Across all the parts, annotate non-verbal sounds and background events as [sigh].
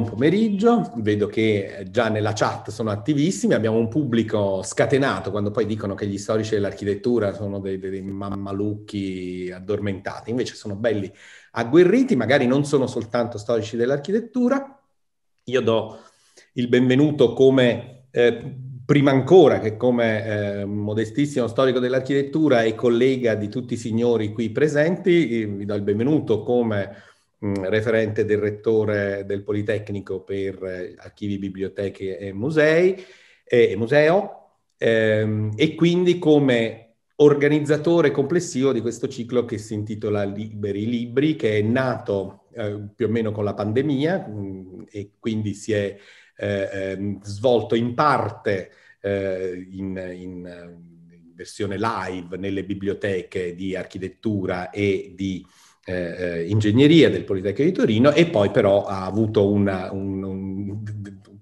buon pomeriggio, vedo che eh, già nella chat sono attivissimi, abbiamo un pubblico scatenato quando poi dicono che gli storici dell'architettura sono dei, dei mammalucchi addormentati, invece sono belli agguerriti, magari non sono soltanto storici dell'architettura. Io do il benvenuto come eh, prima ancora che come eh, modestissimo storico dell'architettura e collega di tutti i signori qui presenti, vi do il benvenuto come referente del rettore del Politecnico per eh, archivi, biblioteche e musei, eh, e museo, ehm, e quindi come organizzatore complessivo di questo ciclo che si intitola Liberi Libri, che è nato eh, più o meno con la pandemia mh, e quindi si è eh, ehm, svolto in parte eh, in, in versione live nelle biblioteche di architettura e di eh, eh, ingegneria del Politecnico di Torino e poi però ha avuto una, un, un,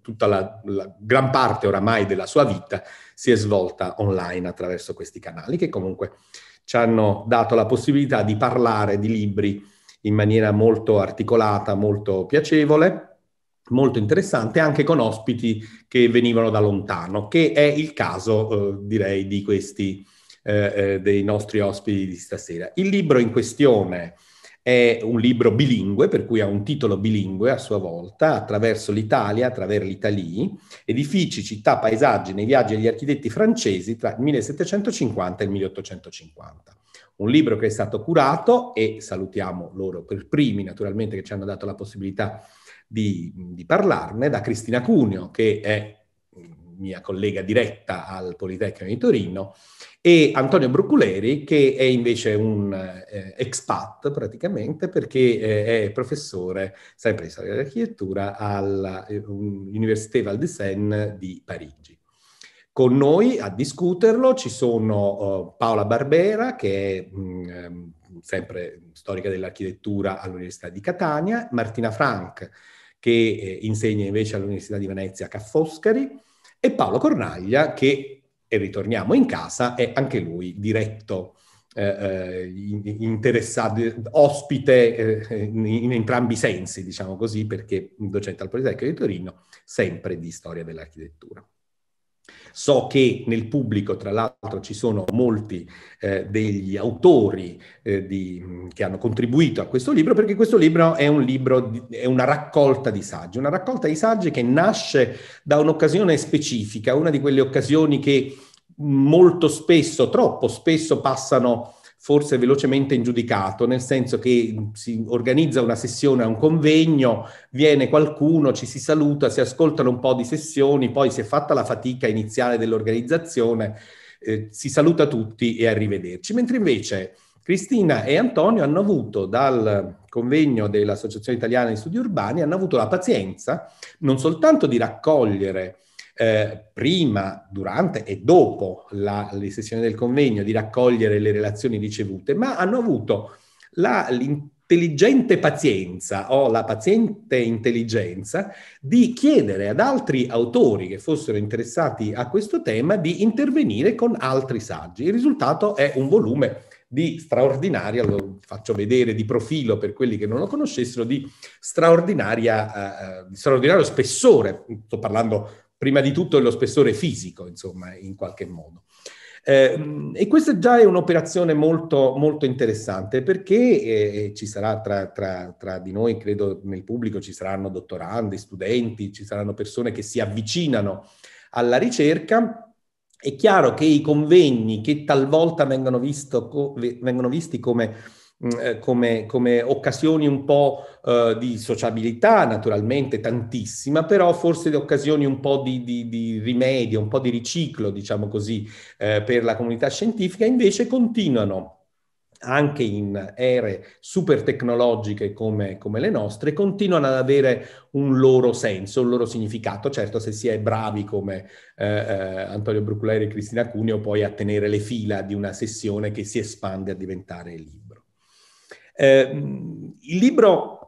tutta la, la, gran parte oramai della sua vita si è svolta online attraverso questi canali che comunque ci hanno dato la possibilità di parlare di libri in maniera molto articolata, molto piacevole, molto interessante, anche con ospiti che venivano da lontano, che è il caso, eh, direi, di questi, eh, eh dei nostri ospiti di stasera. Il libro in questione è un libro bilingue, per cui ha un titolo bilingue a sua volta, attraverso l'Italia, attraverso l'Italie, edifici, città, paesaggi nei viaggi degli architetti francesi tra il 1750 e il 1850. Un libro che è stato curato e salutiamo loro per primi, naturalmente, che ci hanno dato la possibilità di, di parlarne, da Cristina Cuneo, che è mm, mia collega diretta al Politecnico di Torino e Antonio Bruculeri che è invece un eh, expat praticamente perché eh, è professore sempre di storia dell'architettura all'Université eh, Val de Seine di Parigi. Con noi a discuterlo ci sono oh, Paola Barbera che è mh, mm, ehm, sempre storica dell'architettura all'Università di Catania, Martina Frank che eh, insegna invece all'Università di Venezia a Foscari e Paolo Cornaglia che e ritorniamo in casa è anche lui diretto eh, eh interessato, ospite eh, in entrambi i sensi, diciamo così, perché docente al Politecnico di Torino, sempre di storia dell'architettura. So che nel pubblico, tra l'altro, ci sono molti eh, degli autori eh, di, che hanno contribuito a questo libro, perché questo libro è un libro, di, è una raccolta di saggi, una raccolta di saggi che nasce da un'occasione specifica, una di quelle occasioni che molto spesso, troppo spesso passano forse velocemente ingiudicato, nel senso che si organizza una sessione, a un convegno, viene qualcuno, ci si saluta, si ascoltano un po' di sessioni, poi si è fatta la fatica iniziale dell'organizzazione, eh, si saluta tutti e arrivederci. Mentre invece Cristina e Antonio hanno avuto dal convegno dell'Associazione Italiana di Studi Urbani, hanno avuto la pazienza non soltanto di raccogliere eh, prima, durante e dopo la, sessioni del convegno di raccogliere le relazioni ricevute, ma hanno avuto la, l'intelligente pazienza o la paziente intelligenza di chiedere ad altri autori che fossero interessati a questo tema di intervenire con altri saggi. Il risultato è un volume di straordinaria, lo faccio vedere di profilo per quelli che non lo conoscessero, di, straordinaria, eh, eh di straordinario spessore, sto parlando prima di tutto lo spessore fisico, insomma, in qualche modo. Eh, e questa già è un'operazione molto, molto interessante perché eh, ci sarà tra, tra, tra, di noi, credo nel pubblico, ci saranno dottorandi, studenti, ci saranno persone che si avvicinano alla ricerca. È chiaro che i convegni che talvolta vengono, co- vengono visti come eh, come, come, occasioni un po' eh, di sociabilità, naturalmente tantissima, però forse occasioni un po' di, di, di, rimedio, un po' di riciclo, diciamo così, eh, per la comunità scientifica, invece continuano anche in ere super tecnologiche come, come, le nostre, continuano ad avere un loro senso, un loro significato. Certo, se si è bravi come eh, eh, Antonio Bruculeri e Cristina Cuneo, poi a tenere le fila di una sessione che si espande a diventare libera. Eh, il libro,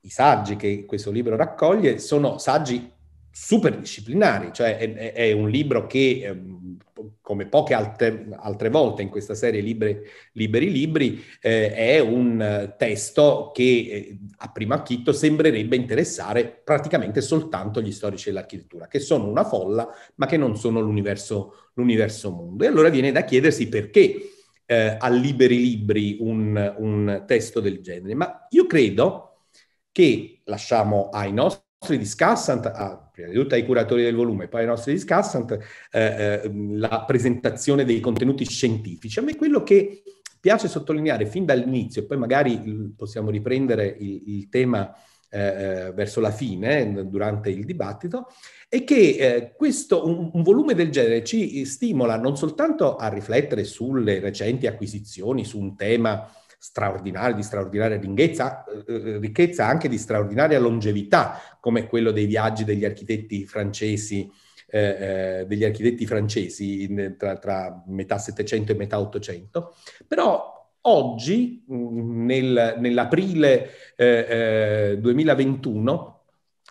i saggi che questo libro raccoglie sono saggi super disciplinari, cioè è, è un libro che, ehm, come poche altre, altre, volte in questa serie libre, Liberi Libri, eh, è un testo che eh, a primo acchito sembrerebbe interessare praticamente soltanto gli storici dell'architettura, che sono una folla, ma che non sono l'universo, l'universo mondo. E allora viene da chiedersi perché eh, a liberi libri un, un testo del genere, ma io credo che lasciamo ai nostri discussant, ah, prima di tutto ai curatori del volume, poi ai nostri discussant, eh, eh, la presentazione dei contenuti scientifici. A me quello che piace sottolineare fin dall'inizio, e poi magari possiamo riprendere il, il tema eh, eh, verso la fine, durante il dibattito, è che eh, questo, un, un, volume del genere ci stimola non soltanto a riflettere sulle recenti acquisizioni, su un tema straordinario, di straordinaria ricchezza, eh, eh, ricchezza anche di straordinaria longevità, come quello dei viaggi degli architetti francesi eh, degli architetti francesi in, tra, tra, metà Settecento e metà Ottocento, però Oggi, nel, nell'aprile eh, eh, 2021,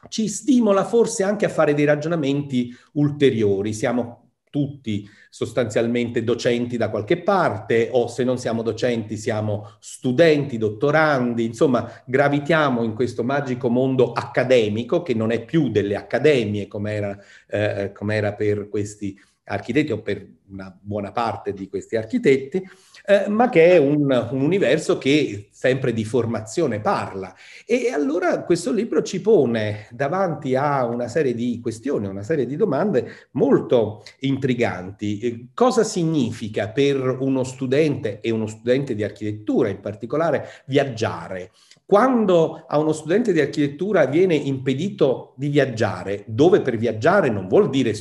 ci stimola forse anche a fare dei ragionamenti ulteriori. Siamo tutti sostanzialmente docenti da qualche parte o se non siamo docenti siamo studenti, dottorandi, insomma gravitiamo in questo magico mondo accademico che non è più delle accademie come era, eh, per questi architetti o per una buona parte di questi architetti eh, ma che è un, un, universo che sempre di formazione parla. E allora questo libro ci pone davanti a una serie di questioni, una serie di domande molto intriganti. Eh, cosa significa per uno studente e uno studente di architettura in particolare viaggiare? Quando a uno studente di architettura viene impedito di viaggiare, dove per viaggiare non vuol dire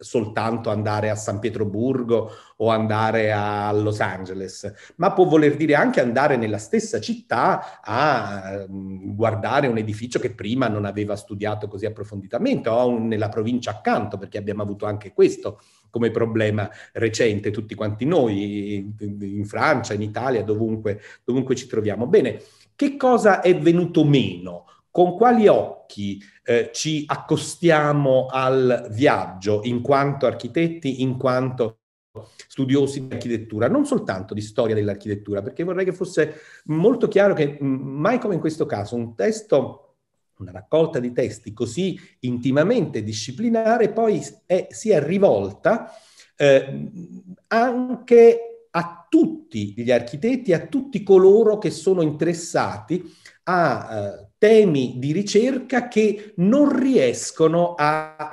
soltanto andare a San Pietroburgo o andare a Los Angeles, ma può voler dire anche andare nella stessa città a mm, guardare un edificio che prima non aveva studiato così approfonditamente o nella provincia accanto, perché abbiamo avuto anche questo come problema recente tutti quanti noi, in Francia, in Italia, dovunque, dovunque ci troviamo. Bene, che cosa è venuto meno? con quali occhi eh, ci accostiamo al viaggio in quanto architetti, in quanto studiosi di architettura, non soltanto di storia dell'architettura, perché vorrei che fosse molto chiaro che mm, mai come in questo caso un testo una raccolta di testi così intimamente disciplinare poi è, si è rivolta eh, anche a tutti gli architetti, a tutti coloro che sono interessati a eh, temi di ricerca che non riescono a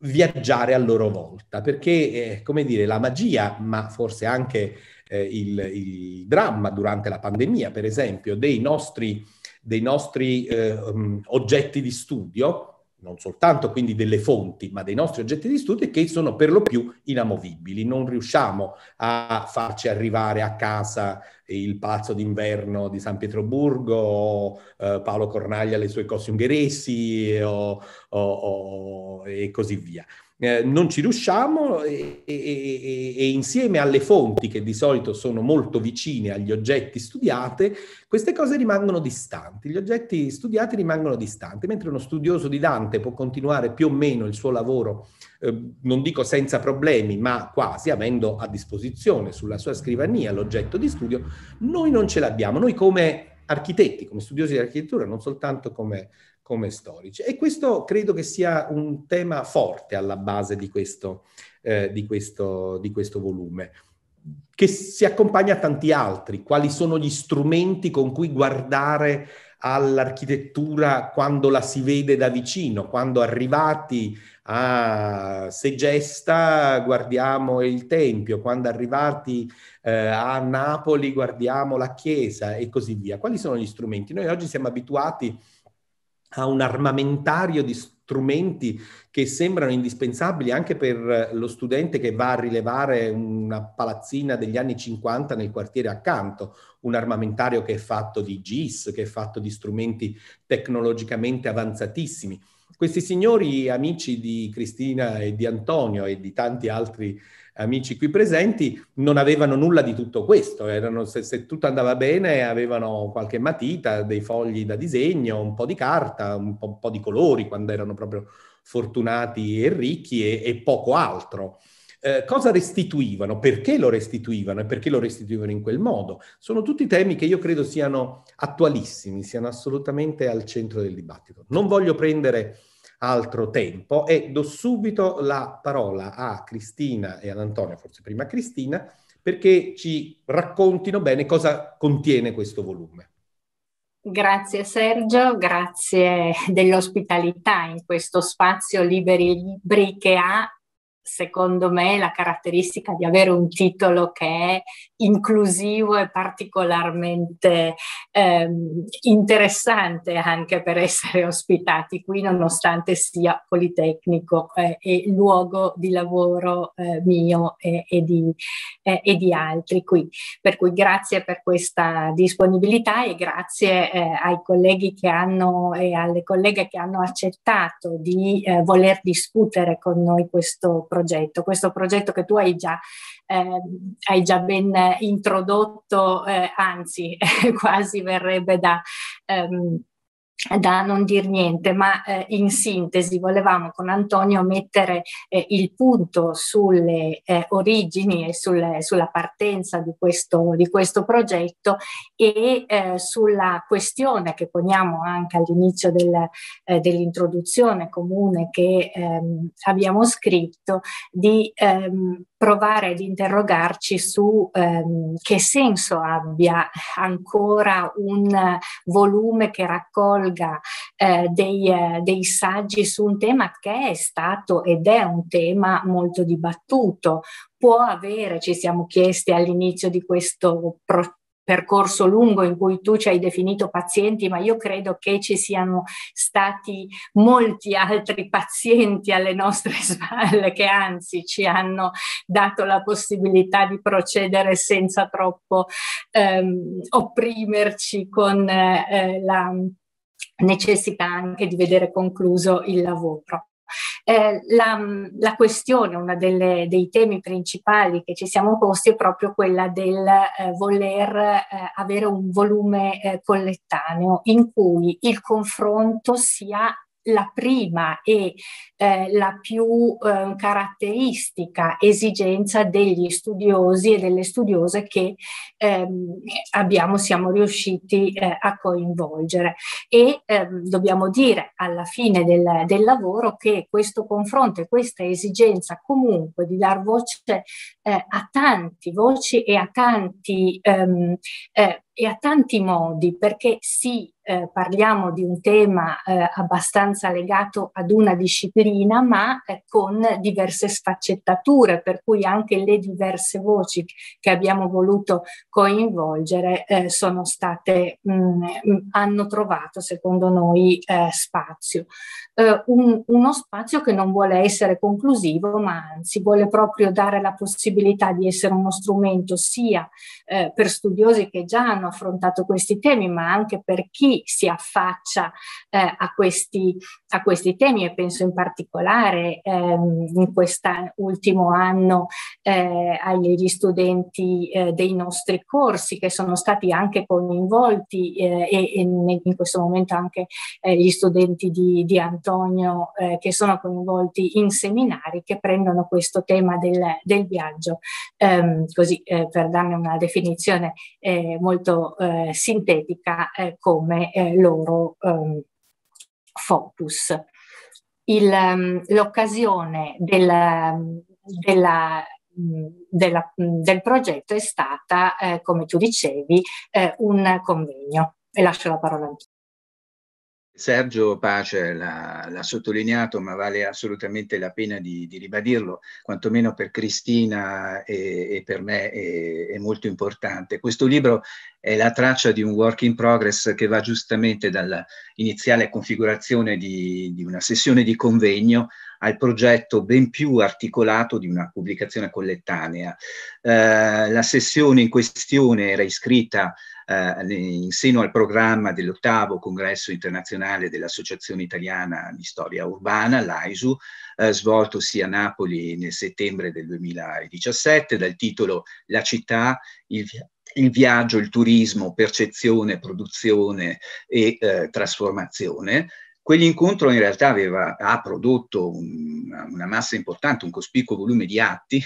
viaggiare a loro volta, perché, eh, come dire, la magia, ma forse anche eh, il, il, dramma durante la pandemia, per esempio, dei nostri, dei nostri eh, mm, oggetti di studio, non soltanto quindi delle fonti, ma dei nostri oggetti di studio che sono per lo più inamovibili. Non riusciamo a farci arrivare a casa il palazzo d'inverno di San Pietroburgo, o, eh, Paolo Cornaglia le sue cose ungheresi o, o, e così via. Eh, non ci riusciamo e, e, e, insieme alle fonti che di solito sono molto vicine agli oggetti studiati, queste cose rimangono distanti, gli oggetti studiati rimangono distanti, mentre uno studioso di Dante può continuare più o meno il suo lavoro, eh, non dico senza problemi, ma quasi avendo a disposizione sulla sua scrivania l'oggetto di studio, noi non ce l'abbiamo, noi come architetti, come studiosi di architettura, non soltanto come, come storici. E questo credo che sia un tema forte alla base di questo, eh, di questo, di questo volume che si accompagna a tanti altri, quali sono gli strumenti con cui guardare all'architettura quando la si vede da vicino, quando arrivati a Segesta guardiamo il Tempio, quando arrivati eh, a Napoli guardiamo la Chiesa e così via. Quali sono gli strumenti? Noi oggi siamo abituati a un armamentario di strumenti che sembrano indispensabili anche per lo studente che va a rilevare una palazzina degli anni 50 nel quartiere accanto, un armamentario che è fatto di GIS, che è fatto di strumenti tecnologicamente avanzatissimi questi signori amici di Cristina e di Antonio e di tanti altri amici qui presenti non avevano nulla di tutto questo, Erano, se, se, tutto andava bene avevano qualche matita, dei fogli da disegno, un po' di carta, un po', un po di colori quando erano proprio fortunati e ricchi e, e poco altro. Eh, cosa restituivano, perché lo restituivano e perché lo restituivano in quel modo. Sono tutti temi che io credo siano attualissimi, siano assolutamente al centro del dibattito. Non voglio prendere altro tempo e do subito la parola a Cristina e ad Antonio, forse prima Cristina, perché ci raccontino bene cosa contiene questo volume. Grazie Sergio, grazie dell'ospitalità in questo spazio Liberi Libri che ha secondo me, la caratteristica di avere un titolo che è inclusivo e particolarmente ehm, interessante anche per essere ospitati qui, nonostante sia Politecnico eh, e luogo di lavoro eh, mio e, e, di, eh, e, di, altri qui. Per cui grazie per questa disponibilità e grazie eh, ai colleghi che hanno e alle colleghe che hanno accettato di eh, voler discutere con noi questo progetto progetto, questo progetto che tu hai già, eh, hai già ben introdotto, eh, anzi [laughs] quasi verrebbe da... Ehm, da non dir niente, ma eh, in sintesi volevamo con Antonio mettere eh, il punto sulle eh, origini e sulle, sulla partenza di questo, di questo progetto e eh, sulla questione che poniamo anche all'inizio del, eh, dell'introduzione comune che ehm, abbiamo scritto di ehm, provare ad interrogarci su ehm, che senso abbia ancora un volume che raccolga eh, dei, eh, dei, saggi su un tema che è stato ed è un tema molto dibattuto. Può avere, ci siamo chiesti all'inizio di questo processo, percorso lungo in cui tu ci hai definito pazienti, ma io credo che ci siano stati molti altri pazienti alle nostre [laughs] spalle che anzi ci hanno dato la possibilità di procedere senza troppo ehm, opprimerci con eh, la necessità anche di vedere concluso il lavoro. Eh, la, la, questione, uno dei temi principali che ci siamo posti è proprio quella del eh, voler eh, avere un volume eh, collettaneo in cui il confronto sia la prima e eh, la più eh, caratteristica esigenza degli studiosi e delle studiose che ehm, abbiamo, siamo riusciti eh, a coinvolgere. E ehm, dobbiamo dire alla fine del, del, lavoro che questo confronto e questa esigenza comunque di dar voce eh, a tanti voci e a tanti, ehm, eh, e a tanti modi, perché sì, eh, parliamo di un tema eh, abbastanza legato ad una disciplina, ma eh, con diverse sfaccettature, per cui anche le diverse voci che abbiamo voluto coinvolgere eh, sono state, mh, mm, hanno trovato secondo noi eh, spazio eh, un, uno spazio che non vuole essere conclusivo, ma anzi vuole proprio dare la possibilità di essere uno strumento sia eh, per studiosi che già hanno affrontato questi temi, ma anche per chi si affaccia eh, a, questi, a, questi, temi e penso in particolare ehm, in quest'ultimo anno eh, agli studenti eh, dei nostri corsi che sono stati anche coinvolti eh, e, e, in questo momento anche gli studenti di, di Antonio Sant'Antonio eh, che sono coinvolti in seminari che prendono questo tema del, del viaggio, ehm, così eh, per darne una definizione eh, molto eh, sintetica eh, come eh, loro ehm, focus. Il, ehm, l'occasione del, della della, del progetto è stata, eh, come tu dicevi, eh, un convegno. E lascio la parola a te. Sergio Pace l'ha, l'ha, sottolineato, ma vale assolutamente la pena di, di ribadirlo, quantomeno per Cristina e, e per me è, è, molto importante. Questo libro è la traccia di un work in progress che va giustamente dall'iniziale configurazione di, di una sessione di convegno al progetto ben più articolato di una pubblicazione collettanea. Eh, la sessione in questione era iscritta eh, in seno al programma dell'ottavo congresso internazionale dell'Associazione Italiana di Storia Urbana, l'AISU, eh, svoltosi a Napoli nel settembre del 2017 dal titolo La città, il, il viaggio, il turismo, percezione, produzione e eh, trasformazione. Quell'incontro in realtà aveva, ha prodotto un, una massa importante, un cospicuo volume di atti,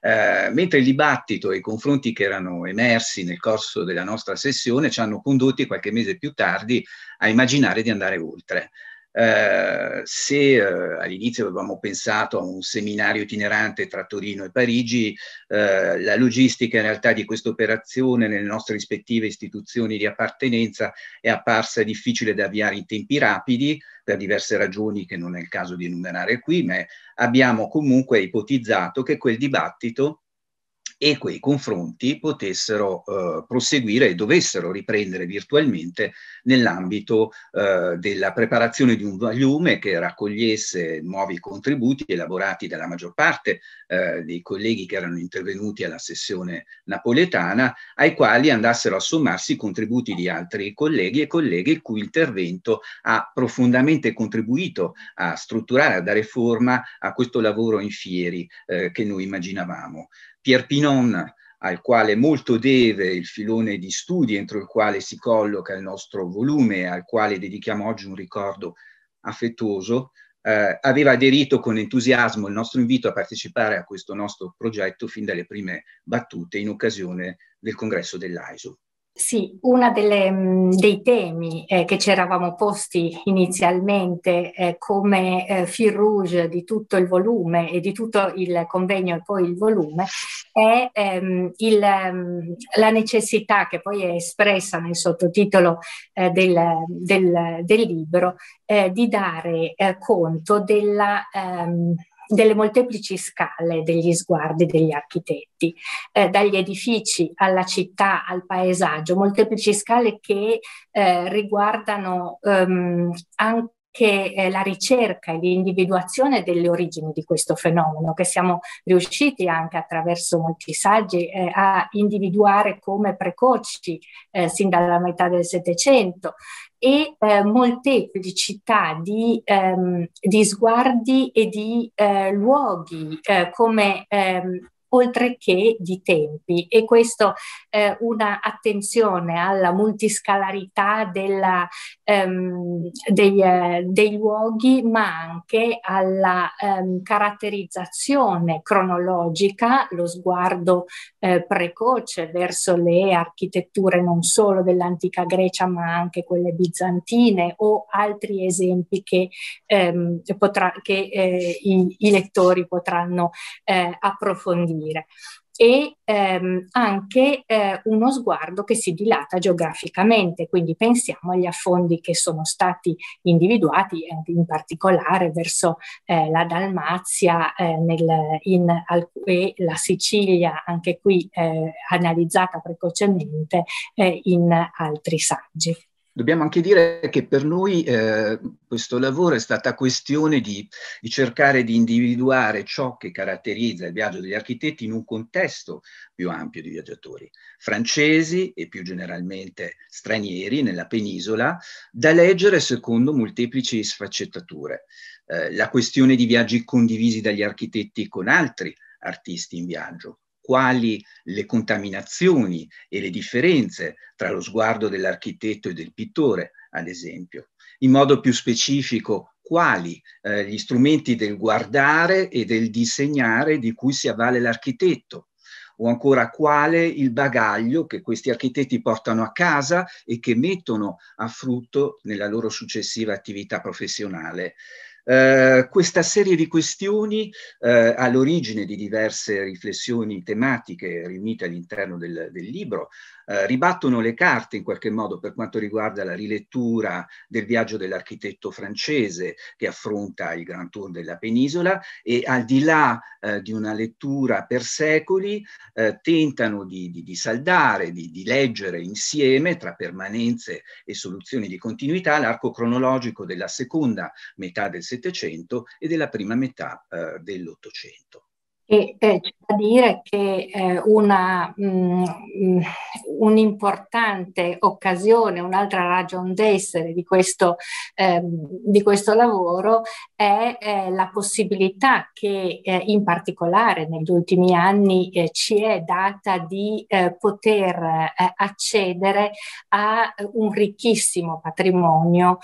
eh, mentre il dibattito e i confronti che erano emersi nel corso della nostra sessione ci hanno condotti qualche mese più tardi a immaginare di andare oltre. Eh, se eh, all'inizio avevamo pensato a un seminario itinerante tra Torino e Parigi, eh, la logistica in realtà di questa operazione nelle nostre rispettive istituzioni di appartenenza è apparsa difficile da avviare in tempi rapidi per diverse ragioni che non è il caso di enumerare qui, ma abbiamo comunque ipotizzato che quel dibattito e quei confronti potessero eh, proseguire e dovessero riprendere virtualmente nell'ambito eh, della preparazione di un volume che raccogliesse nuovi contributi elaborati dalla maggior parte eh, dei colleghi che erano intervenuti alla sessione napoletana, ai quali andassero a sommarsi i contributi di altri colleghi e colleghe il cui intervento ha profondamente contribuito a strutturare, a dare forma a questo lavoro in fieri eh, che noi immaginavamo. Pierre Pinon, al quale molto deve il filone di studi entro il quale si colloca il nostro volume, e al quale dedichiamo oggi un ricordo affettuoso, eh, aveva aderito con entusiasmo il nostro invito a partecipare a questo nostro progetto fin dalle prime battute in occasione del congresso dell'AISO. Sì, uno mm, dei temi eh, che ci eravamo posti inizialmente eh, come eh, fil rouge di tutto il volume e di tutto il convegno e poi il volume è ehm, il, mm, la necessità che poi è espressa nel sottotitolo eh, del, del, del, libro eh, di dare eh, conto della... Ehm, delle molteplici scale degli sguardi degli architetti, eh, dagli edifici alla città, al paesaggio, molteplici scale che eh, riguardano ehm, anche eh, la ricerca e l'individuazione delle origini di questo fenomeno, che siamo riusciti anche attraverso molti saggi eh, a individuare come precoci eh, sin dalla metà del Settecento, e eh, molteplicità di, ehm, di, sguardi e di eh, luoghi, eh, come ehm, oltre che di tempi. E questo eh, una alla multiscalarità della, ehm, dei, eh, dei, luoghi, ma anche alla ehm, caratterizzazione cronologica, lo sguardo eh, precoce verso le architetture non solo dell'antica Grecia, ma anche quelle bizantine o altri esempi che, ehm, potrà, che eh, i, i, lettori potranno eh, approfondire seguire e ehm, anche eh, uno sguardo che si dilata geograficamente, quindi pensiamo agli affondi che sono stati individuati eh, in particolare verso eh, la Dalmazia eh, nel, in, al, e la Sicilia, anche qui eh, analizzata precocemente eh, in altri saggi. Dobbiamo anche dire che per noi eh, questo lavoro è stata questione di, di, cercare di individuare ciò che caratterizza il viaggio degli architetti in un contesto più ampio di viaggiatori, francesi e più generalmente stranieri nella penisola, da leggere secondo molteplici sfaccettature. Eh, la questione di viaggi condivisi dagli architetti con altri artisti in viaggio, quali le contaminazioni e le differenze tra lo sguardo dell'architetto e del pittore, ad esempio. In modo più specifico, quali eh, gli strumenti del guardare e del disegnare di cui si avvale l'architetto, o ancora quale il bagaglio che questi architetti portano a casa e che mettono a frutto nella loro successiva attività professionale. Eh, questa serie di questioni eh, all'origine di diverse riflessioni tematiche riunite all'interno del, del libro, eh, ribattono le carte in qualche modo per quanto riguarda la rilettura del viaggio dell'architetto francese che affronta il Grand Tour della penisola e al di là eh, di una lettura per secoli eh, tentano di, di, di saldare, di, di leggere insieme tra permanenze e soluzioni di continuità l'arco cronologico della seconda metà del Settecento e della prima metà eh, dell'Ottocento. E eh, c'è da dire che eh, una, mh, mm, mh, mm, un'importante occasione, un'altra ragion d'essere di questo, eh, di questo lavoro è eh, la possibilità che eh, in particolare negli ultimi anni eh, ci è data di poter accedere a un ricchissimo patrimonio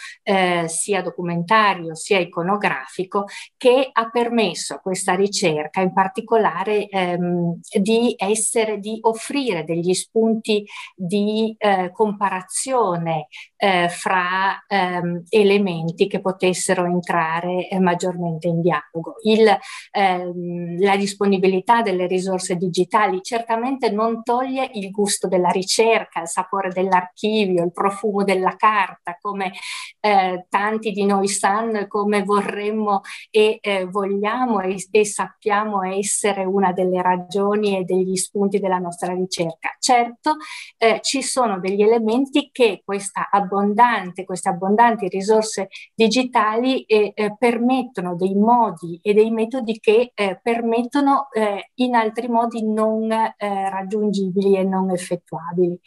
sia documentario sia iconografico che ha permesso a questa ricerca in particolare particolare ehm, di essere, di offrire degli spunti di eh, comparazione eh, fra ehm, elementi che potessero entrare eh, maggiormente in dialogo. Il, ehm, la disponibilità delle risorse digitali certamente non toglie il gusto della ricerca, il sapore dell'archivio, il profumo della carta, come eh, tanti di noi sanno e come vorremmo e eh, vogliamo e, e sappiamo e essere una delle ragioni e degli spunti della nostra ricerca. Certo, eh, ci sono degli elementi che questa abbondante, queste abbondanti risorse digitali eh, eh, permettono, dei modi e dei metodi che eh, permettono eh, in altri modi non eh, raggiungibili e non effettuabili.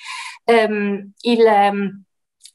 Um, il, um,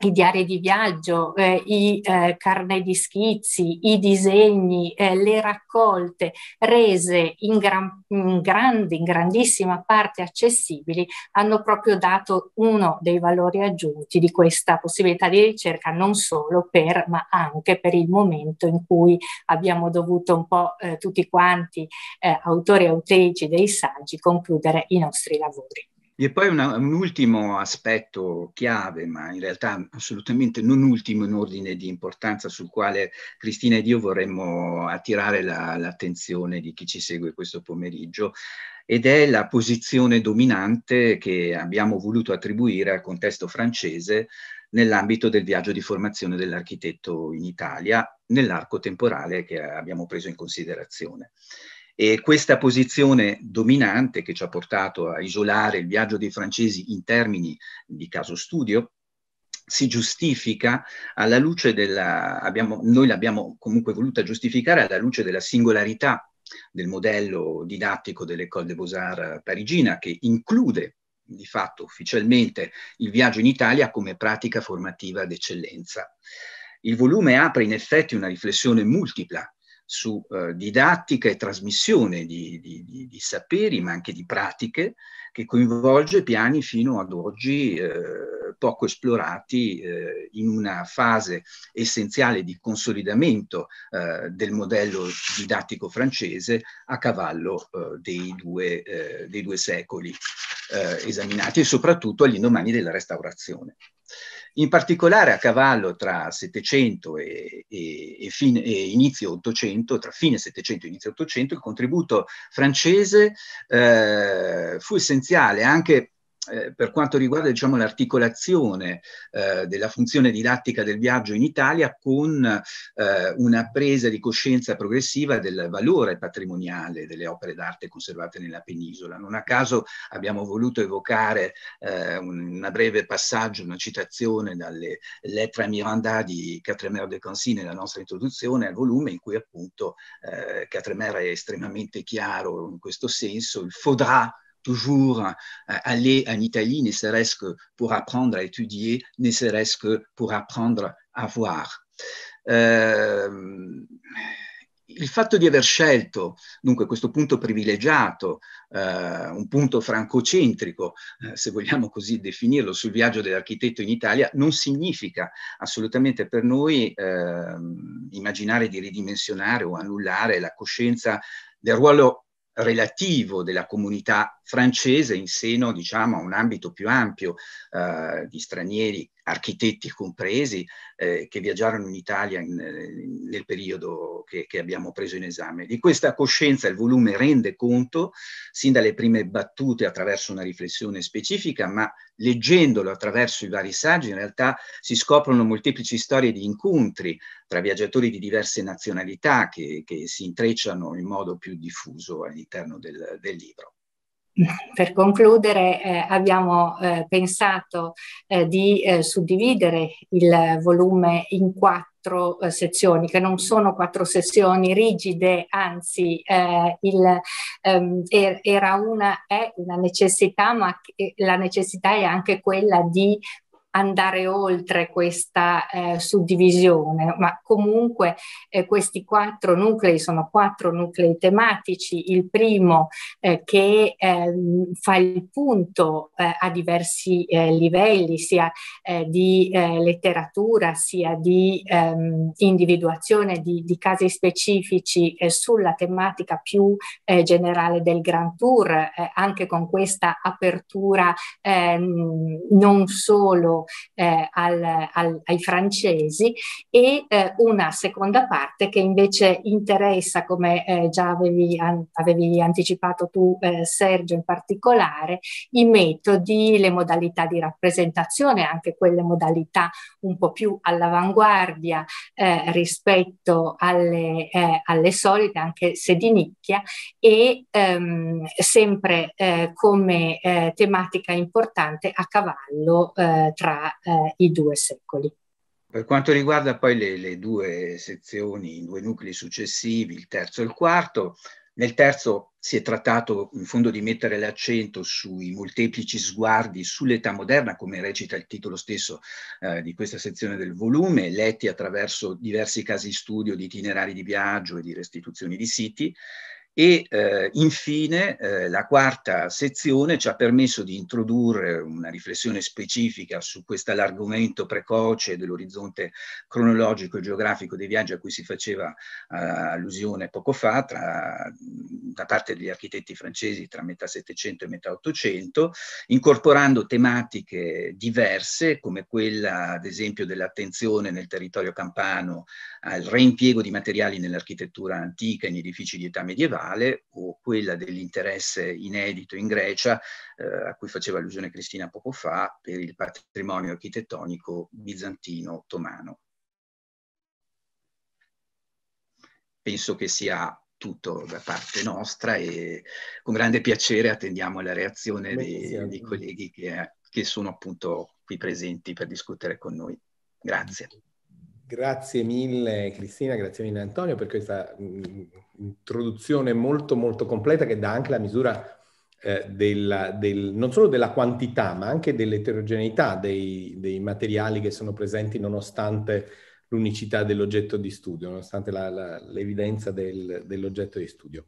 i diari di viaggio, eh, i eh, carnet di schizzi, i disegni, eh, le raccolte rese in, gran, in, grande, in grandissima parte accessibili hanno proprio dato uno dei valori aggiunti di questa possibilità di ricerca non solo per ma anche per il momento in cui abbiamo dovuto un po' eh, tutti quanti eh, autori e autrici dei saggi concludere i nostri lavori. E poi una, un ultimo aspetto chiave, ma in realtà assolutamente non ultimo in ordine di importanza, sul quale Cristina ed io vorremmo attirare la, l'attenzione di chi ci segue questo pomeriggio, ed è la posizione dominante che abbiamo voluto attribuire al contesto francese nell'ambito del viaggio di formazione dell'architetto in Italia, nell'arco temporale che abbiamo preso in considerazione. E questa posizione dominante che ci ha portato a isolare il viaggio dei francesi in termini di caso studio si giustifica alla luce della, abbiamo, noi l'abbiamo comunque voluta giustificare alla luce della singolarità del modello didattico dell'École des Beaux-Arts parigina che include di fatto ufficialmente il viaggio in Italia come pratica formativa d'eccellenza. Il volume apre in effetti una riflessione multipla su eh, didattica e trasmissione di, di, di, di, saperi, ma anche di pratiche, che coinvolge piani fino ad oggi eh, poco esplorati eh, in una fase essenziale di consolidamento eh, del modello didattico francese a cavallo eh, dei due, eh, dei, due, secoli esaminati e soprattutto all'indomani della restaurazione in particolare a cavallo tra 700 e, e, e, fine, e inizio 800, tra fine 700 e inizio 800, il contributo francese eh, fu essenziale anche eh, per quanto riguarda diciamo, l'articolazione eh, della funzione didattica del viaggio in Italia con eh, una presa di coscienza progressiva del valore patrimoniale delle opere d'arte conservate nella penisola. Non a caso abbiamo voluto evocare eh, un, una breve passaggio, una citazione dalle Lettre a Miranda di Catremer de Consi nella nostra introduzione al volume in cui appunto eh, Catremer è estremamente chiaro in questo senso, il faudra toujours euh, aller en Italie, ne serait-ce que pour apprendre à étudier, ne serait-ce que pour apprendre à voir. Eh, il fatto di aver scelto, dunque, questo punto privilegiato, eh, un punto francocentrico, eh, se vogliamo così definirlo, sul viaggio dell'architetto in Italia, non significa assolutamente per noi ehm, immaginare di ridimensionare o annullare la coscienza del ruolo relativo della comunità francese in seno diciamo, a un ambito più ampio eh, di stranieri, architetti compresi, eh, che viaggiarono in Italia in, eh, nel periodo che, che, abbiamo preso in esame. Di questa coscienza il volume rende conto, sin dalle prime battute attraverso una riflessione specifica, ma leggendolo attraverso i vari saggi in realtà si scoprono molteplici storie di incontri tra viaggiatori di diverse nazionalità che, che si intrecciano in modo più diffuso all'interno del, del libro per concludere eh, abbiamo eh, pensato eh, di eh, suddividere il volume in quattro eh, sezioni, che non sono quattro sezioni rigide, anzi eh, il, ehm, er-, era una, è una necessità, ma la necessità è anche quella di andare oltre questa eh, suddivisione, ma comunque eh, questi quattro nuclei sono quattro nuclei tematici, il primo eh, che ehm, fa il punto eh, a diversi eh, livelli, sia eh, di letteratura, sia di ehm, individuazione di, di, casi specifici sulla tematica più generale del Grand Tour, anche con questa apertura ehm, non solo eh, al, al, ai francesi e eh, una seconda parte che invece interessa, come eh, già avevi, an- avevi, anticipato tu eh, Sergio in particolare, i metodi, le modalità di rappresentazione, anche quelle modalità un po' più all'avanguardia eh, rispetto alle, eh, alle, solite, anche se di nicchia, e ehm, sempre come tematica importante a cavallo tra tra eh, i due secoli. Per quanto riguarda poi le, le, due sezioni, i due nuclei successivi, il terzo e il quarto, nel terzo si è trattato in fondo di mettere l'accento sui molteplici sguardi sull'età moderna, come recita il titolo stesso eh, di questa sezione del volume, letti attraverso diversi casi studio di itinerari di viaggio e di restituzioni di siti. E eh, infine eh, la quarta sezione ci ha permesso di introdurre una riflessione specifica su questo allargamento precoce dell'orizzonte cronologico e geografico dei viaggi a cui si faceva eh, allusione poco fa tra, da parte degli architetti francesi tra metà Settecento e metà Ottocento, incorporando tematiche diverse come quella ad esempio dell'attenzione nel territorio campano al reimpiego di materiali nell'architettura antica in edifici di età medievale nazionale o quella dell'interesse inedito in Grecia, eh, a cui faceva allusione Cristina poco fa, per il patrimonio architettonico bizantino-ottomano. Penso che sia tutto da parte nostra e con grande piacere attendiamo la reazione dei, dei colleghi che, che sono appunto qui presenti per discutere con noi. Grazie. Grazie mille Cristina, grazie mille Antonio per questa mm, introduzione molto molto completa che dà anche la misura eh, della, del, non solo della quantità ma anche dell'eterogeneità dei, dei, materiali che sono presenti nonostante l'unicità dell'oggetto di studio, nonostante la, la, l'evidenza del, dell'oggetto di studio.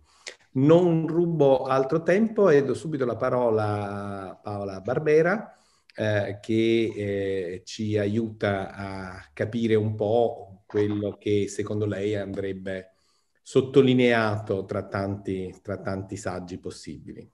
Non rubo altro tempo e do subito la parola a Paola Barbera eh, che eh, ci aiuta a capire un po' quello che secondo lei andrebbe sottolineato tra tanti, tra tanti saggi possibili.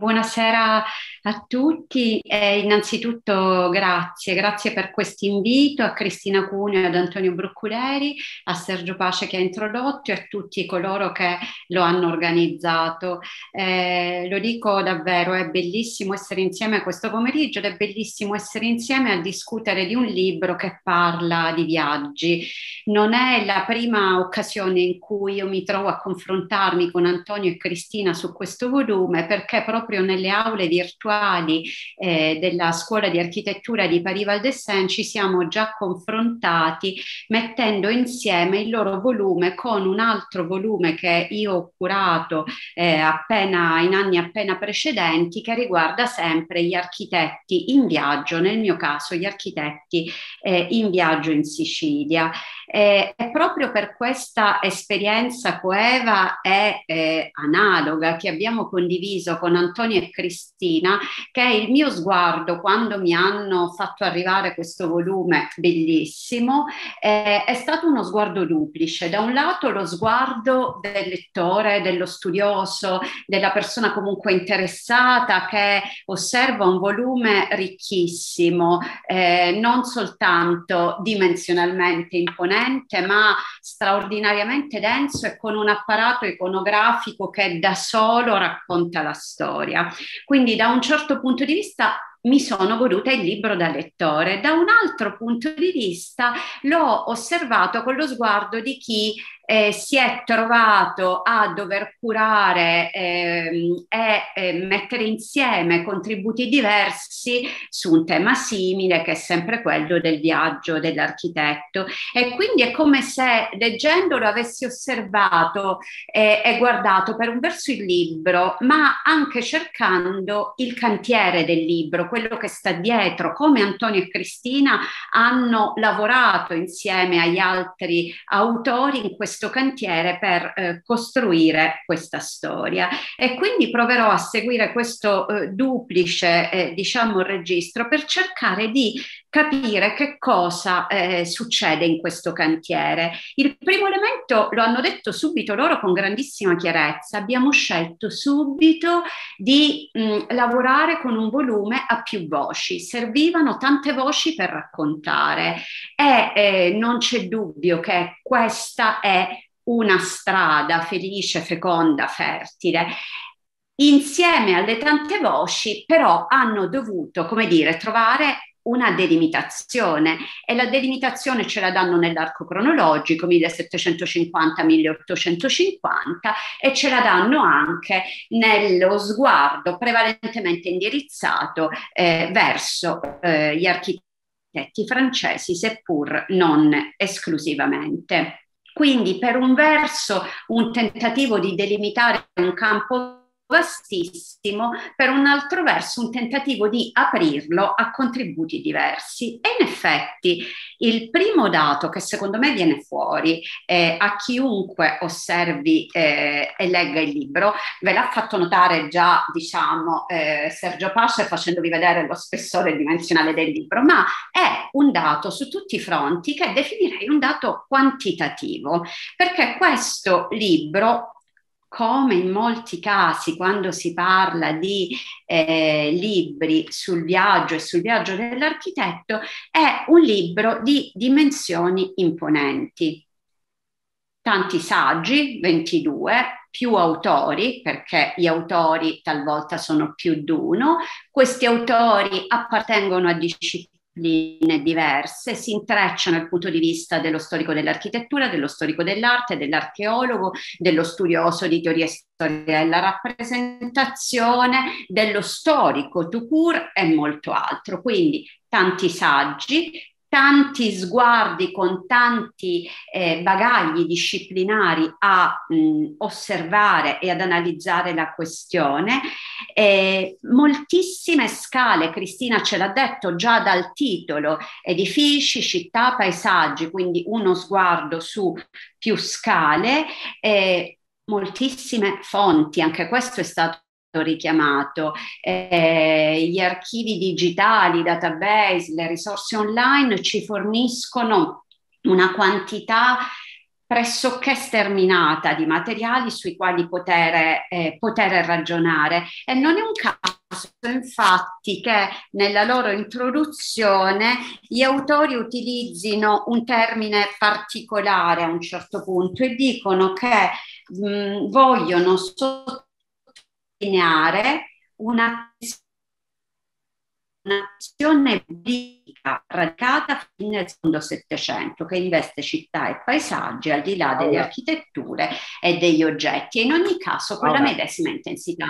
Buonasera a tutti e innanzitutto grazie, grazie per questo invito a Cristina Cuneo, e ad Antonio Brucculeri, a Sergio Pace che ha introdotto e a tutti coloro che lo hanno organizzato. Eh, lo dico davvero, è bellissimo essere insieme questo pomeriggio ed è bellissimo essere insieme a discutere di un libro che parla di viaggi. Non è la prima occasione in cui io mi trovo a confrontarmi con Antonio e Cristina su questo volume perché proprio proprio nelle aule virtuali eh, della Scuola di Architettura di Pari Valdessin ci siamo già confrontati mettendo insieme il loro volume con un altro volume che io ho curato eh, appena, in anni appena precedenti che riguarda sempre gli architetti in viaggio, nel mio caso gli architetti eh, in viaggio in Sicilia. Eh, è proprio per questa esperienza coeva e eh, analoga che abbiamo condiviso con Antonio Antonio e Cristina, che è il mio sguardo quando mi hanno fatto arrivare questo volume bellissimo, eh, è stato uno sguardo duplice. Da un lato lo sguardo del lettore, dello studioso, della persona comunque interessata che osserva un volume ricchissimo, eh, non soltanto dimensionalmente imponente, ma straordinariamente denso e con un apparato iconografico che da solo racconta la storia storia. Quindi da un certo punto di vista mi sono voluta il libro da lettore. Da un altro punto di vista l'ho osservato con lo sguardo di chi eh, si è trovato a dover curare ehm, e eh, mettere insieme contributi diversi su un tema simile che è sempre quello del viaggio dell'architetto e quindi è come se leggendolo avessi osservato eh, e guardato per un verso il libro ma anche cercando il cantiere del libro, quello che sta dietro, come Antonio e Cristina hanno lavorato insieme agli altri autori in questo questo cantiere per eh, costruire questa storia e quindi proverò a seguire questo eh, duplice eh, diciamo registro per cercare di capire che cosa eh, succede in questo cantiere. Il primo elemento lo hanno detto subito loro con grandissima chiarezza, abbiamo scelto subito di mh, mm, lavorare con un volume a più voci, servivano tante voci per raccontare e eh, non c'è dubbio che questa è una strada felice, feconda, fertile insieme alle tante voci, però hanno dovuto, come dire, trovare una delimitazione e la delimitazione ce la danno nell'arco cronologico 1750-1850 e ce la danno anche nello sguardo prevalentemente indirizzato eh, verso eh, gli architetti francesi seppur non esclusivamente. Quindi per un verso un tentativo di delimitare un campo vastissimo, per un altro verso un tentativo di aprirlo a contributi diversi. E in effetti il primo dato che secondo me viene fuori eh, a chiunque osservi eh, e legga il libro, ve l'ha fatto notare già diciamo eh, Sergio Pace facendovi vedere lo spessore dimensionale del libro, ma è un dato su tutti i fronti che definirei un dato quantitativo, perché questo libro come in molti casi quando si parla di eh, libri sul viaggio e sul viaggio dell'architetto, è un libro di dimensioni imponenti. Tanti saggi, 22, più autori, perché gli autori talvolta sono più di uno, questi autori appartengono a discipline discipline diverse, si intrecciano dal punto di vista dello storico dell'architettura, dello storico dell'arte, dell'archeologo, dello studioso di teoria e storia della rappresentazione, dello storico to cure e molto altro. Quindi tanti saggi tanti sguardi, con tanti eh, bagagli disciplinari a mh, mm, osservare e ad analizzare la questione. Eh, moltissime scale, Cristina ce l'ha detto già dal titolo, edifici, città, paesaggi, quindi uno sguardo su più scale. Eh, moltissime fonti, anche questo è stato richiamato, eh, gli archivi digitali, i database, le risorse online ci forniscono una quantità pressoché sterminata di materiali sui quali poter, eh, poter ragionare e non è un caso infatti che nella loro introduzione gli autori utilizzino un termine particolare a un certo punto e dicono che mh, vogliono sottolineare delineare un'azione un'azione politica radicata fino al secondo Settecento che investe città e paesaggi al di là delle allora. architetture e degli oggetti e in ogni caso con allora. la medesima intensità.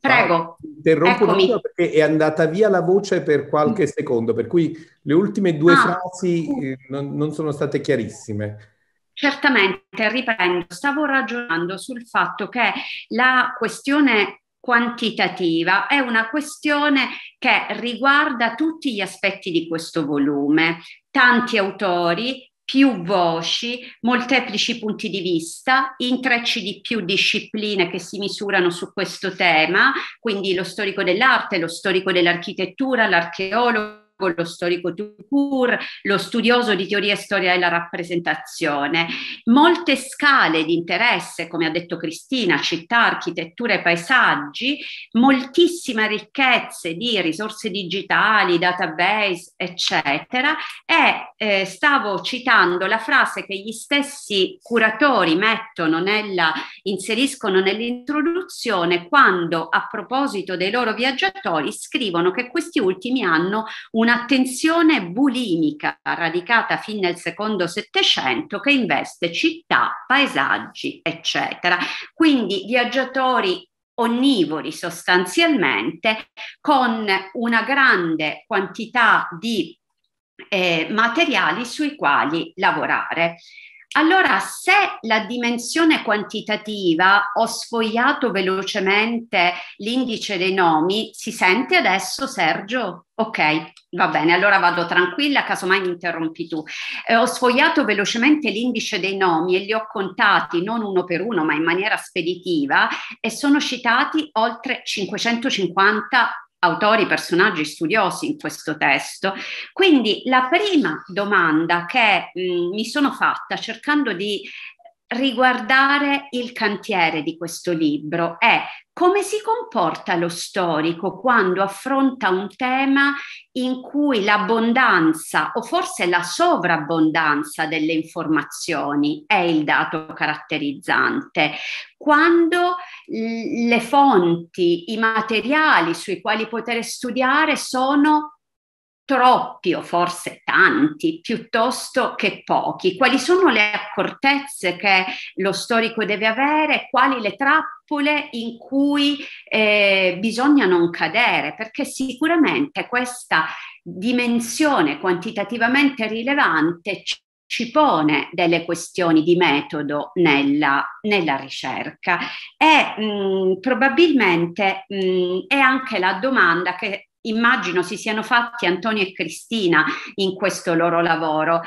Prego. Interrompo perché è andata via la voce per qualche mm. secondo, per cui le ultime due ah. frasi eh, non, non sono state chiarissime. Certamente, riprendo, stavo ragionando sul fatto che la questione quantitativa, è una questione che riguarda tutti gli aspetti di questo volume, tanti autori, più voci, molteplici punti di vista, intrecci di più discipline che si misurano su questo tema, quindi lo storico dell'arte, lo storico dell'architettura, l'archeologo lo storico Tukur, lo studioso di teoria e storia della rappresentazione. Molte scale di interesse, come ha detto Cristina, città, architettura e paesaggi, moltissime ricchezze di risorse digitali, database, eccetera. E eh, stavo citando la frase che gli stessi curatori mettono nella, inseriscono nell'introduzione quando a proposito dei loro viaggiatori scrivono che questi ultimi hanno un un'attenzione bulimica radicata fin nel secondo Settecento che investe città, paesaggi, eccetera. Quindi viaggiatori onnivori sostanzialmente con una grande quantità di eh, materiali sui quali lavorare. Allora, se la dimensione quantitativa ho sfogliato velocemente l'indice dei nomi, si sente adesso Sergio? Ok, va bene, allora vado tranquilla, casomai mi interrompi tu. Eh, ho sfogliato velocemente l'indice dei nomi e li ho contati non uno per uno, ma in maniera speditiva e sono citati oltre 550 autori, personaggi, studiosi in questo testo. Quindi la prima domanda che mh, mm, mi sono fatta cercando di riguardare il cantiere di questo libro è come si comporta lo storico quando affronta un tema in cui l'abbondanza o forse la sovrabbondanza delle informazioni è il dato caratterizzante, quando le fonti, i materiali sui quali poter studiare sono troppi o forse tanti piuttosto che pochi. Quali sono le accortezze che lo storico deve avere? Quali le trappole in cui eh, bisogna non cadere? Perché sicuramente questa dimensione quantitativamente rilevante ci pone delle questioni di metodo nella, nella ricerca e mh, mm, probabilmente mh, mm, è anche la domanda che immagino si siano fatti Antonio e Cristina in questo loro lavoro.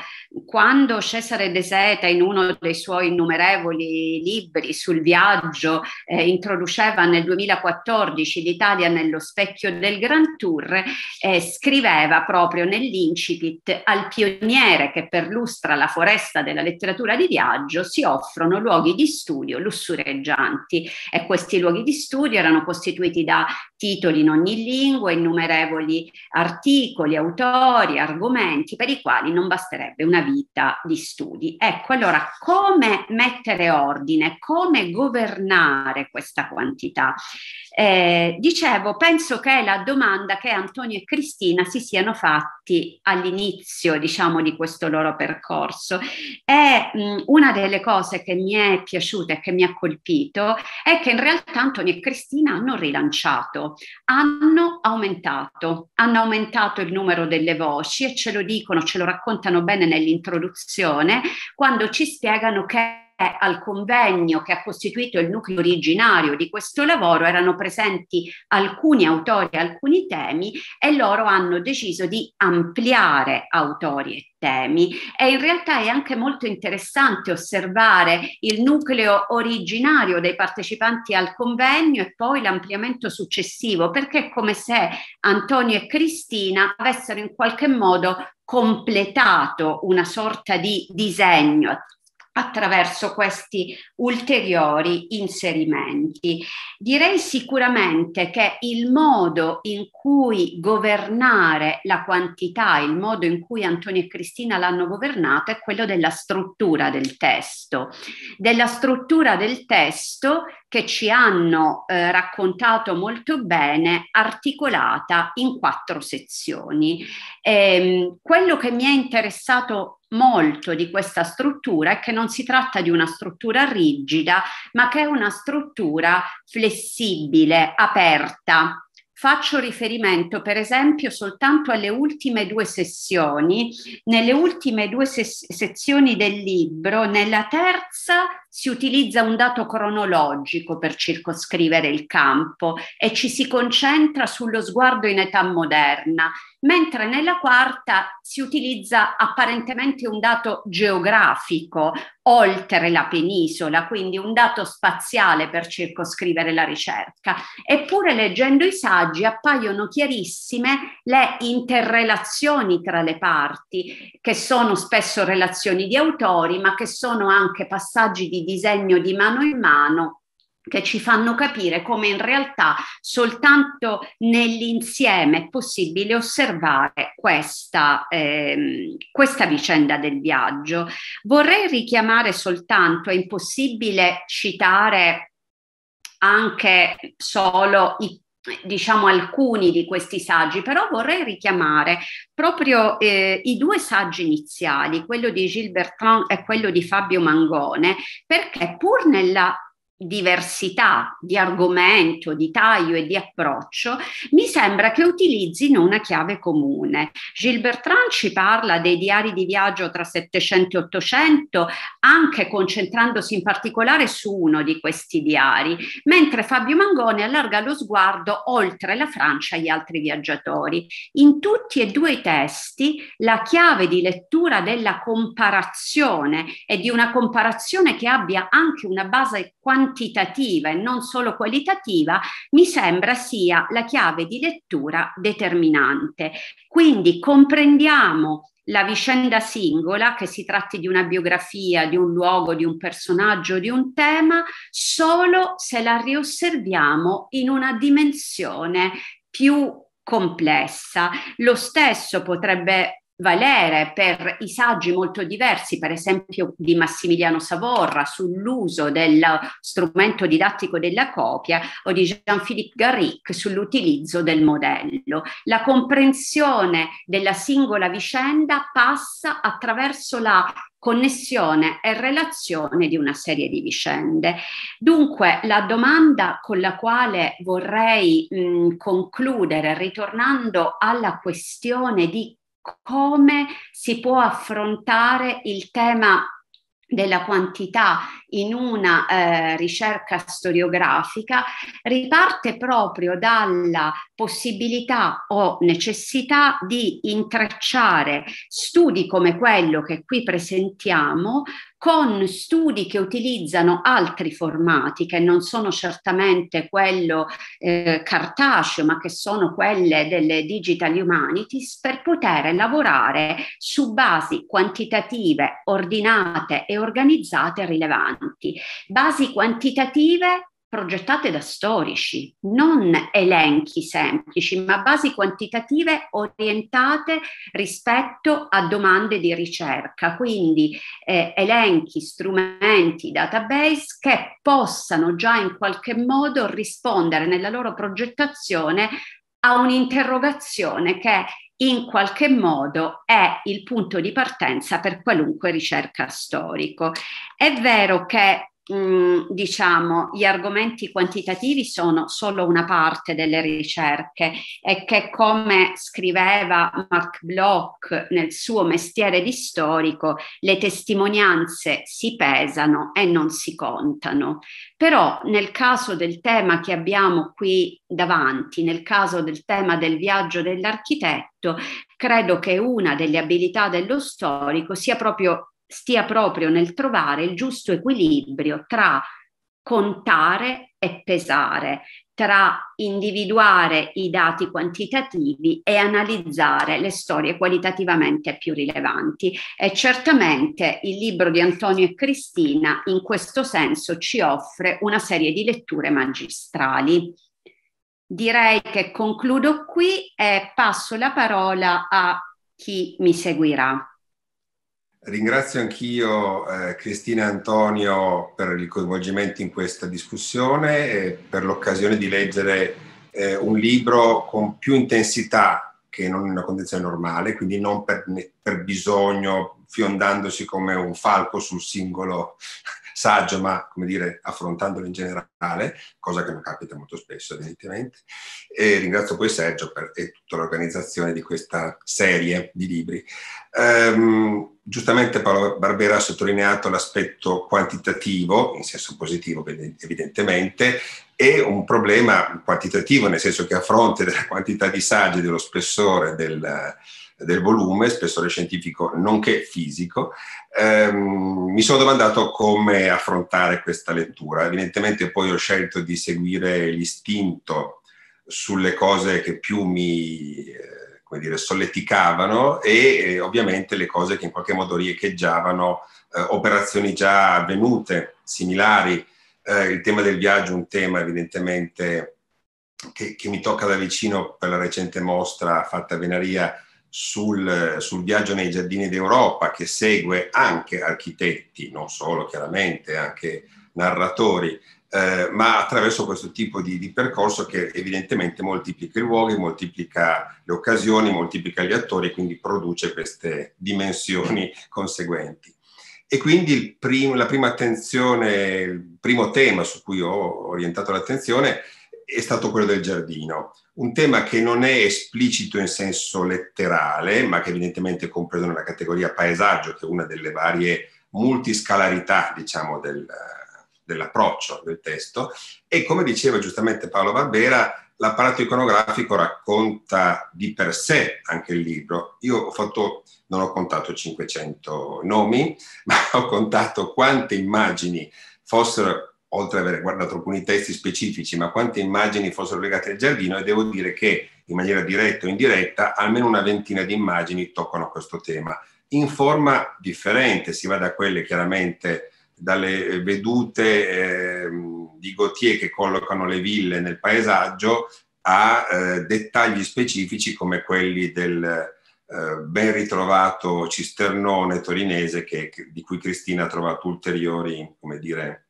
Quando Cesare De Seta in uno dei suoi innumerevoli libri sul viaggio eh, introduceva nel 2014 l'Italia nello specchio del Grand Tour, eh, scriveva proprio nell'incipit al pioniere che perlustra la foresta della letteratura di viaggio si offrono luoghi di studio lussureggianti e questi luoghi di studio erano costituiti da titoli in ogni lingua, innumerevoli innumerevoli articoli, autori, argomenti per i quali non basterebbe una vita di studi. Ecco, allora come mettere ordine, come governare questa quantità? Eh, dicevo, penso che la domanda che Antonio e Cristina si siano fatti all'inizio, diciamo, di questo loro percorso è mh, mm, una delle cose che mi è piaciuta e che mi ha colpito è che in realtà Antonio e Cristina hanno rilanciato, hanno aumentato, hanno aumentato il numero delle voci e ce lo dicono, ce lo raccontano bene nell'introduzione quando ci spiegano che al convegno che ha costituito il nucleo originario di questo lavoro erano presenti alcuni autori, e alcuni temi e loro hanno deciso di ampliare autori e temi e in realtà è anche molto interessante osservare il nucleo originario dei partecipanti al convegno e poi l'ampliamento successivo perché è come se Antonio e Cristina avessero in qualche modo completato una sorta di disegno attraverso questi ulteriori inserimenti. Direi sicuramente che il modo in cui governare la quantità, il modo in cui Antonio e Cristina l'hanno governato è quello della struttura del testo, della struttura del testo che ci hanno eh, raccontato molto bene, articolata in quattro sezioni. Ehm, quello che mi è interessato molto di questa struttura è che non si tratta di una struttura rigida, ma che è una struttura flessibile, aperta. Faccio riferimento per esempio soltanto alle ultime due sessioni. Nelle ultime due ses- sezioni del libro, nella terza si utilizza un dato cronologico per circoscrivere il campo e ci si concentra sullo sguardo in età moderna, mentre nella quarta si utilizza apparentemente un dato geografico oltre la penisola, quindi un dato spaziale per circoscrivere la ricerca. Eppure leggendo i saggi appaiono chiarissime le interrelazioni tra le parti, che sono spesso relazioni di autori, ma che sono anche passaggi di disegno di mano in mano che ci fanno capire come in realtà soltanto nell'insieme è possibile osservare questa, ehm, questa vicenda del viaggio. Vorrei richiamare soltanto, è impossibile citare anche solo i diciamo alcuni di questi saggi, però vorrei richiamare proprio eh, i due saggi iniziali, quello di Gilles Bertrand e quello di Fabio Mangone, perché pur nella diversità di argomento, di taglio e di approccio, mi sembra che utilizzino una chiave comune. Gilles Bertrand ci parla dei diari di viaggio tra 700 e 800, anche concentrandosi in particolare su uno di questi diari, mentre Fabio Mangone allarga lo sguardo oltre la Francia agli altri viaggiatori. In tutti e due i testi la chiave di lettura della comparazione e di una comparazione che abbia anche una base quantitativa quantitativa e non solo qualitativa, mi sembra sia la chiave di lettura determinante. Quindi comprendiamo la vicenda singola, che si tratti di una biografia, di un luogo, di un personaggio, di un tema, solo se la riosserviamo in una dimensione più complessa. Lo stesso potrebbe valere per i saggi molto diversi, per esempio di Massimiliano Savorra sull'uso del strumento didattico della copia o di Jean-Philippe Garic sull'utilizzo del modello. La comprensione della singola vicenda passa attraverso la connessione e relazione di una serie di vicende. Dunque, la domanda con la quale vorrei mh, concludere, ritornando alla questione di come si può affrontare il tema della quantità in una eh, ricerca storiografica riparte proprio dalla possibilità o necessità di intrecciare studi come quello che qui presentiamo con studi che utilizzano altri formati che non sono certamente quello eh, cartaceo, ma che sono quelle delle digital humanities, per poter lavorare su basi quantitative ordinate e organizzate rilevanti. Basi quantitative progettate da storici, non elenchi semplici, ma basi quantitative orientate rispetto a domande di ricerca, quindi eh, elenchi, strumenti, database che possano già in qualche modo rispondere nella loro progettazione a un'interrogazione che in qualche modo è il punto di partenza per qualunque ricerca storico. È vero che mh, mm, diciamo, gli argomenti quantitativi sono solo una parte delle ricerche e che come scriveva Mark Bloch nel suo mestiere di storico, le testimonianze si pesano e non si contano. Però nel caso del tema che abbiamo qui davanti, nel caso del tema del viaggio dell'architetto, credo che una delle abilità dello storico sia proprio stia proprio nel trovare il giusto equilibrio tra contare e pesare, tra individuare i dati quantitativi e analizzare le storie qualitativamente più rilevanti. E certamente il libro di Antonio e Cristina in questo senso ci offre una serie di letture magistrali. Direi che concludo qui e passo la parola a chi mi seguirà. Ringrazio anch'io eh, Cristina e Antonio per il coinvolgimento in questa discussione e per l'occasione di leggere eh, un libro con più intensità che non in una condizione normale, quindi non per, per bisogno, fiondandosi come un falco sul singolo saggio, ma come dire, affrontandolo in generale, cosa che non capita molto spesso evidentemente. E ringrazio poi Sergio per, e tutta l'organizzazione di questa serie di libri. Ehm, giustamente Paolo Barbera ha sottolineato l'aspetto quantitativo, in senso positivo evidentemente, e un problema quantitativo, nel senso che a fronte della quantità di saggi, dello spessore, del del volume, spessore scientifico nonché fisico, ehm, mi sono domandato come affrontare questa lettura. Evidentemente poi ho scelto di seguire l'istinto sulle cose che più mi eh, come dire, solleticavano e eh, ovviamente le cose che in qualche modo riecheggiavano eh, operazioni già avvenute, similari. Eh, il tema del viaggio è un tema evidentemente che, che, mi tocca da vicino per la recente mostra fatta a Venaria sul, sul, viaggio nei giardini d'Europa che segue anche architetti, non solo chiaramente, anche narratori, eh, ma attraverso questo tipo di, di, percorso che evidentemente moltiplica i luoghi, moltiplica le occasioni, moltiplica gli attori e quindi produce queste dimensioni [laughs] conseguenti. E quindi prim, la prima attenzione, il primo tema su cui ho orientato l'attenzione è è stato quello del giardino, un tema che non è esplicito in senso letterale, ma che evidentemente è compreso nella categoria paesaggio, che è una delle varie multiscalarità, diciamo, del, dell'approccio del testo. E come diceva giustamente Paolo Barbera, l'apparato iconografico racconta di per sé anche il libro. Io ho fatto, non ho contato 500 nomi, [laughs] ma ho contato quante immagini fossero oltre ad aver guardato alcuni testi specifici, ma quante immagini fossero legate al giardino e devo dire che in maniera diretta o indiretta almeno una ventina di immagini toccano questo tema in forma differente, si va da quelle chiaramente dalle eh, vedute eh, di Gautier che collocano le ville nel paesaggio a eh, dettagli specifici come quelli del eh, ben ritrovato cisternone torinese che, che, di cui Cristina ha trovato ulteriori, come dire,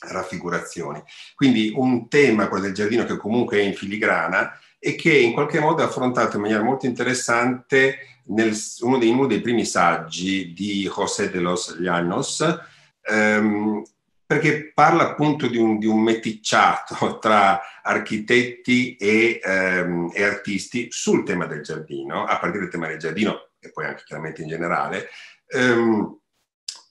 raffigurazioni. Quindi un tema, quello del giardino, che comunque è in filigrana e che in qualche modo è affrontato in maniera molto interessante nel, uno dei, in uno dei primi saggi di José de los Llanos, ehm, perché parla appunto di un, di un meticciato [laughs] tra architetti e, ehm, e artisti sul tema del giardino, a partire dal tema del giardino e poi anche chiaramente in generale, ehm,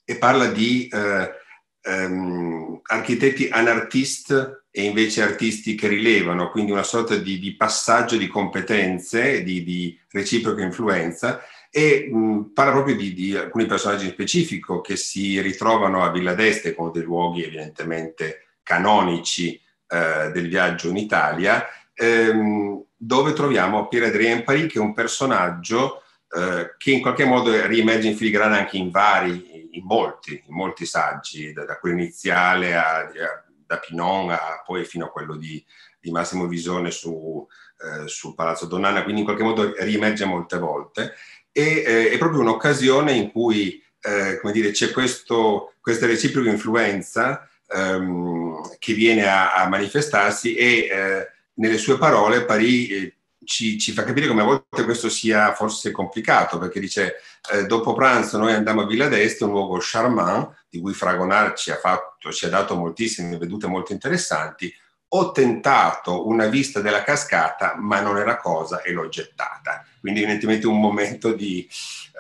e parla di... Eh, ehm, architetti anartist e invece artisti che rilevano, quindi una sorta di, di passaggio di competenze, di, di reciproca influenza e mh, parla proprio di, di, alcuni personaggi in specifico che si ritrovano a Villa d'Este, uno dei luoghi evidentemente canonici eh, del viaggio in Italia, ehm, dove troviamo Pierre Adrien Paris, che è un personaggio eh, che in qualche modo riemerge in filigrana anche in vari in molti, in molti saggi, da, da quello iniziale a, a, da Pinon a, poi fino a quello di, di Massimo Visone su, eh, su, Palazzo Donnana, quindi in qualche modo riemerge molte volte. E eh, è proprio un'occasione in cui eh, come dire, c'è questo, questa reciproca influenza ehm, che viene a, a manifestarsi e eh, nelle sue parole Parigi eh, ci, ci, fa capire come a volte questo sia forse complicato, perché dice eh, dopo pranzo noi andiamo a Villa d'Este, un luogo charmant, di cui Fragonard ci ha, fatto, ci ha dato moltissime vedute molto interessanti, ho tentato una vista della cascata, ma non era cosa e l'ho gettata. Quindi evidentemente un momento di,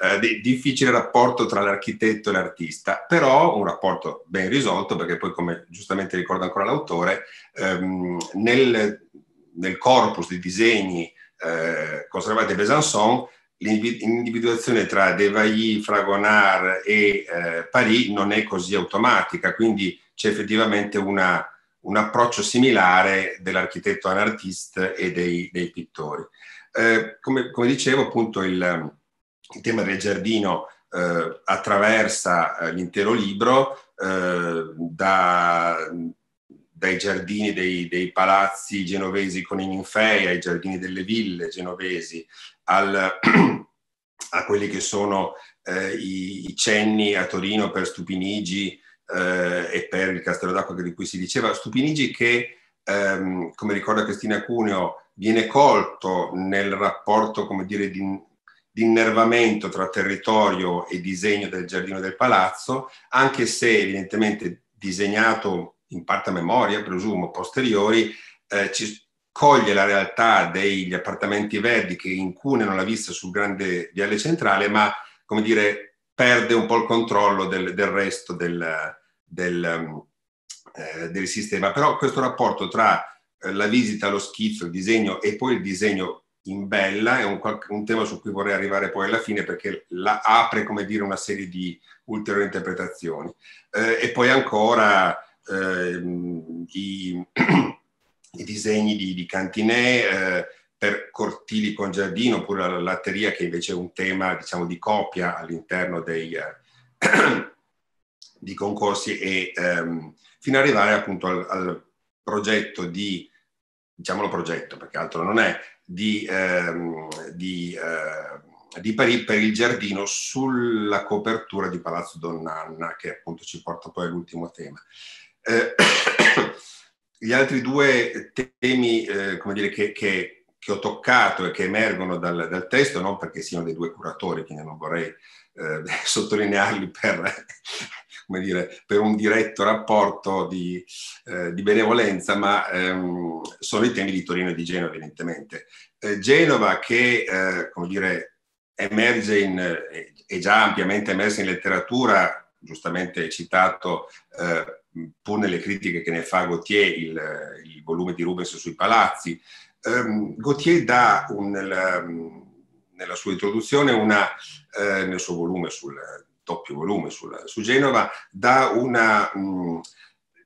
eh, di, difficile rapporto tra l'architetto e l'artista, però un rapporto ben risolto perché poi, come giustamente ricorda ancora l'autore, ehm, nel, nel, corpus di disegni eh, conservati a Besançon, l'individuazione tra Devailly, Fragonard e eh, Paris non è così automatica, quindi c'è effettivamente una, un approccio similare dell'architetto anartista e dei, dei pittori. Eh, come, come, dicevo, appunto, il, il tema del giardino eh, attraversa eh, l'intero libro, eh, da, dai giardini dei, dei, palazzi genovesi con i ninfei ai giardini delle ville genovesi, al, [clears throat] a quelli che sono eh, i, i, cenni a Torino per Stupinigi eh, e per il Castello d'Acqua di cui si diceva. Stupinigi che, ehm, come ricorda Cristina Cuneo, viene colto nel rapporto, come dire, di, di innervamento tra territorio e disegno del giardino del palazzo, anche se evidentemente disegnato in parte a memoria, presumo, posteriori, eh, ci coglie la realtà degli appartamenti verdi che incunano la vista sul grande viale centrale, ma, come dire, perde un po' il controllo del, del resto del, del, eh, del, sistema. Però questo rapporto tra eh, la visita, lo schizzo, il disegno e poi il disegno in bella è un, un, tema su cui vorrei arrivare poi alla fine perché la apre, come dire, una serie di ulteriori interpretazioni. Eh, e poi ancora eh, di, [clears throat] i disegni di, di Cantinè eh, per cortili con giardino, oppure la latteria che invece è un tema diciamo, di copia all'interno dei, eh, [clears throat] di concorsi e ehm, fino ad arrivare appunto al, al progetto di, diciamolo progetto perché altro non è, di, ehm, di, eh, di Parì per il giardino sulla copertura di Palazzo Donnanna che appunto ci porta poi all'ultimo tema. Eh, [coughs] gli altri due temi eh, come dire, che, che, che, ho toccato e che emergono dal, dal, testo, non perché siano dei due curatori, quindi non vorrei eh, [laughs] sottolinearli per, [laughs] dire, per, un diretto rapporto di, eh, di benevolenza, ma ehm, sono i temi di Torino e di Genova, evidentemente. Genova che, come dire, emerge in, è già ampiamente emersa in letteratura giustamente citato, eh, pur nelle critiche che ne fa Gautier, il, eh, il volume di Rubens sui palazzi, ehm, Gauthier dà un, nella, ehm, nella, sua introduzione, una, eh, nel suo volume, sul doppio volume sul, su Genova, dà una mh, mm,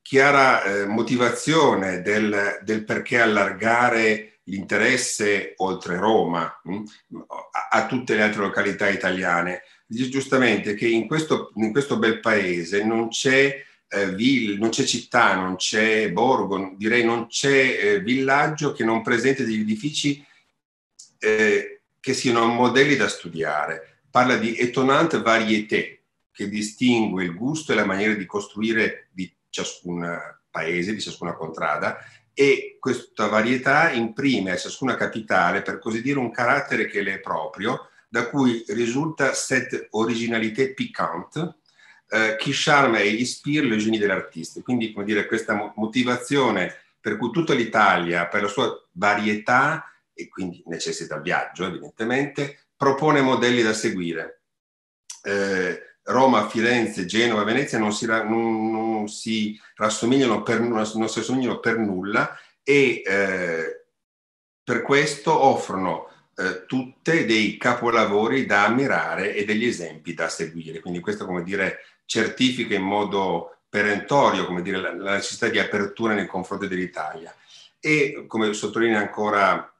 chiara eh, motivazione del, del perché allargare l'interesse oltre Roma mh, mm, a, a tutte le altre località italiane dice giustamente che in questo, in questo bel paese non c'è eh, ville, non c'è città, non c'è borgo, direi non c'è eh, villaggio che non presenti degli edifici eh, che siano modelli da studiare. Parla di etonante variété che distingue il gusto e la maniera di costruire di ciascun paese, di ciascuna contrada e questa varietà imprime a ciascuna capitale, per così dire, un carattere che le è proprio da cui risulta cette originalité piquante eh, qui charme et ispire le génie dell'artista. Quindi, come dire, questa motivazione per cui tutta l'Italia, per la sua varietà, e quindi necessita viaggio evidentemente, propone modelli da seguire. Eh, Roma, Firenze, Genova, Venezia non si, non, non si rassomigliano per, non si assomigliano per nulla e eh, per questo offrono eh, tutte dei capolavori da ammirare e degli esempi da seguire. Quindi questo, come dire, certifica in modo perentorio come dire, la, la necessità di apertura nei confronti dell'Italia. E come sottolinea ancora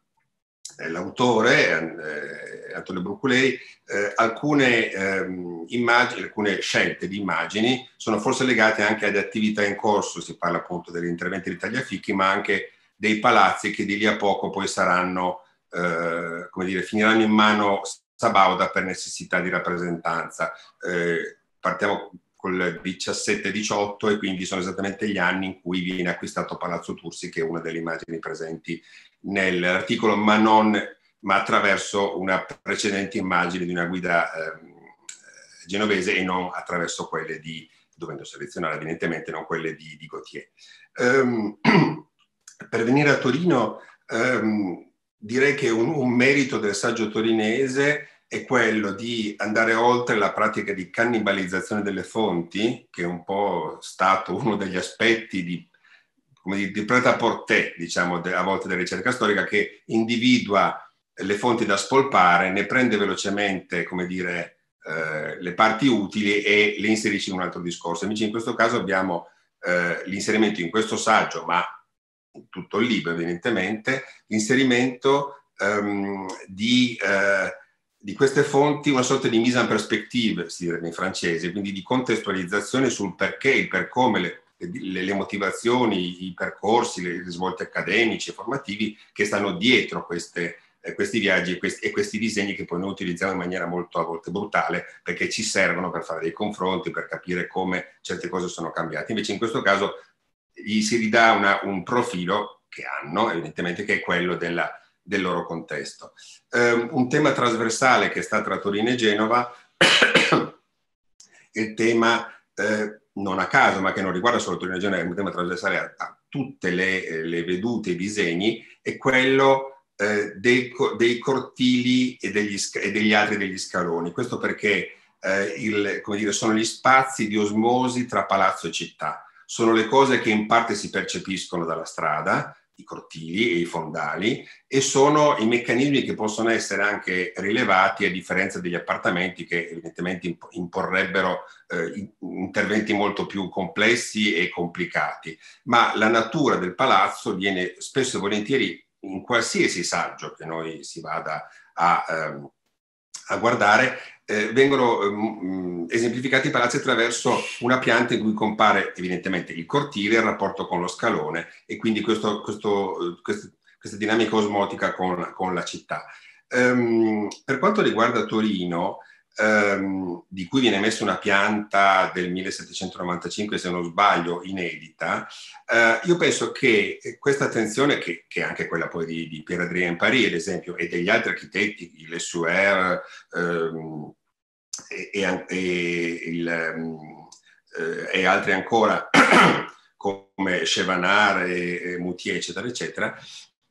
eh, l'autore, eh, Antonio Bruculei, eh, alcune, ehm, immagini, alcune scelte di immagini sono forse legate anche ad attività in corso, si parla appunto degli interventi di Tagliaficchi, ma anche dei palazzi che di lì a poco poi saranno eh, come dire, finiranno in mano Sabauda per necessità di rappresentanza. Eh, partiamo col 17-18 e quindi sono esattamente gli anni in cui viene acquistato Palazzo Tursi, che è una delle immagini presenti nell'articolo, ma, non, ma attraverso una precedente immagine di una guida eh, genovese e non attraverso quelle di, dovendo selezionare evidentemente, non quelle di, di Gautier. Um, [clears throat] per venire a Torino, um, direi che un, un merito del saggio torinese è quello di andare oltre la pratica di cannibalizzazione delle fonti, che è un po' stato uno degli aspetti di, come di, di preta portè, diciamo, de, a volte della ricerca storica, che individua le fonti da spolpare, ne prende velocemente, come dire, eh, le parti utili e le inserisce in un altro discorso. Invece in questo caso abbiamo eh, l'inserimento in questo saggio, ma tutto il libro evidentemente, l'inserimento um, di, eh, di, queste fonti, una sorta di mise en perspective, si direbbe in francese, quindi di contestualizzazione sul perché, il per come, le, le, le motivazioni, i percorsi, le svolte accademici e formativi che stanno dietro queste, eh, questi viaggi e questi, e questi, disegni che poi noi utilizziamo in maniera molto a volte brutale perché ci servono per fare dei confronti, per capire come certe cose sono cambiate. Invece in questo caso gli si ridà una, un profilo che hanno, evidentemente, che è quello della, del loro contesto. Um, un tema trasversale che sta tra Torino e Genova è [coughs] il tema, eh, non a caso, ma che non riguarda solo Torino e Genova, è un tema trasversale a, a tutte le, eh, le vedute i disegni, è quello eh, dei, dei, cortili e degli, e degli altri degli scaloni. Questo perché eh, il, dire, sono gli spazi di osmosi tra palazzo e città sono le cose che in parte si percepiscono dalla strada, i cortili e i fondali, e sono i meccanismi che possono essere anche rilevati a differenza degli appartamenti che evidentemente imporrebbero eh, interventi molto più complessi e complicati. Ma la natura del palazzo viene spesso e volentieri in qualsiasi saggio che noi si vada a... Ehm, a guardare eh, vengono mh, ehm, mm, esemplificati i palazzi attraverso una pianta in cui compare evidentemente il cortile, il rapporto con lo scalone e quindi questo, questo, eh, quest, questa dinamica osmotica con, con la città. Um, per quanto riguarda Torino, ehm, di cui viene messa una pianta del 1795, se non sbaglio, inedita, eh, io penso che questa attenzione, che, che è anche quella poi di, di Pierre-Adrien Paris, ad esempio, e degli altri architetti, Lessuer ehm, e, e, e, il, eh, e altri ancora, [coughs] come Chevanard e, Moutier, eccetera, eccetera,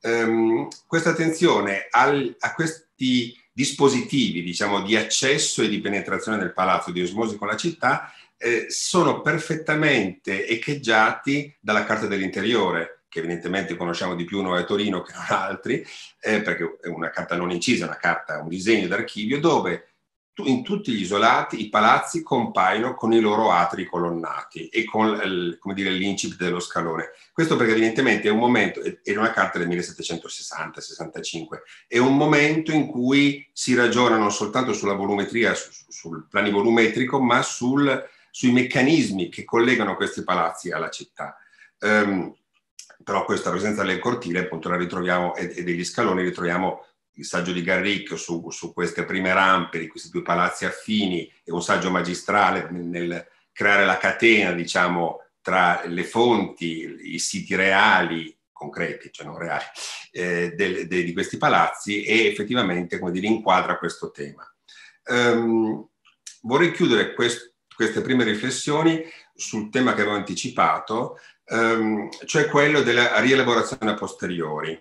ehm, questa attenzione al, a questi dispositivi diciamo, di accesso e di penetrazione del palazzo, di osmosi con la città, eh, sono perfettamente echeggiati dalla Carta dell'Interiore, che evidentemente conosciamo di più noi a Torino che non altri, eh, perché è una carta non incisa, una carta, un disegno d'archivio, dove in tutti gli isolati i palazzi compaiono con i loro atri colonnati e con come dire, l'incipit dello scalone. Questo perché evidentemente è un momento, era una carta del 1760-65, è un momento in cui si ragiona non soltanto sulla volumetria, su, sul planivolumetrico, ma sul, sui meccanismi che collegano questi palazzi alla città. Um, però questa presenza del cortile appunto la ritroviamo e degli scaloni ritroviamo il saggio di Garricchio su, su, queste prime rampe di questi due palazzi affini è un saggio magistrale nel, nel creare la catena, diciamo, tra le fonti, i siti reali, concreti, cioè non reali, eh, del, de, di questi palazzi e effettivamente, come dire, inquadra questo tema. Um, vorrei chiudere quest, queste prime riflessioni sul tema che avevo anticipato, um, cioè quello della rielaborazione a posteriori.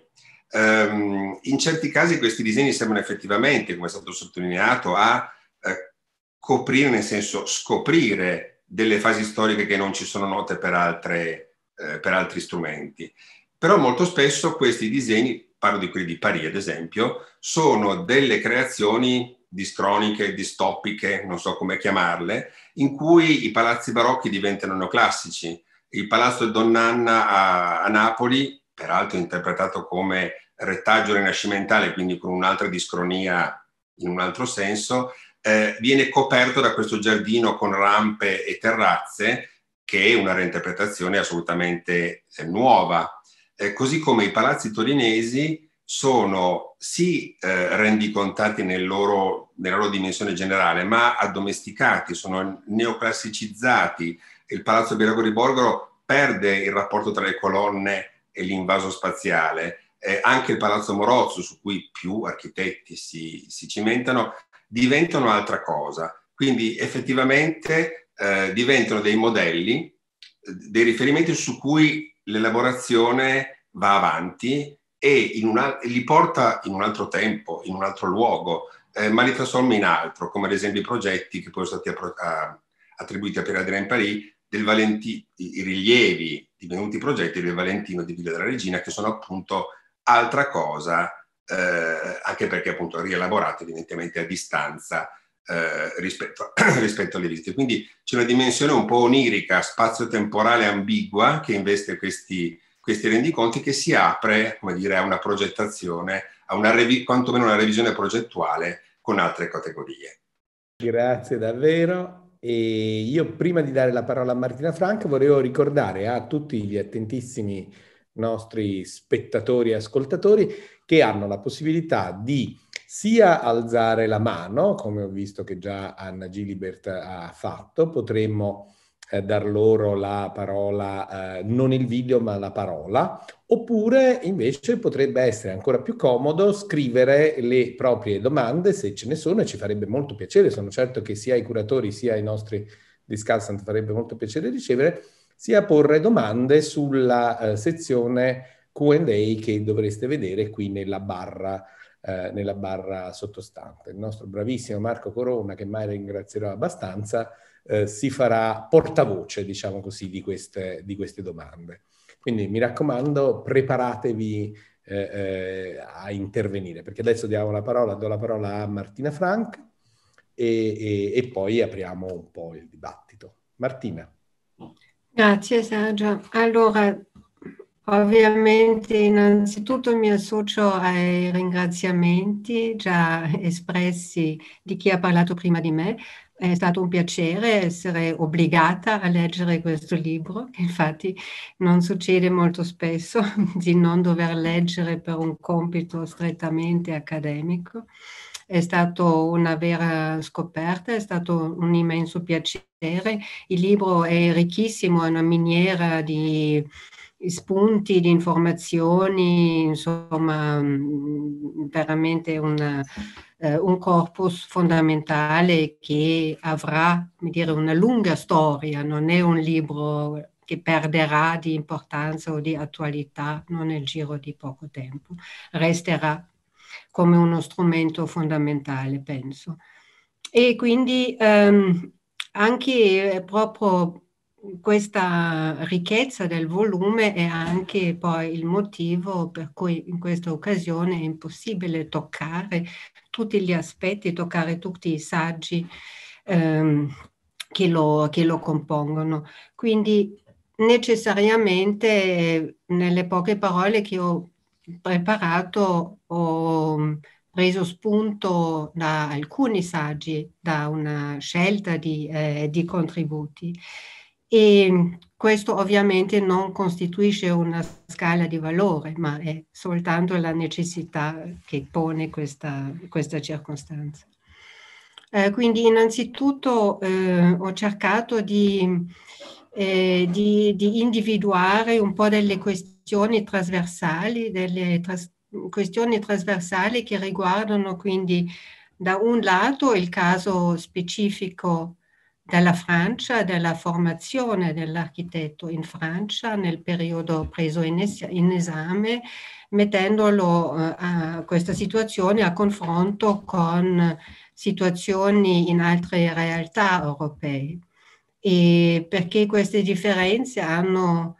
Um, in certi casi questi disegni sembrano effettivamente, come è stato sottolineato, a eh, coprire, nel senso scoprire delle fasi storiche che non ci sono note per, altre, eh, per altri strumenti. Però molto spesso questi disegni, parlo di quelli di Parì ad esempio, sono delle creazioni distroniche, distopiche, non so come chiamarle, in cui i palazzi barocchi diventano neoclassici. Il palazzo di Donnanna a, a Napoli peraltro interpretato come retaggio rinascimentale, quindi con un'altra discronia in un altro senso, eh, viene coperto da questo giardino con rampe e terrazze, che è una reinterpretazione assolutamente eh, nuova. Eh, così come i palazzi torinesi sono sì eh, rendicontati nel loro, nella loro dimensione generale, ma addomesticati, sono neoclassicizzati. Il Palazzo Birago Borgoro perde il rapporto tra le colonne e l'invaso spaziale, eh, anche il Palazzo Morozzo, su cui più architetti si, si cimentano, diventano altra cosa. Quindi effettivamente eh, diventano dei modelli, dei riferimenti su cui l'elaborazione va avanti e una, li porta in un altro tempo, in un altro luogo, eh, ma li trasforma in altro, come ad esempio i progetti che poi sono stati appro- a, attribuiti a Pierre Adrien Paris del Valentino, i rilievi divenuti progetti del Valentino di Villa della Regina, che sono appunto altra cosa, eh, anche perché appunto rielaborato evidentemente a distanza eh, rispetto, [clears throat] rispetto, alle visite. Quindi c'è una dimensione un po' onirica, spazio-temporale ambigua che investe questi, questi rendiconti che si apre, come dire, a una progettazione, a una revi- quantomeno una revisione progettuale con altre categorie. Grazie davvero e io prima di dare la parola a Martina Franca vorrei ricordare a tutti gli attentissimi nostri spettatori e ascoltatori che hanno la possibilità di sia alzare la mano, come ho visto che già Anna Gilibert ha fatto, potremmo eh, dar loro la parola, eh, non il video ma la parola, oppure invece potrebbe essere ancora più comodo scrivere le proprie domande se ce ne sono e ci farebbe molto piacere, sono certo che sia i curatori sia i nostri discussant farebbe molto piacere ricevere, sia porre domande sulla eh, sezione Q&A che dovreste vedere qui nella barra eh, nella barra sottostante. Il nostro bravissimo Marco Corona, che mai ringrazierò abbastanza, eh, si farà portavoce, diciamo così, di queste, di queste domande. Quindi mi raccomando, preparatevi eh, eh, a intervenire, perché adesso diamo la parola, do la parola a Martina Frank e, e, e poi apriamo un po' il dibattito. Martina. Grazie Sergio. Allora, ovviamente innanzitutto mi associo ai ringraziamenti già espressi di chi ha parlato prima di me, è stato un piacere essere obbligata a leggere questo libro, che infatti non succede molto spesso [laughs] di non dover leggere per un compito strettamente accademico. È stata una vera scoperta, è stato un immenso piacere. Il libro è ricchissimo, è una miniera di spunti, di informazioni, insomma, mm, veramente un eh, un corpus fondamentale che avrà dire, una lunga storia, non è un libro che perderà di importanza o di attualità non nel giro di poco tempo, resterà come uno strumento fondamentale, penso. E quindi ehm, anche eh, proprio questa ricchezza del volume è anche poi il motivo per cui in questa occasione è impossibile toccare tutti gli aspetti, toccare tutti i saggi ehm, che, lo, che lo compongono. Quindi necessariamente nelle poche parole che ho preparato ho preso spunto da alcuni saggi, da una scelta di, eh, di contributi. E questo ovviamente non costituisce una scala di valore, ma è soltanto la necessità che pone questa, questa circostanza. Eh, quindi innanzitutto eh, ho cercato di, eh, di, di, individuare un po' delle questioni trasversali, delle tras- questioni trasversali che riguardano quindi da un lato il caso specifico dalla Francia, dalla formazione dell'architetto in Francia nel periodo preso in, es- in esame, mettendolo eh, a questa situazione a confronto con situazioni in altre realtà europee. E perché queste differenze hanno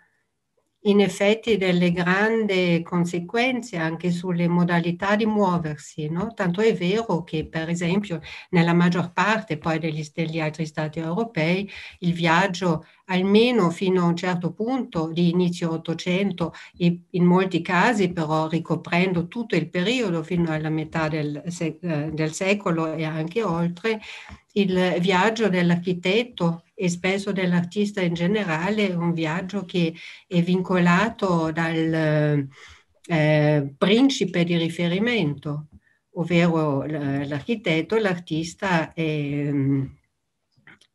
in effetti delle grandi conseguenze anche sulle modalità di muoversi, no? tanto è vero che per esempio nella maggior parte poi degli, degli altri stati europei il viaggio almeno fino a un certo punto di inizio 800 e in molti casi però ricoprendo tutto il periodo fino alla metà del, eh, del secolo e anche oltre, il viaggio dell'architetto e spesso dell'artista in generale, è un viaggio che è vincolato dal eh, principe di riferimento, ovvero l'architetto, l'artista è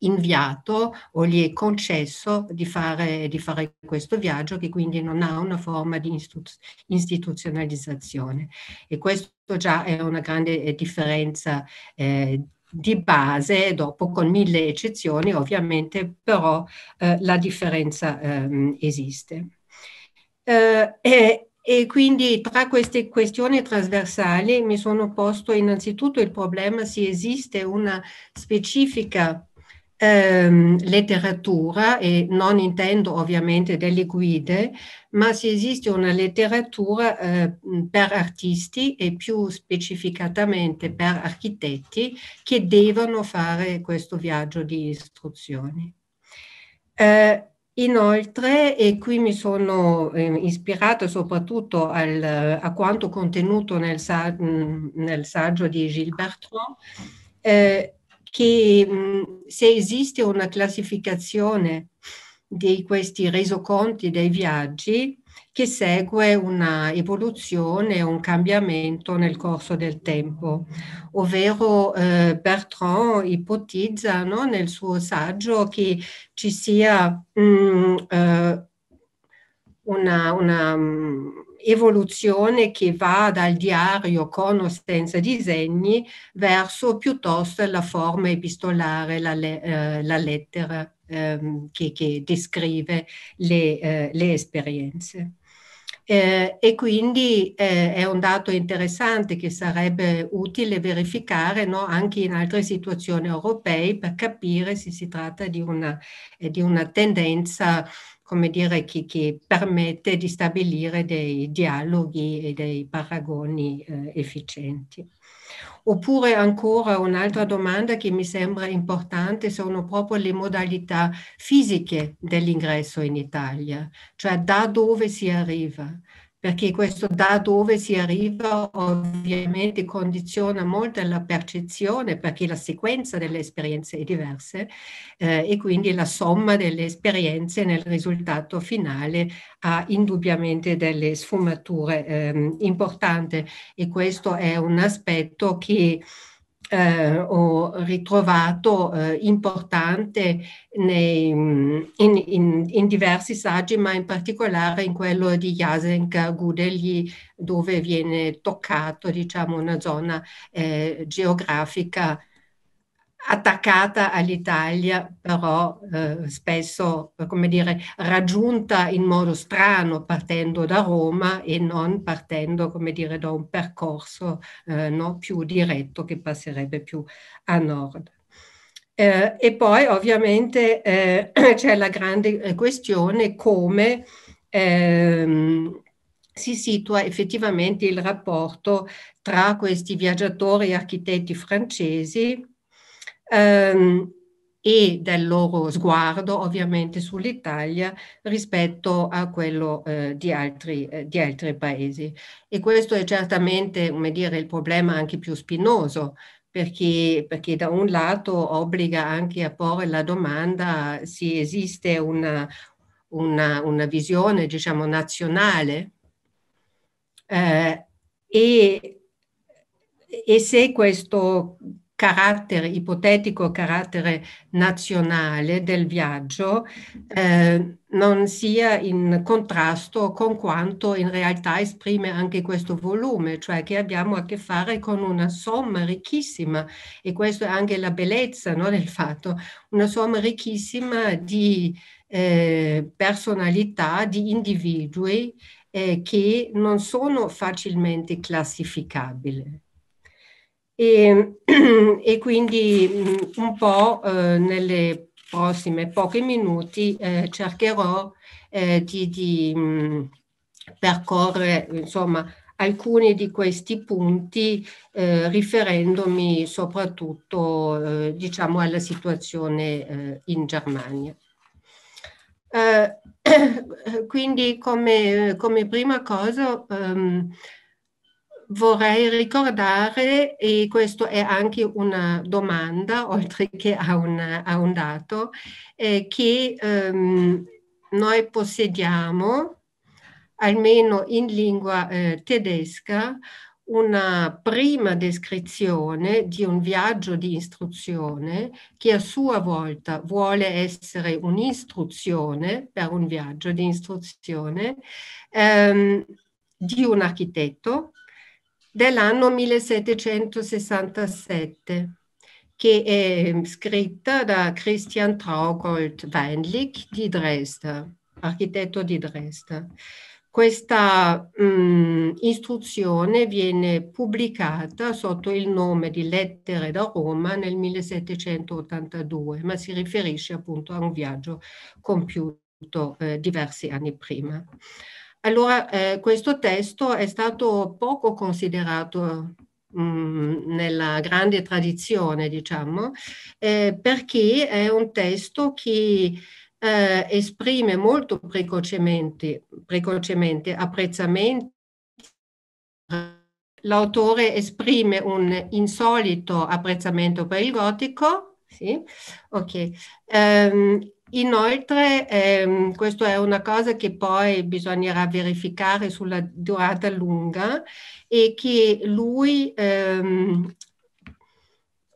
inviato o gli è concesso di fare, di fare, questo viaggio che quindi non ha una forma di istituzionalizzazione. E questo già è una grande eh, differenza eh, di base, dopo mm. con mille eccezioni ovviamente, però eh, la differenza ehm, esiste. Eh, e, e quindi tra queste questioni trasversali mi sono posto innanzitutto il problema se esiste una specifica ehm, letteratura, e non intendo ovviamente delle guide, ma se esiste una letteratura eh, per artisti e più specificatamente per architetti che devono fare questo viaggio di istruzioni. Eh, Inoltre, e qui mi sono eh, ispirata soprattutto al, a quanto contenuto nel, sa- nel, saggio di Gilles Bertrand, eh, che mm, se esiste una classificazione di questi resoconti dei viaggi che segue una evoluzione, un cambiamento nel corso del tempo. Ovvero eh, Bertrand ipotizza no, nel suo saggio che ci sia mh, mm, eh, una, una mh, mm, evoluzione che va dal diario con o senza disegni verso piuttosto la forma epistolare, la, le, eh, la lettera ehm, che, che, descrive le, eh, le esperienze. Eh, e quindi eh, è un dato interessante che sarebbe utile verificare no, anche in altre situazioni europee per capire se si tratta di una, eh, di una tendenza come dire, che, che permette di stabilire dei dialoghi e dei paragoni eh, efficienti. Oppure ancora un'altra domanda che mi sembra importante sono proprio le modalità fisiche dell'ingresso in Italia, cioè da dove si arriva perché questo da dove si arriva ovviamente condiziona molto la percezione, perché la sequenza delle esperienze è diversa eh, e quindi la somma delle esperienze nel risultato finale ha indubbiamente delle sfumature eh, importanti e questo è un aspetto che eh, ho ritrovato eh, importante nei, in, in, in, diversi saggi, ma in particolare in quello di Jasenka Gudeli, dove viene toccato diciamo, una zona eh, geografica attaccata all'Italia, però eh, spesso, come dire, raggiunta in modo strano partendo da Roma e non partendo, come dire, da un percorso eh, no, più diretto che passerebbe più a nord. Eh, e poi ovviamente eh, [clears throat] c'è la grande eh, questione come ehm, si situa effettivamente il rapporto tra questi viaggiatori e architetti francesi ehm, e del loro sguardo ovviamente sull'Italia rispetto a quello eh, di, altri, eh, di, altri, paesi. E questo è certamente dire, il problema anche più spinoso, perché, perché, da un lato obbliga anche a porre la domanda se esiste una, una, una visione diciamo, nazionale eh, e, e se questo carattere, ipotetico carattere nazionale del viaggio eh, non sia in contrasto con quanto in realtà esprime anche questo volume, cioè che abbiamo a che fare con una somma ricchissima e questa è anche la bellezza no, del fatto, una somma ricchissima di eh, personalità, di individui eh, che non sono facilmente classificabili. E, [clears throat] e quindi mm, un po' eh, nelle prossime pochi minuti eh, cercherò eh, di, di mh, mm, percorrere insomma, alcuni di questi punti eh, riferendomi soprattutto eh, diciamo, alla situazione eh, in Germania. [clears throat] quindi come, come prima cosa ehm, vorrei ricordare, e questa è anche una domanda, mm. oltre che a un, a un dato, eh, che ehm, noi possediamo, almeno in lingua eh, tedesca, una prima descrizione di un viaggio di istruzione che a sua volta vuole essere un'istruzione per un viaggio di istruzione ehm, di un architetto dell'anno 1767 che è scritta da Christian Traugold Weinlich di Dresda, architetto di Dresda. Questa mh, mm, istruzione viene pubblicata sotto il nome di Lettere da Roma nel 1782, ma si riferisce appunto a un viaggio compiuto eh, diversi anni prima. Allora, eh, questo testo è stato poco considerato mm, nella grande tradizione, diciamo, eh, perché è un testo che eh, esprime molto precocemente, precocemente apprezzamenti. L'autore esprime un insolito apprezzamento per il gotico, sì? okay. um, Inoltre, ehm, questa è una cosa che poi bisognerà verificare sulla durata lunga e che lui ehm,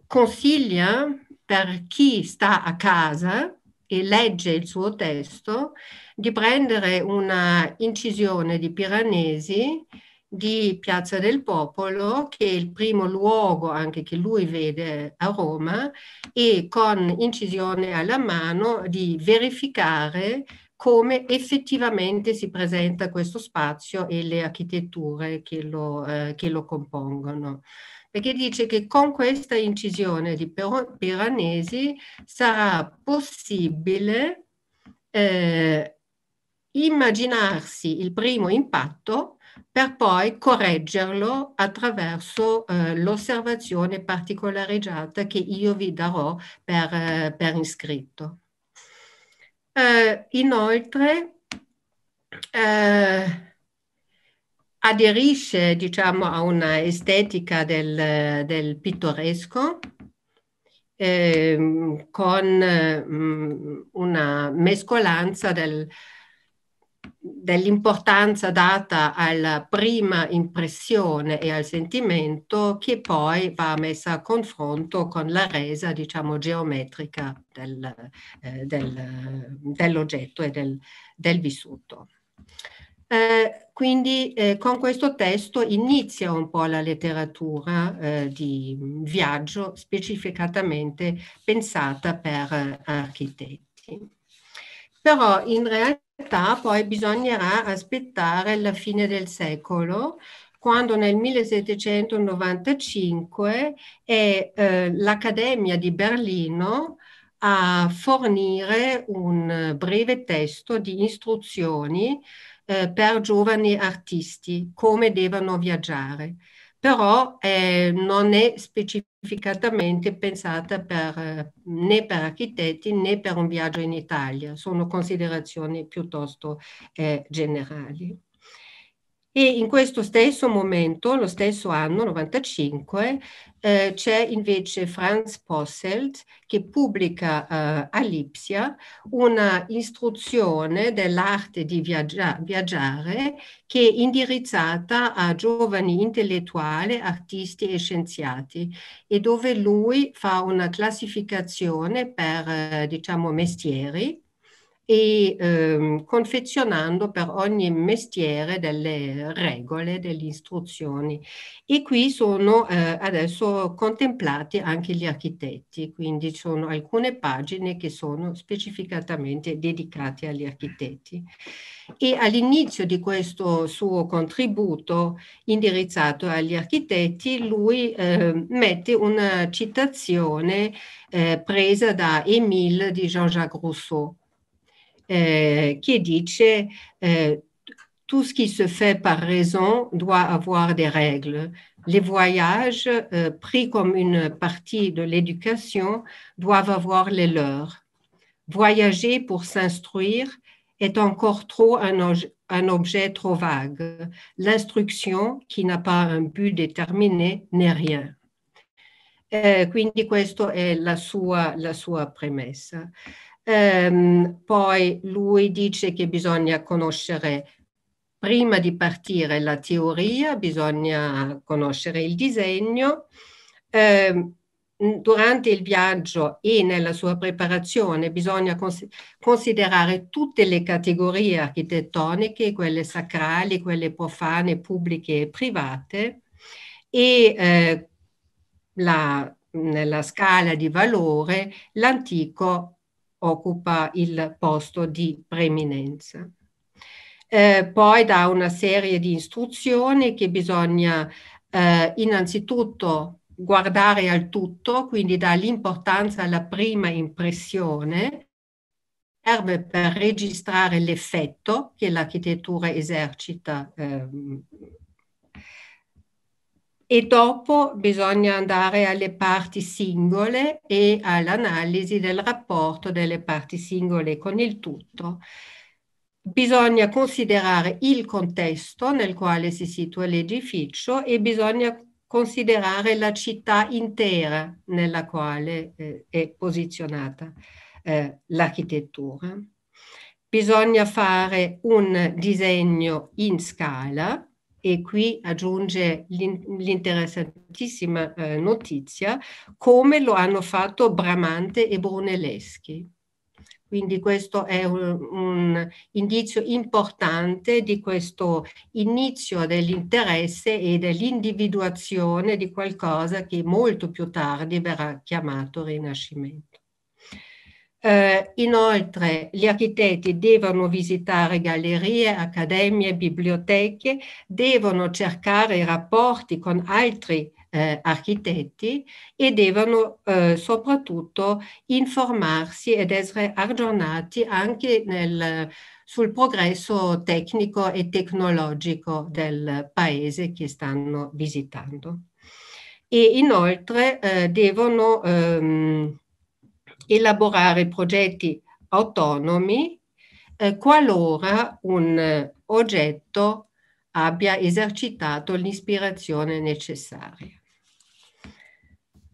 consiglia per chi sta a casa e legge il suo testo di prendere una incisione di Piranesi di Piazza del Popolo, che è il primo luogo anche che lui vede a Roma, e con incisione alla mano di verificare come effettivamente si presenta questo spazio e le architetture che lo, eh, che lo compongono. Perché dice che con questa incisione di Piranesi sarà possibile eh, immaginarsi il primo impatto per poi correggerlo attraverso eh, l'osservazione particolareggiata che io vi darò per, eh, per iscritto. Eh, inoltre, eh, aderisce diciamo, a una estetica del, del pittoresco ehm, con mh, eh, mm, una mescolanza del, dell'importanza data alla prima impressione e al sentimento che poi va messa a confronto con la resa, diciamo, geometrica del, eh, del, dell'oggetto e del, del vissuto. Eh, quindi eh, con questo testo inizia un po' la letteratura eh, di viaggio specificatamente pensata per eh, architetti. Però in realtà realtà poi bisognerà aspettare la fine del secolo quando nel 1795 è eh, l'Accademia di Berlino a fornire un breve testo di istruzioni eh, per giovani artisti, come devono viaggiare però eh, non è specificatamente pensata per, né per architetti né per un viaggio in Italia, sono considerazioni piuttosto eh, generali. E in questo stesso momento, lo stesso anno, 95, eh, c'è invece Franz Posselt che pubblica eh, a Lipsia una istruzione dell'arte di viaggia- viaggiare che è indirizzata a giovani intellettuali, artisti e scienziati e dove lui fa una classificazione per, eh, diciamo, mestieri e ehm, confezionando per ogni mestiere delle regole, delle istruzioni. E qui sono eh, adesso contemplati anche gli architetti, quindi ci sono alcune pagine che sono specificatamente dedicate agli architetti. E all'inizio di questo suo contributo indirizzato agli architetti, lui eh, mette una citazione eh, presa da Émile di Jean-Jacques Rousseau Euh, qui dit « que euh, tout ce qui se fait par raison doit avoir des règles. Les voyages, euh, pris comme une partie de l'éducation, doivent avoir les leurs. Voyager pour s'instruire est encore trop un, objet trop vague. L'instruction, qui n'a pas un but déterminé, n'est rien. Donc, quindi questa è la sua, la sua premessa. Ehm, poi lui dice che bisogna conoscere prima di partire la teoria, bisogna conoscere il disegno. Ehm, durante il viaggio e nella sua preparazione bisogna considerare tutte le categorie architettoniche, quelle sacrali, quelle profane, pubbliche e private e eh, la, nella scala di valore l'antico occupa il posto di preminenza. Eh, poi dà una serie di istruzioni che bisogna eh, innanzitutto guardare al tutto, quindi dà l'importanza alla prima impressione, serve per registrare l'effetto che l'architettura esercita eh, e dopo bisogna andare alle parti singole e all'analisi del rapporto delle parti singole con il tutto. Bisogna considerare il contesto nel quale si situa l'edificio e bisogna considerare la città intera nella quale eh, è posizionata eh, l'architettura. Bisogna fare un disegno in scala e qui aggiunge l'interessantissima eh, notizia, come lo hanno fatto Bramante e Brunelleschi. Quindi questo è un, un, indizio importante di questo inizio dell'interesse e dell'individuazione di qualcosa che molto più tardi verrà chiamato Rinascimento. Eh, inoltre gli architetti devono visitare gallerie, accademie, biblioteche, devono cercare rapporti con altri eh, architetti e devono eh, soprattutto informarsi ed essere aggiornati anche nel, sul progresso tecnico e tecnologico del paese che stanno visitando. E inoltre eh, devono ehm, elaborare progetti autonomi eh, qualora un eh, oggetto abbia esercitato l'ispirazione necessaria.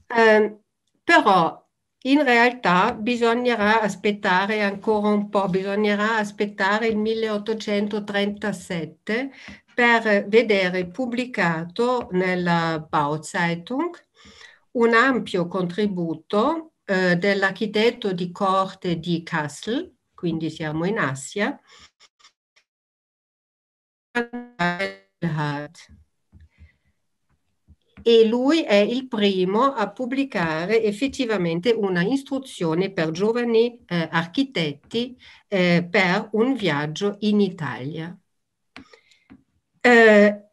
Eh, però in realtà bisognerà aspettare ancora un po', bisognerà aspettare il 1837 per vedere pubblicato nella Bauzeitung un ampio contributo eh, dell'architetto di corte di Kassel, quindi siamo in Asia, e lui è il primo a pubblicare effettivamente una istruzione per giovani eh, architetti eh, per un viaggio in Italia. Eh,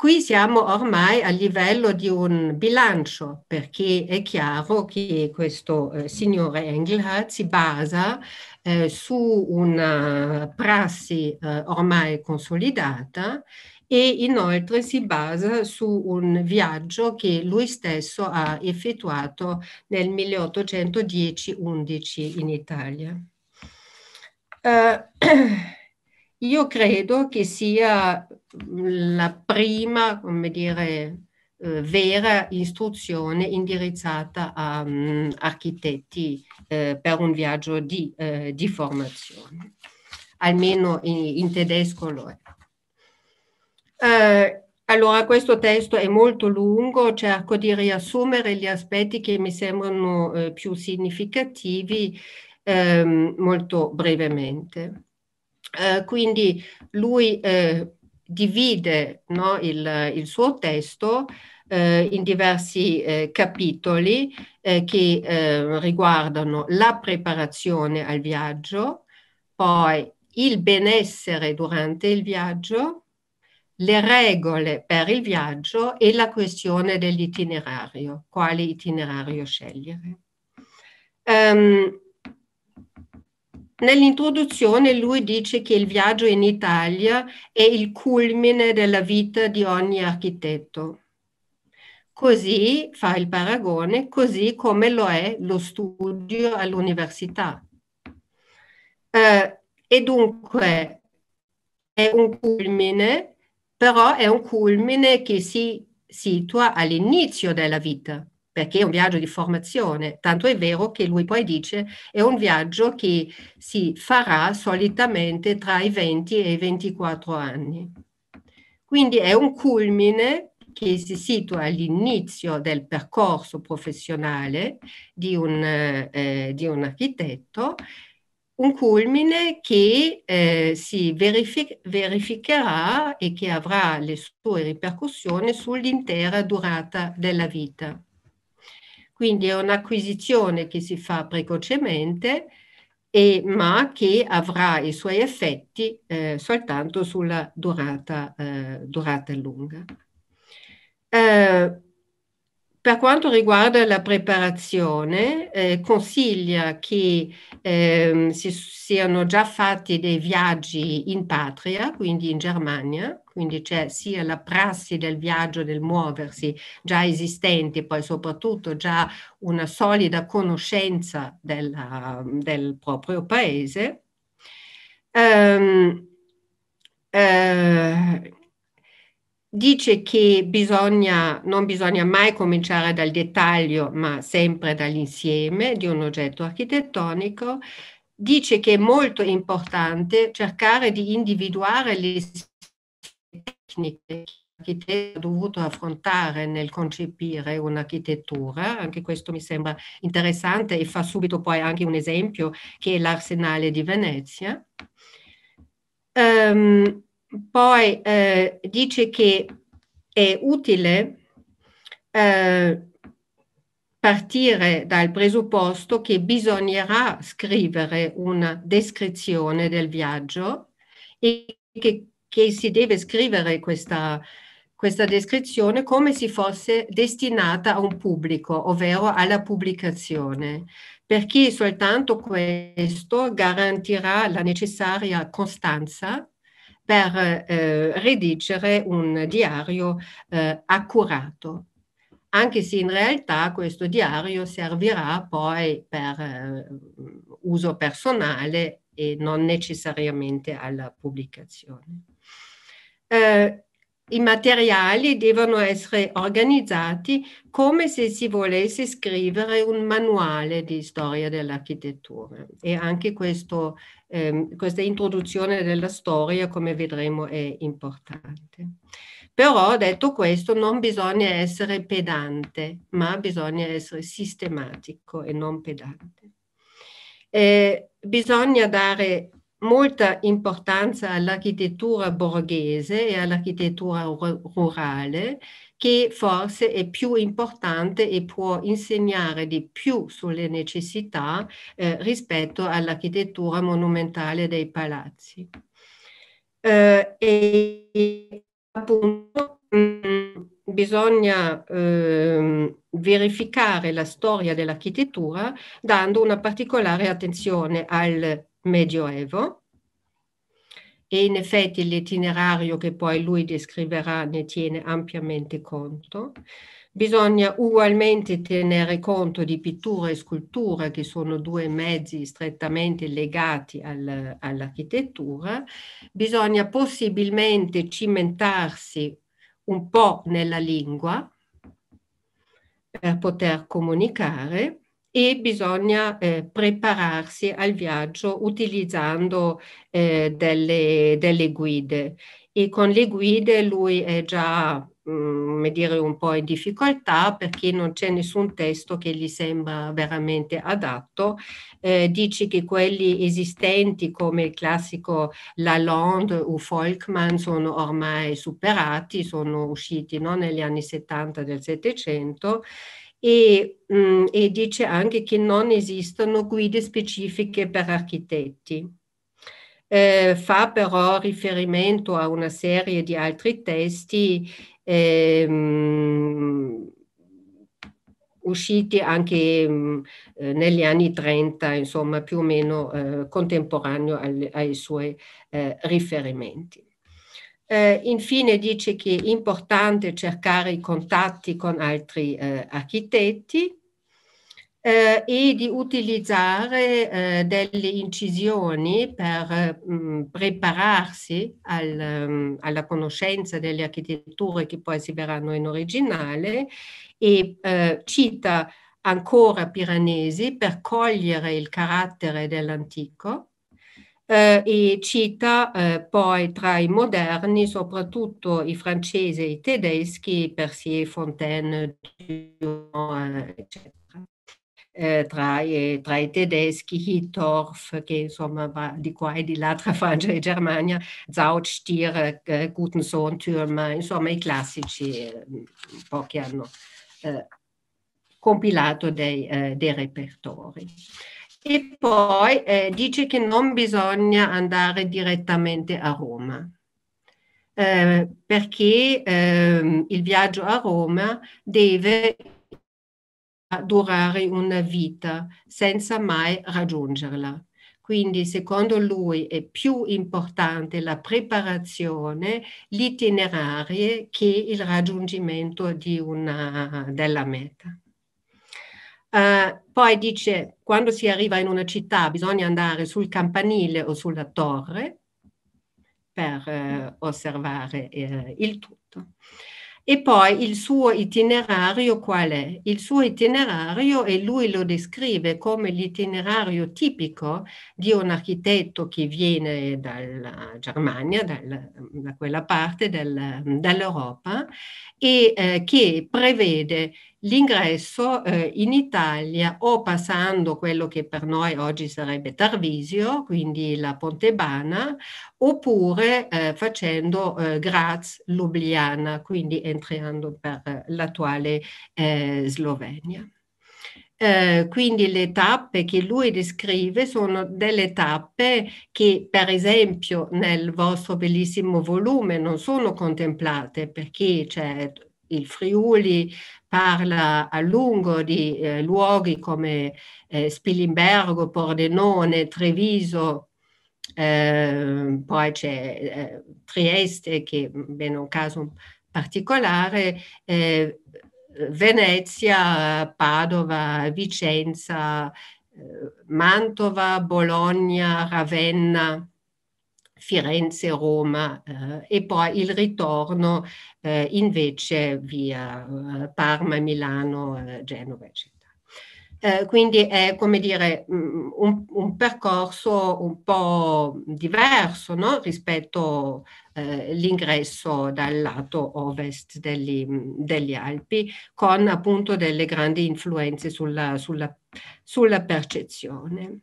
Qui siamo ormai a livello di un bilancio, perché è chiaro che questo eh, signore Engelhardt si basa eh, su una prassi eh, ormai consolidata e inoltre si basa su un viaggio che lui stesso ha effettuato nel 1810-11 in Italia. Uh, [clears throat] io credo che sia la prima, come dire, eh, vera istruzione indirizzata a um, architetti eh, per un viaggio di, eh, di formazione. Almeno in, in, tedesco lo è. Eh, allora, questo testo è molto lungo, cerco di riassumere gli aspetti che mi sembrano eh, più significativi ehm, molto brevemente. Eh, quindi lui divide no, il, il, suo testo eh, in diversi eh, capitoli eh, che eh, riguardano la preparazione al viaggio, poi il benessere durante il viaggio, le regole per il viaggio e la questione dell'itinerario, quale itinerario scegliere. Um, Nell'introduzione lui dice che il viaggio in Italia è il culmine della vita di ogni architetto. Così fa il paragone, così come lo è lo studio all'università. Eh, e dunque è un culmine, però è un culmine che si situa all'inizio della vita perché è un viaggio di formazione, tanto è vero che lui poi dice è un viaggio che si farà solitamente tra i 20 e i 24 anni. Quindi è un culmine che si situa all'inizio del percorso professionale di un, eh, di un architetto, un culmine che eh, si verific- verificherà e che avrà le sue ripercussioni sull'intera durata della vita. Quindi è un'acquisizione che si fa precocemente, e, ma che avrà i suoi effetti eh, soltanto sulla durata, eh, durata lunga. Eh, per quanto riguarda la preparazione, eh, consiglia che eh, si siano già fatti dei viaggi in patria, quindi in Germania, quindi c'è sia la prassi del viaggio, del muoversi già esistente, poi soprattutto già una solida conoscenza della, del proprio paese. Um, eh, dice che bisogna, non bisogna mai cominciare dal dettaglio, ma sempre dall'insieme di un oggetto architettonico, dice che è molto importante cercare di individuare le tecniche che l'architetto ha dovuto affrontare nel concepire un'architettura, anche questo mi sembra interessante e fa subito poi anche un esempio che è l'arsenale di Venezia. Um, poi eh, dice che è utile eh, partire dal presupposto che bisognerà scrivere una descrizione del viaggio e che, che si deve scrivere questa, questa descrizione come se fosse destinata a un pubblico, ovvero alla pubblicazione, perché soltanto questo garantirà la necessaria costanza per eh, redigere un diario eh, accurato, anche se in realtà questo diario servirà poi per eh, uso personale e non necessariamente alla pubblicazione. Eh, I materiali devono essere organizzati come se si volesse scrivere un manuale di storia dell'architettura e anche questo eh, questa introduzione della storia, come vedremo, è importante. Però, detto questo, non bisogna essere pedante, ma bisogna essere sistematico e non pedante. Eh, bisogna dare molta importanza all'architettura borghese e all'architettura rurale che forse è più importante e può insegnare di più sulle necessità eh, rispetto all'architettura monumentale dei palazzi. Eh, e appunto mm, bisogna eh, verificare la storia dell'architettura dando una particolare attenzione al Medioevo, e in effetti l'itinerario che poi lui descriverà ne tiene ampiamente conto. Bisogna ugualmente tenere conto di pittura e scultura, che sono due mezzi strettamente legati al, all'architettura. Bisogna possibilmente cimentarsi un po' nella lingua per poter comunicare e bisogna eh, prepararsi al viaggio utilizzando eh, delle, delle guide. E con le guide lui è già mh, mm, dire, un po' in difficoltà perché non c'è nessun testo che gli sembra veramente adatto. Eh, dici che quelli esistenti come il classico Lalonde o Folkman sono ormai superati, sono usciti no, negli anni 70 del Settecento e, mh, mm, e dice anche che non esistono guide specifiche per architetti. Eh, fa però riferimento a una serie di altri testi ehm, usciti anche mh, mm, eh, negli anni 30, insomma più o meno eh, contemporaneo al, ai suoi eh, riferimenti. Eh, infine dice che è importante cercare i contatti con altri eh, architetti eh, e di utilizzare eh, delle incisioni per mh, mm, prepararsi al, um, alla conoscenza delle architetture che poi si verranno in originale e eh, cita ancora Piranesi per cogliere il carattere dell'antico eh, e cita eh, poi tra i moderni soprattutto i francesi e i tedeschi, Persier, Fontaine, Dumont, eh, eccetera. Eh, tra, i, tra, i, tedeschi, Hittorf, che insomma va di qua e di là tra Francia e Germania, Zaut, Stier, eh, Gutensohn, Thürmer, insomma i classici eh, un po' che hanno eh, compilato dei, eh, dei repertori. E poi eh, dice che non bisogna andare direttamente a Roma, eh, perché eh, il viaggio a Roma deve durare una vita senza mai raggiungerla. Quindi secondo lui è più importante la preparazione, l'itinerario che il raggiungimento una, della meta. Uh, poi dice, quando si arriva in una città bisogna andare sul campanile o sulla torre per uh, osservare uh, il tutto. E poi il suo itinerario qual è? Il suo itinerario, e lui lo descrive come l'itinerario tipico di un architetto che viene dalla Germania, dal, da quella parte del, dell'Europa, e eh, che prevede l'ingresso eh, in Italia o passando quello che per noi oggi sarebbe Tarvisio, quindi la Pontebana, oppure eh, facendo eh, Graz, Ljubljana, quindi entrando per eh, l'attuale eh, Slovenia. Eh, quindi le tappe che lui descrive sono delle tappe che per esempio nel vostro bellissimo volume non sono contemplate perché c'è il Friuli, parla a lungo di eh, luoghi come eh, Spilimbergo, Pordenone, Treviso, eh, poi c'è eh, Trieste che è un caso particolare, eh, Venezia, Padova, Vicenza, eh, Mantova, Bologna, Ravenna. Firenze, Roma eh, e poi il ritorno eh, invece via eh, Parma, Milano, eh, Genova, eccetera. Eh, quindi è come dire mm, un, un, percorso un po' diverso no? rispetto all'ingresso dal lato ovest degli, degli, Alpi, con appunto delle grandi influenze sulla, sulla, sulla percezione.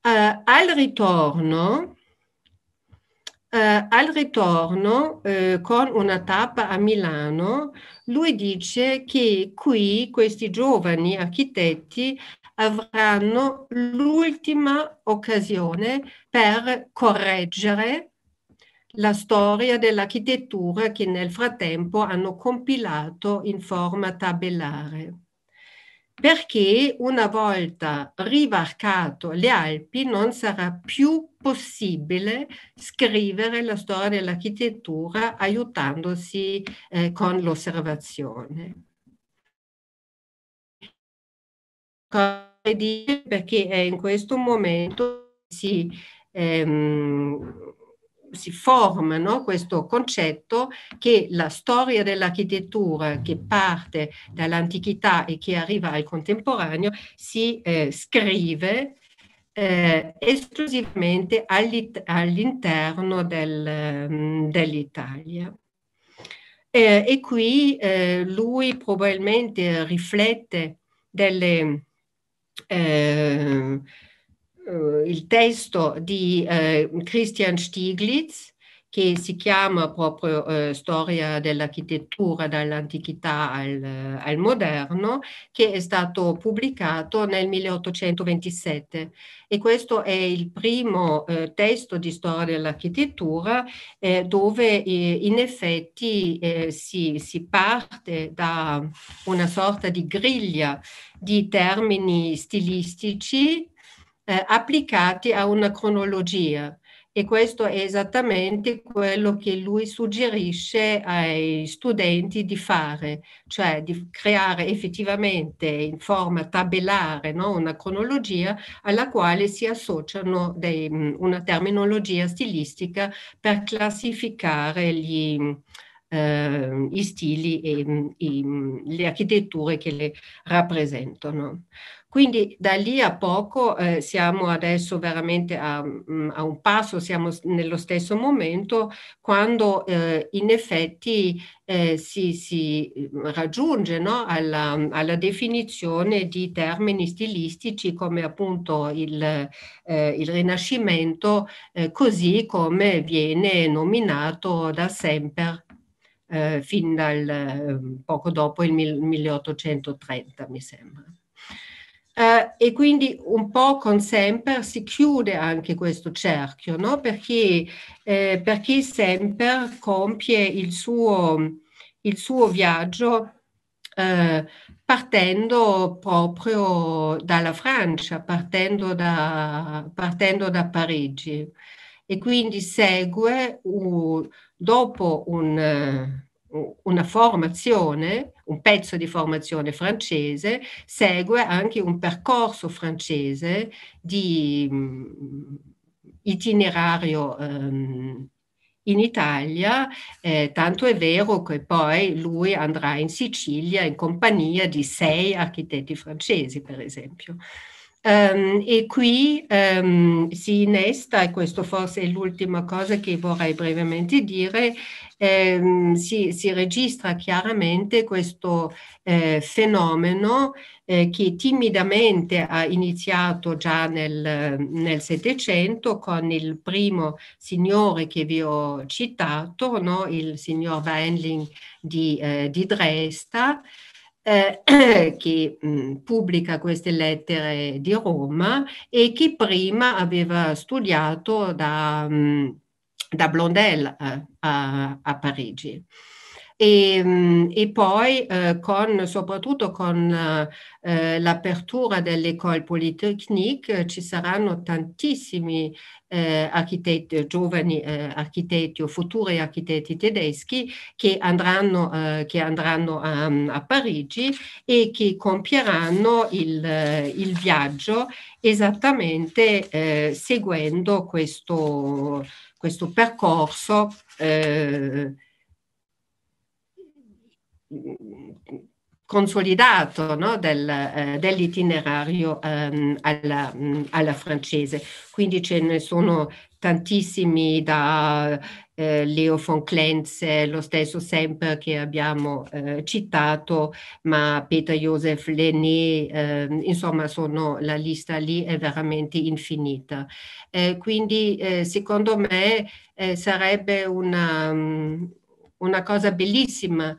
al ritorno, Uh, al ritorno, uh, con una tappa a Milano, lui dice che qui questi giovani architetti avranno l'ultima occasione per correggere la storia dell'architettura che nel frattempo hanno compilato in forma tabellare perché una volta rivarcato le Alpi non sarà più possibile scrivere la storia dell'architettura aiutandosi eh, con l'osservazione. Perché è in questo momento si ehm, si forma no, questo concetto che la storia dell'architettura che parte dall'antichità e che arriva al contemporaneo si eh, scrive eh, esclusivamente all'interno del, mm, dell'Italia. Eh, e qui eh, lui probabilmente riflette delle, eh, eh, il testo di eh, Christian Stieglitz che si chiama proprio eh, Storia dell'architettura dall'antichità al, al, moderno, che è stato pubblicato nel 1827 e questo è il primo eh, testo di storia dell'architettura eh, dove eh, in effetti si, si parte da una sorta di griglia di termini stilistici eh, applicati a una cronologia e questo è esattamente quello che lui suggerisce ai studenti di fare, cioè di creare effettivamente in forma tabellare no? una cronologia alla quale si associano dei, mm, una terminologia stilistica per classificare gli, eh, gli stili e, e mm, mm, le architetture che le rappresentano. Quindi da lì a poco eh, siamo adesso veramente a, mm, a, un passo, siamo nello stesso momento quando eh, in effetti eh, si, si, mm, raggiunge no? alla, alla, definizione di termini stilistici come appunto il, eh, il Rinascimento, eh, così come viene nominato da sempre eh, fin dal poco dopo il 1830, mi sembra. Eh, e quindi un po' con Semper si chiude anche questo cerchio, no? perché, eh, perché Semper compie il suo, il suo viaggio eh, partendo proprio dalla Francia, partendo da, partendo da Parigi. E quindi segue un, dopo un una formazione, un pezzo di formazione francese, segue anche un percorso francese di mm, itinerario um, in Italia, eh, tanto è vero che poi lui andrà in Sicilia in compagnia di sei architetti francesi, per esempio. Um, e qui um, si innesta, e questo forse è l'ultima cosa che vorrei brevemente dire, um, si, si, registra chiaramente questo eh, fenomeno eh, che timidamente ha iniziato già nel Settecento con il primo signore che vi ho citato, no? il signor Weinling di, eh, di Dresda, eh, [clears throat] che mh, mm, pubblica queste lettere di Roma e che prima aveva studiato da, mh, mm, da Blondel a, eh, a, a Parigi e, ehm, e poi eh, con, soprattutto con eh, l'apertura dell'Ecole Polytechnique eh, ci saranno tantissimi eh, architetti, giovani eh, architetti o futuri architetti tedeschi che andranno, eh, che andranno a, a, Parigi e che compieranno il, il viaggio esattamente seguendo questo, questo percorso. Eh, consolidato no, del, eh, dell'itinerario ehm, alla, mh, mm, alla, francese. Quindi ce ne sono tantissimi da eh, Leo von Klenze, lo stesso sempre che abbiamo eh, citato, ma Peter Joseph Lené, ehm, insomma sono, la lista lì è veramente infinita. Eh, quindi eh, secondo me eh, sarebbe una, mm, una cosa bellissima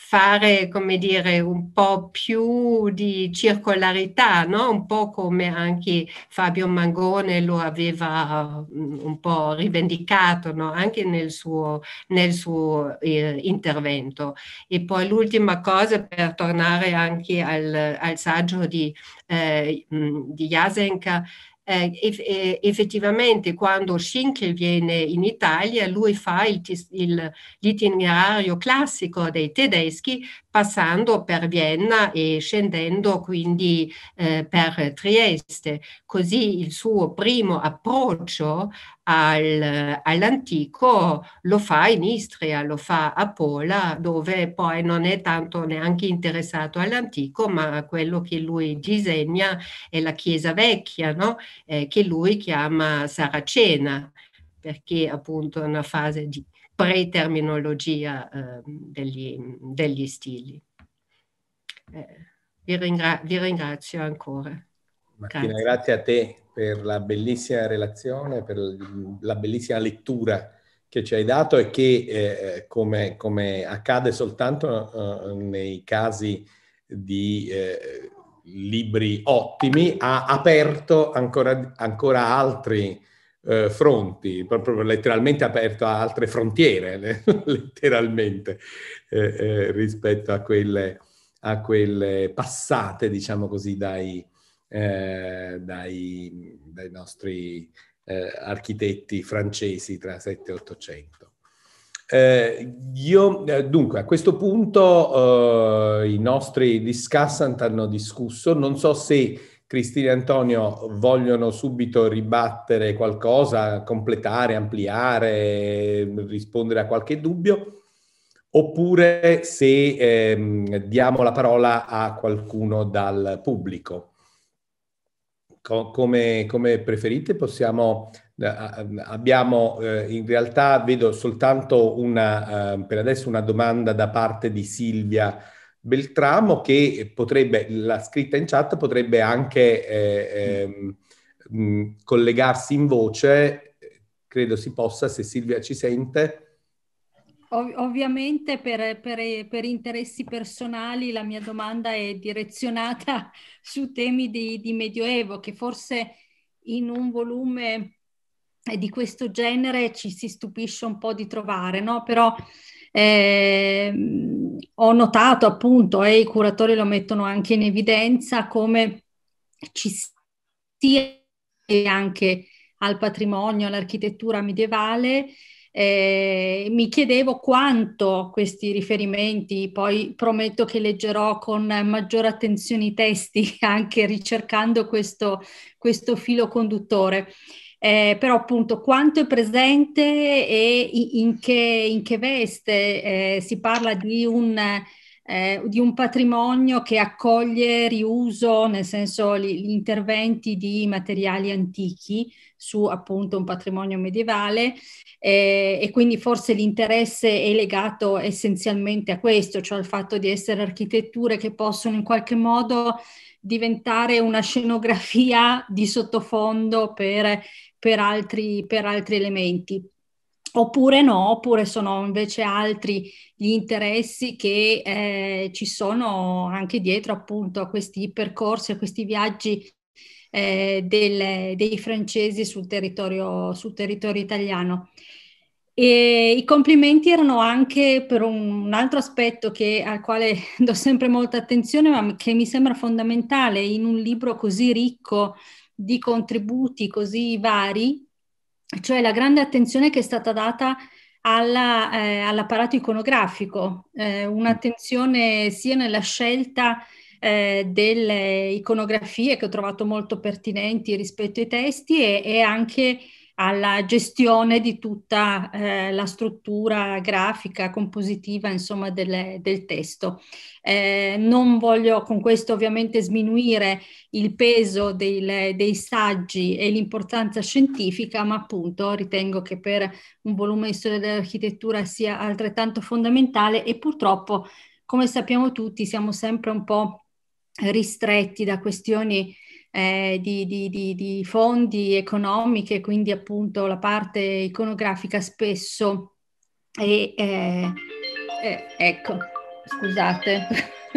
fare, come dire, un po' più di circolarità, no? un po' come anche Fabio Mangone lo aveva mm, un po' rivendicato no? anche nel suo, nel suo eh, intervento. E poi l'ultima cosa per tornare anche al, al saggio di, eh, mm, di Jasenka, eh, eh, effettivamente quando Schinkel viene in Italia lui fa il, il, l'itinerario classico dei tedeschi passando per Vienna e scendendo quindi eh, per Trieste. Così il suo primo approccio al, all'antico lo fa in Istria, lo fa a Pola, dove poi non è tanto neanche interessato all'antico, ma quello che lui disegna è la chiesa vecchia, no? eh, che lui chiama Saracena, perché appunto è una fase di pre-terminologia eh, degli, degli, stili. Eh, vi, ringra vi, ringrazio ancora. Martina, grazie. grazie. a te per la bellissima relazione, per la bellissima lettura che ci hai dato e che, eh, come, come, accade soltanto eh, nei casi di eh, libri ottimi, ha aperto ancora, ancora altri eh, fronti, proprio letteralmente aperto a altre frontiere, [laughs] letteralmente, eh, eh, rispetto a quelle, a quelle, passate, diciamo così, dai, eh, dai, dai nostri eh, architetti francesi tra 7 e 800. Eh, io, dunque, a questo punto eh, i nostri discussant hanno discusso, non so se Cristina e Antonio vogliono subito ribattere qualcosa, completare, ampliare, rispondere a qualche dubbio, oppure se ehm, diamo la parola a qualcuno dal pubblico. Co- come, come, preferite, possiamo, eh, abbiamo eh, in realtà, vedo soltanto una, eh, per adesso una domanda da parte di Silvia Beltramo che potrebbe, la scritta in chat potrebbe anche eh, eh, collegarsi in voce, credo si possa se Silvia ci sente. Ov- ovviamente per, per, per, interessi personali la mia domanda è direzionata [laughs] su temi di, di Medioevo che forse in un volume eh, di questo genere ci si stupisce un po' di trovare, no? Però eh, ho notato appunto, e eh, i curatori lo mettono anche in evidenza, come ci sia anche al patrimonio, all'architettura medievale, eh, mi chiedevo quanto questi riferimenti, poi prometto che leggerò con maggiore attenzione i testi [laughs] anche ricercando questo, questo filo conduttore, eh, però appunto quanto è presente e in che, in che veste eh, si parla di un, eh, di un, patrimonio che accoglie riuso, nel senso gli, interventi di materiali antichi su appunto un patrimonio medievale eh, e quindi forse l'interesse è legato essenzialmente a questo, cioè al fatto di essere architetture che possono in qualche modo diventare una scenografia di sottofondo per per altri, per altri elementi. Oppure no, oppure sono invece altri gli interessi che eh, ci sono anche dietro appunto a questi percorsi, a questi viaggi eh, del, dei francesi sul territorio, sul territorio italiano. E I complimenti erano anche per un, un altro aspetto che, al quale [laughs] do sempre molta attenzione, ma che mi sembra fondamentale in un libro così ricco di contributi così vari, cioè la grande attenzione che è stata data alla, eh, all'apparato iconografico, eh, un'attenzione sia nella scelta eh, delle iconografie che ho trovato molto pertinenti rispetto ai testi e, e anche alla gestione di tutta eh, la struttura grafica, compositiva, insomma, del, del testo. Eh, non voglio con questo ovviamente sminuire il peso dei, dei saggi e l'importanza scientifica, ma appunto ritengo che per un volume di storia dell'architettura sia altrettanto fondamentale e purtroppo, come sappiamo tutti, siamo sempre un po' ristretti da questioni eh, di, di, di, di, fondi economiche, quindi appunto la parte iconografica spesso e eh, eh, ecco, scusate. [laughs]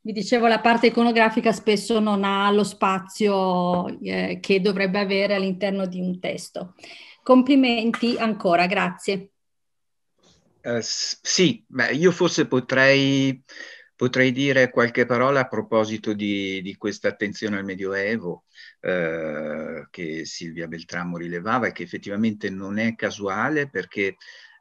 Vi dicevo, la parte iconografica spesso non ha lo spazio eh, che dovrebbe avere all'interno di un testo. Complimenti ancora, grazie. Uh, sì, beh, io forse potrei Potrei dire qualche parola a proposito di, di questa attenzione al Medioevo eh, che Silvia Beltramo rilevava e che effettivamente non è casuale perché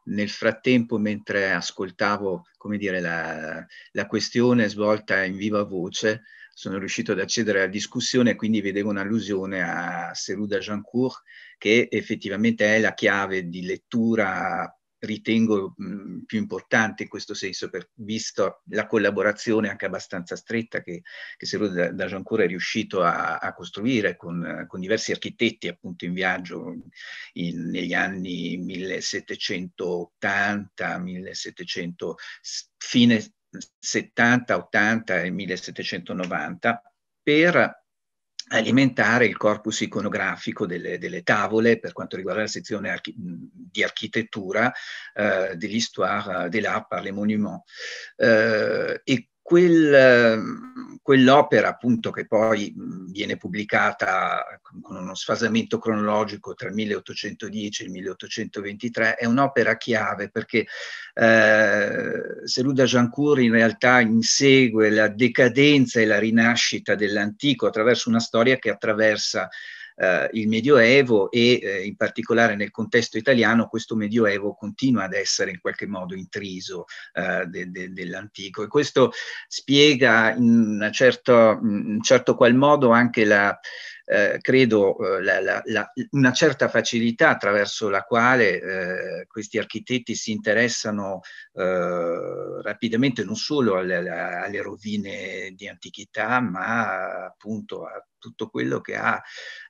nel frattempo, mentre ascoltavo dire, la, la, questione svolta in viva voce, sono riuscito ad accedere alla discussione e quindi vedevo un'allusione a Seruda Jancourt, che effettivamente è la chiave di lettura ritengo mh, mm, più importante in questo senso, per, visto la collaborazione anche abbastanza stretta che, che da Giancura è riuscito a, a costruire con, con, diversi architetti appunto in viaggio in, negli anni 1780, 1700, fine 70, 80 e 1790 per alimentare il corpus iconografico delle, delle, tavole per quanto riguarda la sezione archi di architettura eh, dell'histoire de l'art par les monuments. Eh, e Quel, ehm, quell'opera appunto che poi viene pubblicata con uno sfasamento cronologico tra il 1810 e il 1823 è un'opera chiave perché eh, Seruda Jancourt in realtà insegue la decadenza e la rinascita dell'antico attraverso una storia che attraversa eh, il Medioevo e eh, in particolare nel contesto italiano questo Medioevo continua ad essere in qualche modo intriso eh, de, de, dell'antico e questo spiega in, certo, in un certo qual modo anche la eh, credo, eh, la, la, la, una certa facilità attraverso la quale eh, questi architetti si interessano eh, rapidamente non solo alle, alle rovine di antichità, ma appunto a tutto quello che ha,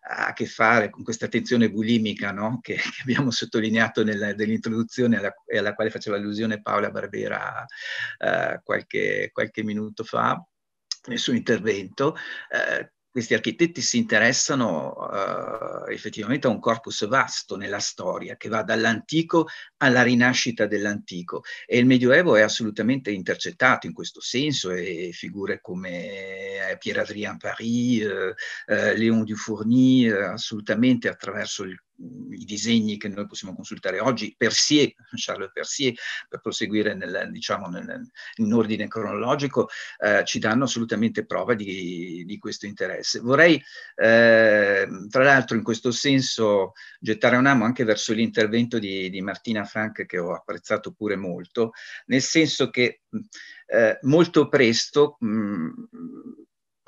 a che fare con questa tensione bulimica no? che, che, abbiamo sottolineato nella, nell'introduzione alla, e alla quale faceva allusione Paola Barbera eh, qualche, qualche, minuto fa nel suo intervento, eh, questi architetti si interessano eh, effettivamente a un corpus vasto nella storia che va dall'antico alla rinascita dell'antico e il Medioevo è assolutamente intercettato in questo senso e figure come eh, Pierre Adrien Paris, eh, eh, Léon Dufourny eh, assolutamente attraverso il i disegni che noi possiamo consultare oggi, Persier, Charles Persier, per proseguire nel, diciamo, nel, in ordine cronologico, eh, ci danno assolutamente prova di, di questo interesse. Vorrei, eh, tra l'altro, in questo senso gettare un amo anche verso l'intervento di, di Martina Frank, che ho apprezzato pure molto, nel senso che eh, molto presto... Mh,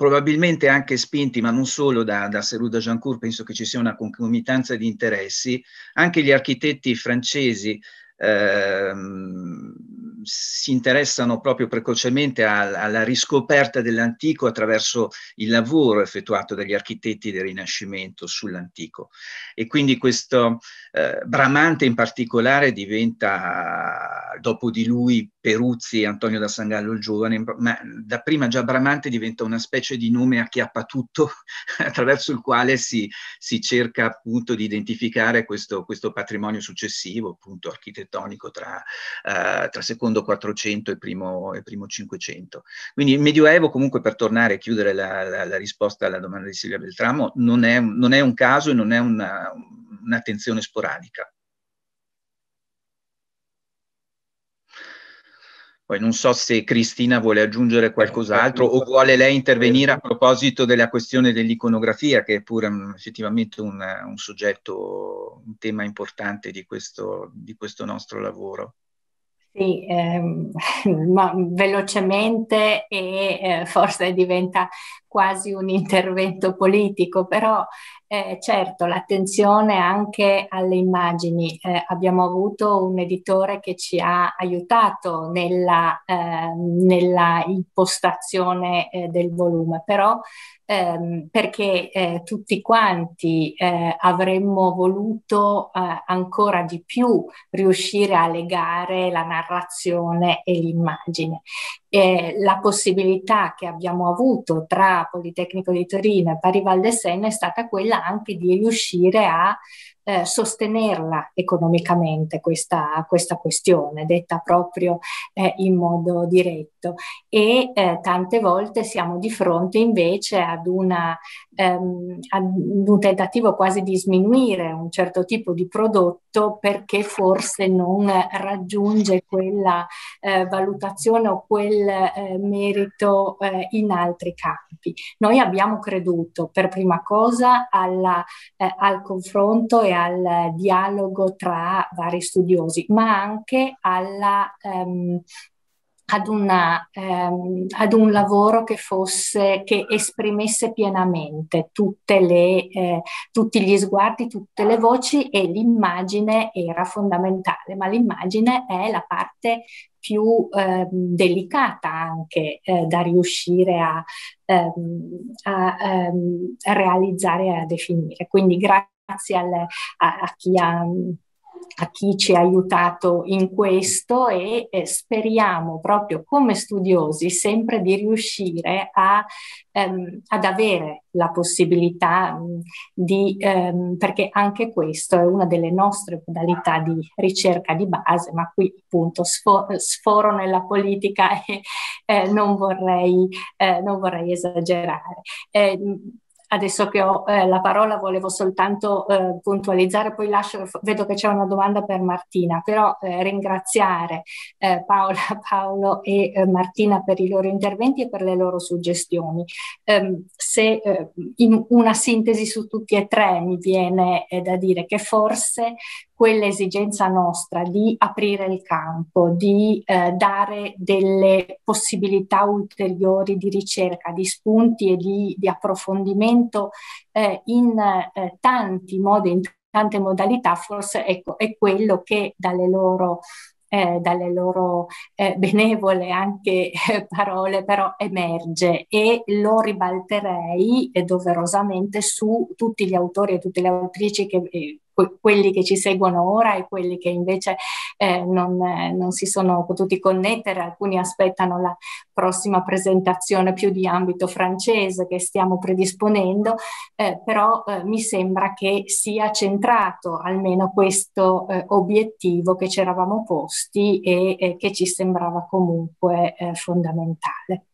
probabilmente anche spinti, ma non solo da, da Seruda Jancourt, penso che ci sia una concomitanza di interessi, anche gli architetti francesi ehm, si interessano proprio precocemente alla, alla riscoperta dell'antico attraverso il lavoro effettuato dagli architetti del Rinascimento sull'antico. E quindi questo eh, Bramante in particolare diventa, dopo di lui Peruzzi e Antonio da Sangallo il Giovane, ma da prima già Bramante diventa una specie di nome acchiappatutto [laughs] attraverso il quale si, si, cerca appunto di identificare questo, questo patrimonio successivo, appunto architettonico tra, eh, tra secondo secondo 400 e primo, e primo 500. Quindi il Medioevo, comunque, per tornare e chiudere la, la, la, risposta alla domanda di Silvia Beltramo, non è, non è un caso e non è una, un'attenzione sporadica. Poi non so se Cristina vuole aggiungere eh, qualcos'altro o vuole lei intervenire eh, a proposito della questione dell'iconografia, che è pure um, effettivamente un, un, soggetto, un tema importante di questo, di questo nostro lavoro. Sì, ehm, [laughs] ma velocemente e eh, forse diventa quasi un intervento politico, però eh, certo l'attenzione anche alle immagini. Eh, abbiamo avuto un editore che ci ha aiutato nella, eh, nella impostazione eh, del volume, però ehm, perché eh, tutti quanti eh, avremmo voluto ancora di più riuscire a legare la narrazione e l'immagine. la possibilità che abbiamo avuto tra Università Politecnico di Torino e Pari Valde Senna è stata quella anche di riuscire a eh, sostenerla economicamente questa, questa, questione, detta proprio eh, in modo diretto. E eh, tante volte siamo di fronte invece ad una ehm, un tentativo quasi di sminuire un certo tipo di prodotto perché forse non raggiunge quella eh, valutazione o quel eh, merito eh, in altri campi. Noi abbiamo creduto per prima cosa alla, eh, al confronto e al dialogo tra vari studiosi, ma anche alla ehm, ad, una, ehm, ad un lavoro che, fosse, che esprimesse pienamente le, eh, tutti gli sguardi, tutte le voci e l'immagine era fondamentale, ma l'immagine è la parte più eh, delicata anche eh, da riuscire a, ehm, a, ehm, realizzare e a definire. Quindi grazie al, a, a chi ha a chi ci ha aiutato in questo e eh, speriamo proprio come studiosi sempre di riuscire a, ehm, ad avere la possibilità di, ehm, perché anche questo è una delle nostre modalità di ricerca di base, ma qui appunto sforo, sforo nella politica [laughs] e eh, non, vorrei, eh, non vorrei esagerare. Ehm, adesso che ho eh, la parola volevo soltanto eh, puntualizzare, poi lascio, vedo che c'è una domanda per Martina, però eh, ringraziare eh, Paola, [laughs] Paolo e eh, Martina per i loro interventi e per le loro suggestioni. Ehm, se eh, in una sintesi su tutti e tre mi viene da dire che forse quell'esigenza nostra di aprire il campo, di eh, dare delle possibilità ulteriori di ricerca, di spunti e di, di approfondimento eh, in eh, tanti modi, in tante modalità, forse ecco, è quello che dalle loro eh, dalle loro eh, benevole anche eh, parole, però emerge e lo ribalterei eh, doverosamente su tutti gli autori e tutte le autrici che eh, que- quelli che ci seguono ora e quelli che invece eh, non, eh, non, si sono potuti connettere, alcuni aspettano la prossima presentazione più di ambito francese che stiamo predisponendo, eh, però eh, mi sembra che sia centrato almeno questo eh, obiettivo che ci eravamo posti e che ci sembrava comunque eh, fondamentale.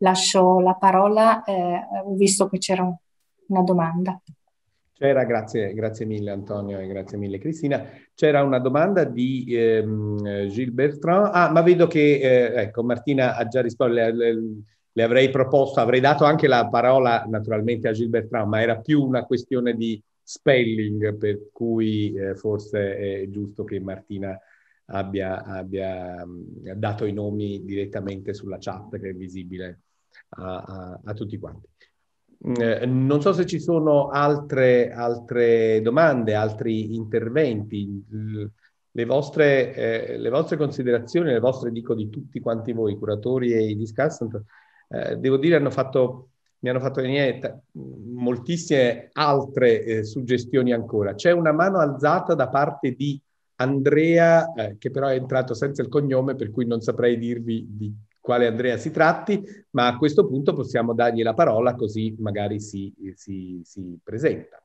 Lascio la parola, ho visto che c'era una domanda. C'era, grazie, grazie, mille Antonio e grazie mille Cristina, c'era una domanda di ehm, Gilles Bertrand. Ah, ma vedo che, eh, ecco, Martina ha già risposto, le, le, le, avrei proposto, avrei dato anche la parola naturalmente a Gilles Bertrand, ma era più una questione di spelling, per cui eh, forse è giusto che Martina abbia, abbia dato i nomi direttamente sulla chat che è visibile a, a, a tutti quanti. Mm, eh, non so se ci sono altre, altre domande, altri interventi, le vostre, eh, le vostre, considerazioni, le vostre dico di tutti quanti voi, curatori e i discussant, eh, devo dire hanno fatto, mi hanno fatto venire t- moltissime altre eh, suggestioni ancora. C'è una mano alzata da parte di Andrea, eh, che però è entrato senza il cognome, per cui non saprei dirvi di quale Andrea si tratti, ma a questo punto possiamo dargli la parola così magari si, si, si presenta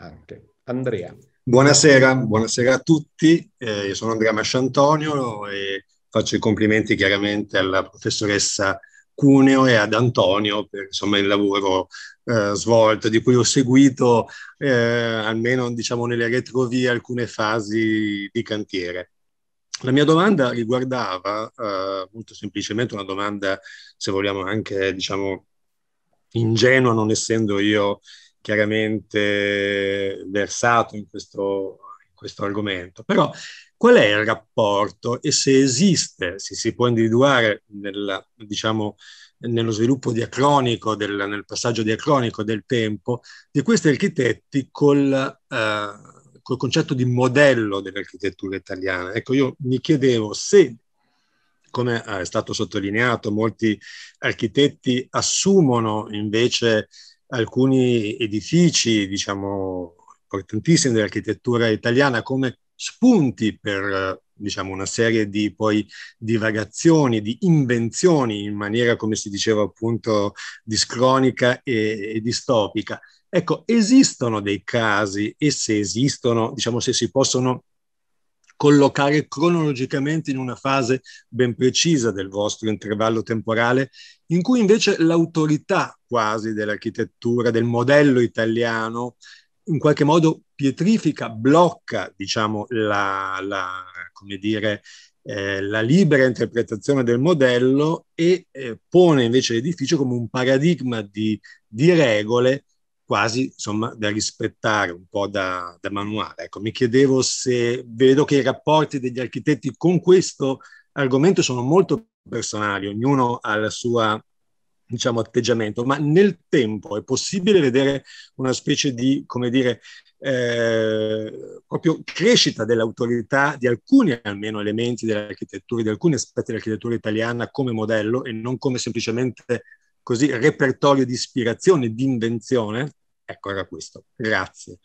anche. Andrea. Buonasera, buonasera a tutti, eh, io sono Andrea Masciantonio e faccio i complimenti chiaramente alla professoressa Cuneo e ad Antonio per insomma, il lavoro eh, svolto, di cui ho seguito eh, almeno diciamo, nelle retrovie alcune fasi di cantiere. La mia domanda riguardava eh, molto semplicemente una domanda, se vogliamo anche, diciamo, ingenua, non essendo io chiaramente versato in questo, in questo argomento, però qual è il rapporto e se esiste, se si può individuare nella, diciamo, nello sviluppo diacronico, del, nel passaggio diacronico del tempo, di questi architetti col... Eh, col concetto di modello dell'architettura italiana. Ecco, io mi chiedevo se, come eh, è stato sottolineato, molti architetti assumono invece alcuni edifici, diciamo, importantissimi dell'architettura italiana come spunti per diciamo, una serie di poi divagazioni, di invenzioni in maniera, come si diceva appunto, discronica e, e distopica. Ecco, esistono dei casi e se esistono, diciamo se si possono collocare cronologicamente in una fase ben precisa del vostro intervallo temporale, in cui invece l'autorità quasi dell'architettura, del modello italiano, in qualche modo pietrifica, blocca, diciamo, la, la come dire, eh, la libera interpretazione del modello e eh, pone invece l'edificio come un paradigma di, di regole quasi insomma, da rispettare, un po' da, da manuale. Ecco, mi chiedevo se vedo che i rapporti degli architetti con questo argomento sono molto personali, ognuno ha il suo diciamo, atteggiamento, ma nel tempo è possibile vedere una specie di, come dire, eh, proprio crescita dell'autorità di alcuni almeno elementi dell'architettura, di alcuni aspetti dell'architettura italiana come modello e non come semplicemente così repertorio di ispirazione, di invenzione? Ecco, era questo. Grazie.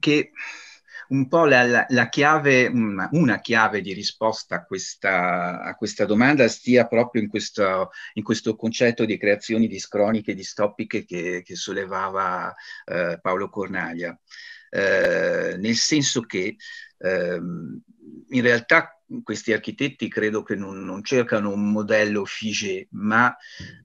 Che un po' la, la, la chiave, una, mm, una, chiave di risposta a questa, a questa domanda stia proprio in questo, in questo, concetto di creazioni discroniche, distopiche che, che sollevava eh, Paolo Cornaglia. Eh, nel senso che eh, in realtà questi architetti credo che non, non cercano un modello figé, ma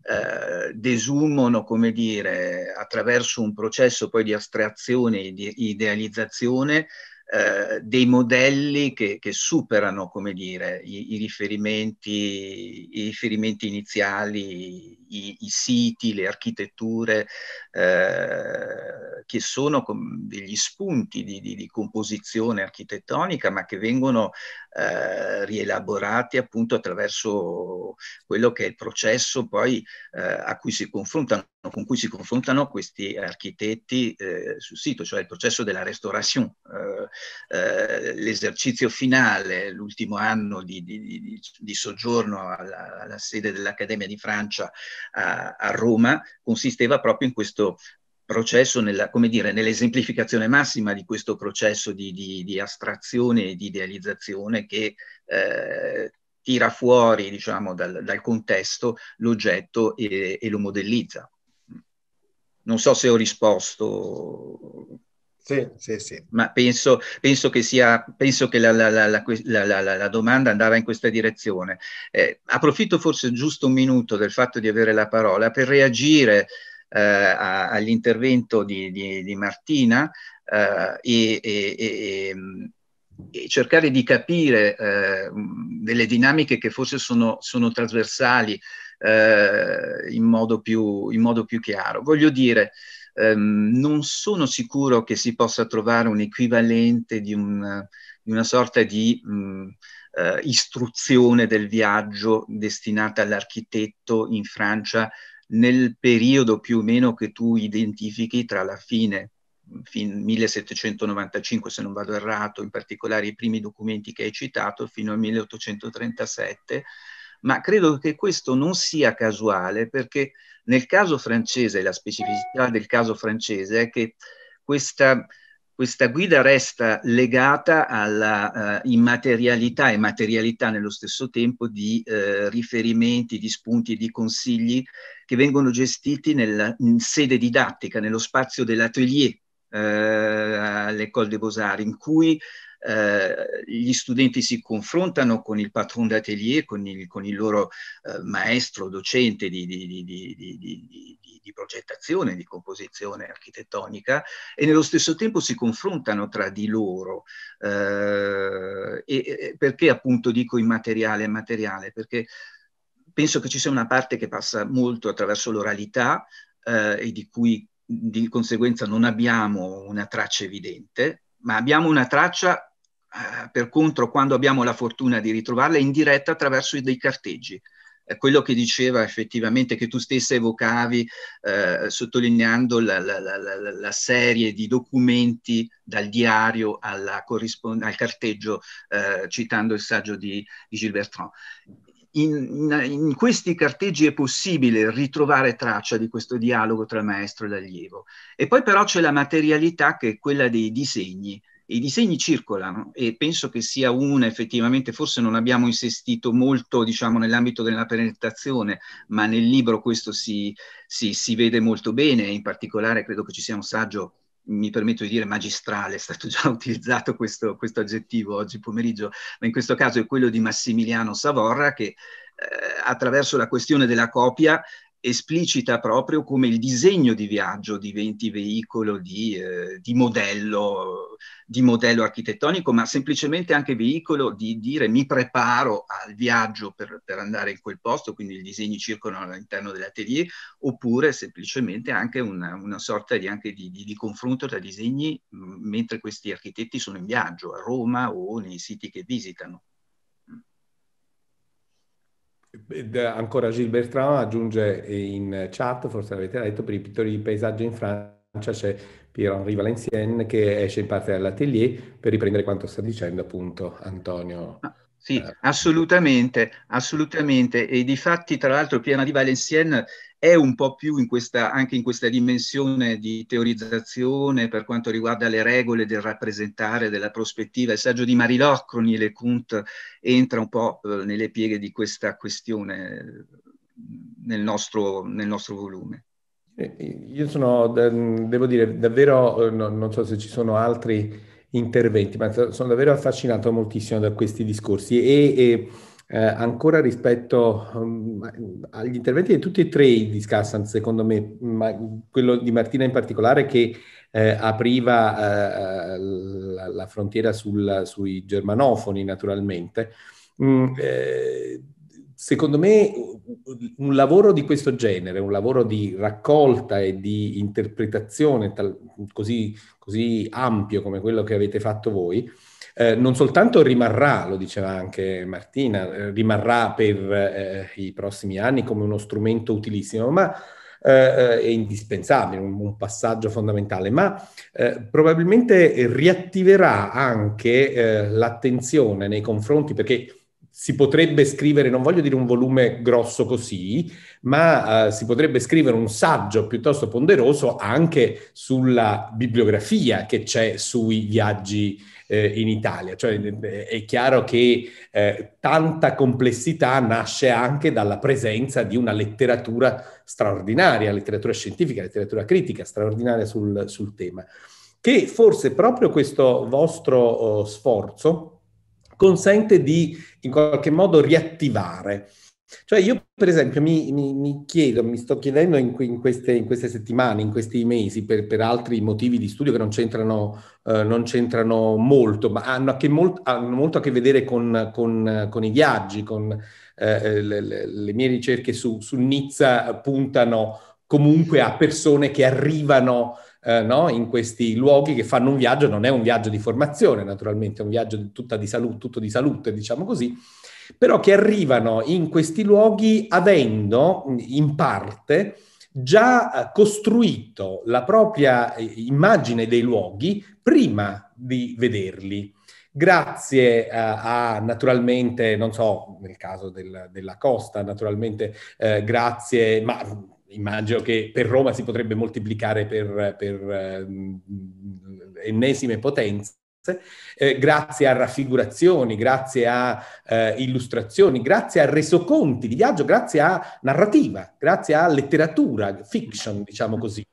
eh, desumono, come dire, attraverso un processo poi di astrazione e di idealizzazione eh, dei modelli che, che superano, come dire, i, i, riferimenti, i riferimenti, iniziali, i, i, siti, le architetture, eh, che sono degli spunti di, di, di, composizione architettonica, ma che vengono eh, rielaborati appunto attraverso quello che è il processo poi eh, a cui si confrontano con cui si confrontano questi architetti eh, sul sito, cioè il processo della restauration, eh, eh, l'esercizio finale, l'ultimo anno di, di, di soggiorno alla, alla, sede dell'Accademia di Francia a, a Roma, consisteva proprio in questo processo, nella, come dire, nell'esemplificazione massima di questo processo di, di, di astrazione e di idealizzazione che eh, tira fuori, diciamo, dal, dal, contesto l'oggetto e, e lo modellizza. Non so se ho risposto. Sì, sì, sì. Ma penso, penso che, sia, penso che la, la, la, la, domanda andava in questa direzione. Eh, approfitto forse giusto un minuto del fatto di avere la parola per reagire eh, a, all'intervento di, di, di Martina eh, e, e, e, ehm, cercare di capire eh, delle dinamiche che forse sono, sono trasversali eh, in, modo più, in, modo più, chiaro. Voglio dire, ehm, non sono sicuro che si possa trovare un equivalente di, un, di una sorta di... Mh, mm, eh, Uh, istruzione del viaggio destinata all'architetto in Francia nel periodo più o meno che tu identifichi tra la fine, fin 1795 se non vado errato, in particolare i primi documenti che hai citato, fino al 1837 ma credo che questo non sia casuale perché nel caso francese, la specificità del caso francese è che questa, questa guida resta legata alla uh, immaterialità e materialità nello stesso tempo di uh, riferimenti, di spunti e di consigli che vengono gestiti nella, in sede didattica, nello spazio dell'atelier eh, all'École des Beaux-Arts, in cui eh, gli studenti si confrontano con il patron d'atelier, con il, con il loro eh, maestro docente di, di, di, di, progettazione, di composizione architettonica e nello stesso tempo si confrontano tra di loro. Eh, e, perché appunto dico immateriale e materiale? Perché penso che ci sia una parte che passa molto attraverso l'oralità eh, e di cui di conseguenza non abbiamo una traccia evidente, ma abbiamo una traccia eh, per contro, quando abbiamo la fortuna di ritrovarla, in diretta attraverso dei carteggi. Eh, quello che diceva effettivamente, che tu stessa evocavi, eh, sottolineando la, la, la, la, serie di documenti dal diario corrispond- al carteggio, eh, citando il saggio di, di Gilles Bertrand. In, in, questi carteggi è possibile ritrovare traccia di questo dialogo tra il maestro e l'allievo. E poi però c'è la materialità che è quella dei disegni, i disegni circolano e penso che sia una effettivamente, forse non abbiamo insistito molto diciamo, nell'ambito della presentazione, ma nel libro questo si, si, si vede molto bene, in particolare credo che ci sia un saggio mi permetto di dire magistrale, è stato già [laughs] utilizzato questo, questo, aggettivo oggi pomeriggio, ma in questo caso è quello di Massimiliano Savorra che eh, attraverso la questione della copia esplicita proprio come il disegno di viaggio diventi veicolo di, eh, di, modello, di modello architettonico, ma semplicemente anche veicolo di dire mi preparo al viaggio per, per andare in quel posto, quindi i disegni circolano all'interno dell'atelier, oppure semplicemente anche una, una sorta di, anche di, di confronto tra disegni mentre questi architetti sono in viaggio a Roma o nei siti che visitano. Ancora Gilles Bertrand aggiunge in chat, forse l'avete letto, per i pittori di paesaggio in Francia c'è Pierre-Henri Valenciennes che esce in parte dall'atelier per riprendere quanto sta dicendo appunto Antonio. Ah. Sì, eh. assolutamente, assolutamente. E di fatti, tra l'altro, Piana di Valenciennes è un po' più in questa, anche in questa dimensione di teorizzazione per quanto riguarda le regole del rappresentare, della prospettiva. Il saggio di Marilocco, Nile Kunt, entra un po' eh, nelle pieghe di questa questione eh, nel nostro, nel nostro volume. Io sono, mm, devo dire, davvero, non so se ci sono altri interventi, ma sono davvero affascinato moltissimo da questi discorsi e, e eh, ancora rispetto um, agli interventi di tutti e tre i discussant, secondo me, ma quello di Martina in particolare che eh, apriva eh, la, la, frontiera sul, sui germanofoni naturalmente, mm, eh, secondo me un lavoro di questo genere, un lavoro di raccolta e di interpretazione tal- così, così, ampio come quello che avete fatto voi, eh, non soltanto rimarrà, lo diceva anche Martina, eh, rimarrà per eh, i prossimi anni come uno strumento utilissimo, ma eh, eh, è indispensabile, un, un, passaggio fondamentale, ma probabilmente riattiverà anche l'attenzione nei confronti, perché si potrebbe scrivere, non voglio dire un volume grosso così, ma eh, si potrebbe scrivere un saggio piuttosto ponderoso anche sulla bibliografia che c'è sui viaggi eh, in Italia. Cioè, eh, eh, è chiaro che eh, tanta complessità nasce anche dalla presenza di una letteratura straordinaria, letteratura scientifica, letteratura critica straordinaria sul, sul tema, che forse proprio questo vostro oh, sforzo consente di in qualche modo riattivare. Cioè io per esempio mi, mi, mi chiedo, mi sto chiedendo in, in, queste, in, queste, settimane, in questi mesi, per, per altri motivi di studio che non c'entrano, eh, non c'entrano molto, ma hanno, molt, hanno, molto a che vedere con, con, con i viaggi, con eh, eh, le, le, le, mie ricerche su, su Nizza puntano comunque a persone che arrivano eh, no? in questi luoghi che fanno un viaggio, non è un viaggio di formazione naturalmente, è un viaggio tutta di salute, tutto di salute, diciamo così, però che arrivano in questi luoghi avendo in parte già eh, costruito la propria eh, immagine dei luoghi prima di vederli. Grazie a, a naturalmente, non so, nel caso del, della costa, naturalmente, eh, grazie, ma immagino che per Roma si potrebbe moltiplicare per, per eh, ennesime potenze. Eh, grazie a raffigurazioni, grazie a eh, illustrazioni, grazie a resoconti di viaggio, grazie a narrativa, grazie a letteratura, fiction, diciamo così.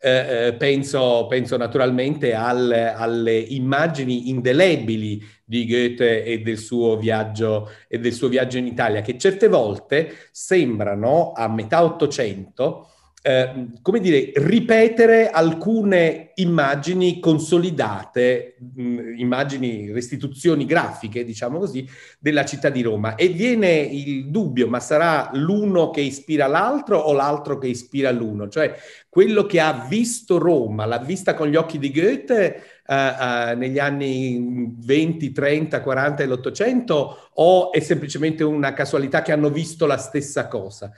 Eh, eh, penso, penso, naturalmente al, alle immagini indelebili di Goethe e del, viaggio, e del suo viaggio in Italia, che certe volte sembrano a metà Ottocento Ehm, come dire, ripetere alcune immagini consolidate, mh, mm, immagini, restituzioni grafiche, diciamo così, della città di Roma. E viene il dubbio, ma sarà l'uno che ispira l'altro o l'altro che ispira l'uno? Cioè, quello che ha visto Roma, l'ha vista con gli occhi di Goethe, Uh, uh, negli anni 20, 30, 40 e l'Ottocento o è semplicemente una casualità che hanno visto la stessa cosa?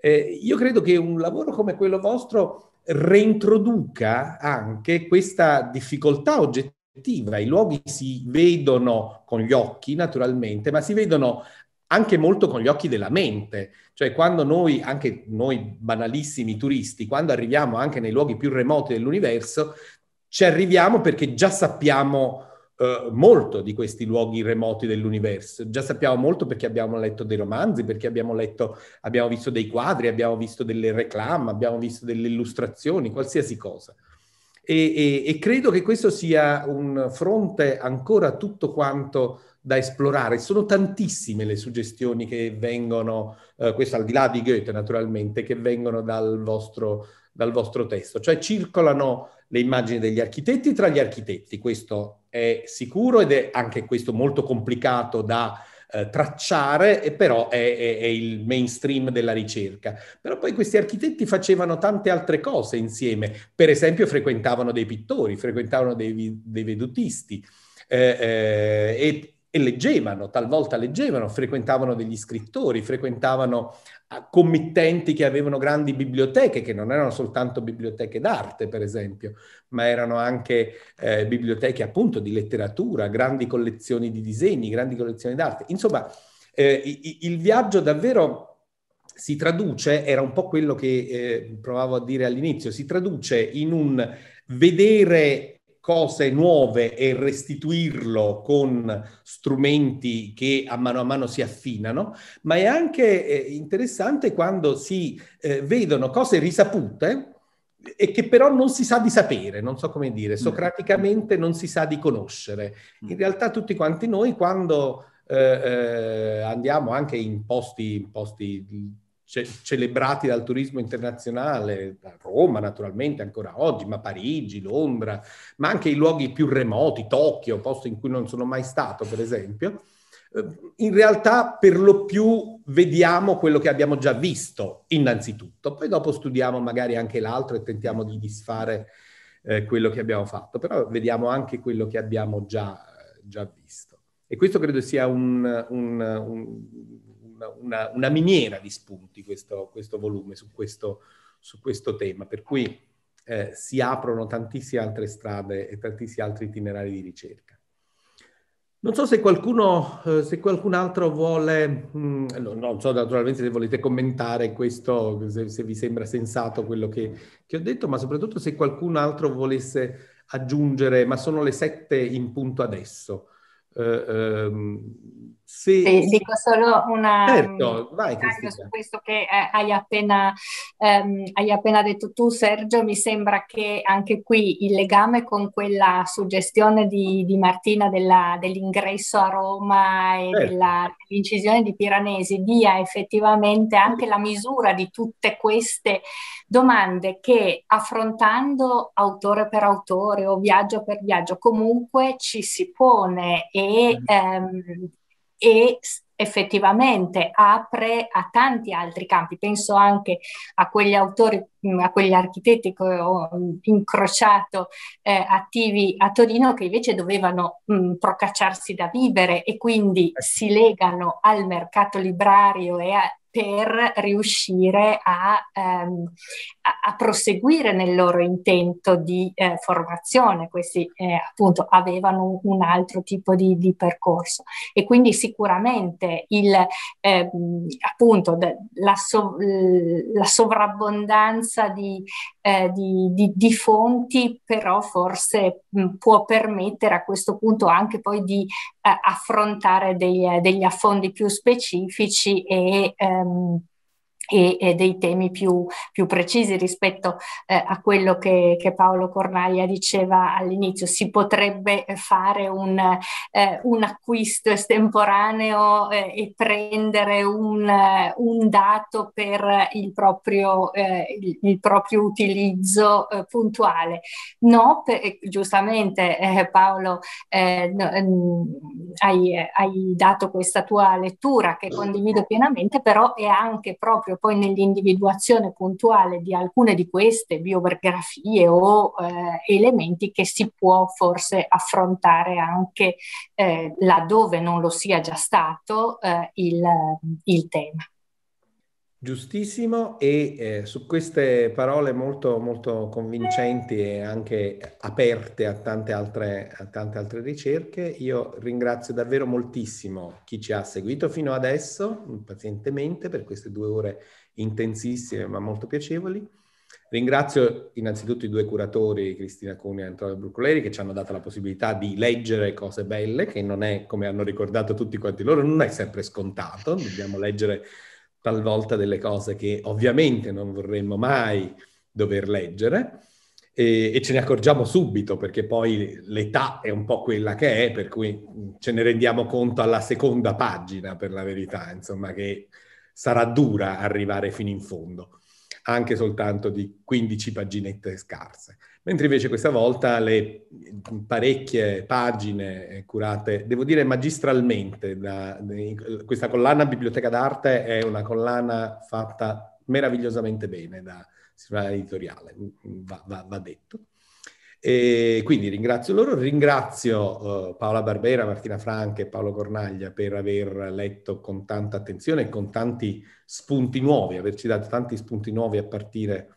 Eh, io credo che un lavoro come quello vostro reintroduca anche questa difficoltà oggettiva. I luoghi si vedono con gli occhi, naturalmente, ma si vedono anche molto con gli occhi della mente, cioè quando noi, anche noi banalissimi turisti, quando arriviamo anche nei luoghi più remoti dell'universo, ci arriviamo perché già sappiamo eh, molto di questi luoghi remoti dell'universo. Già sappiamo molto perché abbiamo letto dei romanzi, perché abbiamo, letto, abbiamo visto dei quadri, abbiamo visto delle reclame, abbiamo visto delle illustrazioni, qualsiasi cosa. E, e, e credo che questo sia un fronte ancora tutto quanto da esplorare. Sono tantissime le suggestioni che vengono, eh, questo al di là di Goethe naturalmente, che vengono dal vostro, dal vostro testo. Cioè circolano le immagini degli architetti tra gli architetti, questo è sicuro ed è anche questo molto complicato da eh, tracciare, e però è, è, è, il mainstream della ricerca. Però poi questi architetti facevano tante altre cose insieme, per esempio frequentavano dei pittori, frequentavano dei, dei vedutisti, eh, eh, e e leggevano, talvolta leggevano, frequentavano degli scrittori, frequentavano ah, committenti che avevano grandi biblioteche, che non erano soltanto biblioteche d'arte, per esempio, ma erano anche eh, biblioteche appunto di letteratura, grandi collezioni di disegni, grandi collezioni d'arte. Insomma, eh, il viaggio davvero si traduce, era un po' quello che eh, provavo a dire all'inizio, si traduce in un vedere cose nuove e restituirlo con strumenti che a mano a mano si affinano, ma è anche eh, interessante quando si eh, vedono cose risapute eh, e che però non si sa di sapere, non so come dire, mm. socraticamente non si sa di conoscere. Mm. In realtà tutti quanti noi quando eh, eh andiamo anche in posti, in posti ce- celebrati dal turismo internazionale, da Roma naturalmente ancora oggi, ma Parigi, Londra, ma anche i luoghi più remoti, Tokyo, posto in cui non sono mai stato per esempio, eh, in realtà per lo più vediamo quello che abbiamo già visto innanzitutto, poi dopo studiamo magari anche l'altro e tentiamo di disfare eh, quello che abbiamo fatto, però vediamo anche quello che abbiamo già, eh, già visto. E questo credo sia un, un, un una, una miniera di spunti questo, questo volume su questo, su questo, tema, per cui eh, si aprono tantissime altre strade e tantissimi altri itinerari di ricerca. Non so se qualcuno, eh, se qualcun altro vuole, mm, non so naturalmente se volete commentare questo, se, se vi sembra sensato quello che, che, ho detto, ma soprattutto se qualcun altro volesse aggiungere, ma sono le sette in punto adesso. Eh, ehm, sì, sì, dico solo una certo, mm, vai, su questo che eh, hai, appena, ehm, hai, appena, detto tu Sergio, mi sembra che anche qui il legame con quella suggestione di, di Martina della, dell'ingresso a Roma e certo. della, dell'incisione di Piranesi dia effettivamente anche la misura di tutte queste domande che affrontando autore per autore o viaggio per viaggio comunque ci si pone e mm. ehm, e effettivamente apre a tanti altri campi. Penso anche a quegli autori, mm, a quegli architetti che ho mm, incrociato eh, attivi a Torino che invece dovevano mh, mm, procacciarsi da vivere e quindi eh si legano al mercato librario e a, per riuscire a, ehm, a, proseguire nel loro intento di eh, formazione, questi eh, appunto avevano un, altro tipo di, di percorso e quindi sicuramente il, eh, appunto de, la, so, la, sovrabbondanza di, eh, di, di, di fonti però forse mh, può permettere a questo punto anche poi di eh, affrontare degli, degli, affondi più specifici e ehm, e, e, dei temi più, più precisi rispetto eh, a quello che, che, Paolo Cornaglia diceva all'inizio. Si potrebbe fare un, eh, un acquisto estemporaneo eh, e prendere un, un, dato per il proprio, eh, il, il proprio utilizzo eh, puntuale. No, per, eh, giustamente Paolo no, ehm, hai, hai dato questa tua lettura che condivido pienamente, però è anche proprio poi nell'individuazione puntuale di alcune di queste biografie o eh, elementi che si può forse affrontare anche eh, laddove non lo sia già stato eh, il, il tema. Giustissimo e eh, su queste parole molto, molto convincenti e anche aperte a tante, altre, a tante altre ricerche, io ringrazio davvero moltissimo chi ci ha seguito fino adesso, pazientemente, per queste due ore intensissime ma molto piacevoli. Ringrazio innanzitutto i due curatori, Cristina Cuni e Antonio Brucoleri, che ci hanno dato la possibilità di leggere cose belle, che non è, come hanno ricordato tutti quanti loro, non è sempre scontato, dobbiamo leggere talvolta delle cose che ovviamente non vorremmo mai dover leggere e, e, ce ne accorgiamo subito perché poi l'età è un po' quella che è, per cui ce ne rendiamo conto alla seconda pagina per la verità, insomma che sarà dura arrivare fino in fondo, anche soltanto di 15 paginette scarse. Mentre invece questa volta le parecchie pagine eh, curate, devo dire magistralmente, da, questa collana Biblioteca d'arte è una collana fatta meravigliosamente bene da Silvana Editoriale, mm, mm, va, va, va detto. E quindi ringrazio loro, ringrazio uh, Paola Barbera, Martina Franca e Paolo Cornaglia per aver letto con tanta attenzione e con tanti spunti nuovi, averci dato tanti spunti nuovi a partire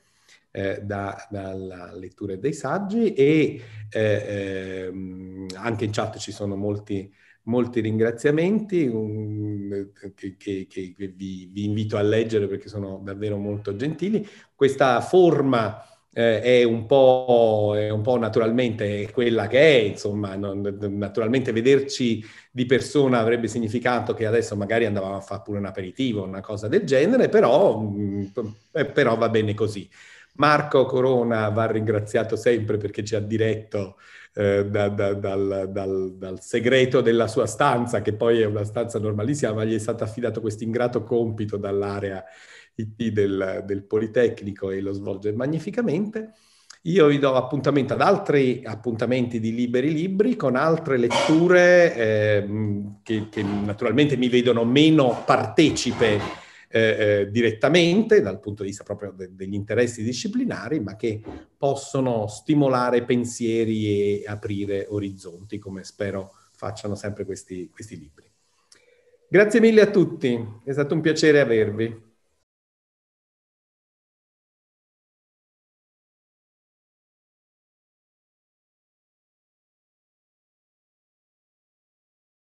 eh, da, dalla lettura dei saggi e eh, ehm, anche in chat ci sono molti, molti ringraziamenti um, che, che, che vi, vi, invito a leggere perché sono davvero molto gentili. Questa forma eh, è, un è, un po', naturalmente quella che è, insomma, non, naturalmente vederci di persona avrebbe significato che adesso magari andavamo a fare pure un aperitivo, una cosa del genere, però, mh, mm, eh, però va bene così. Marco Corona va ringraziato sempre perché ci ha diretto eh, da, da, dal, dal, dal, segreto della sua stanza, che poi è una stanza normalissima, ma gli è stato affidato questo ingrato compito dall'area IT del, del Politecnico e lo svolge magnificamente. Io vi do appuntamento ad altri appuntamenti di Liberi Libri con altre letture eh, che, che naturalmente mi vedono meno partecipe eh, eh, direttamente dal punto di vista proprio de- degli interessi disciplinari, ma che possono stimolare pensieri e aprire orizzonti, come spero facciano sempre questi, questi libri. Grazie mille a tutti, è stato un piacere avervi.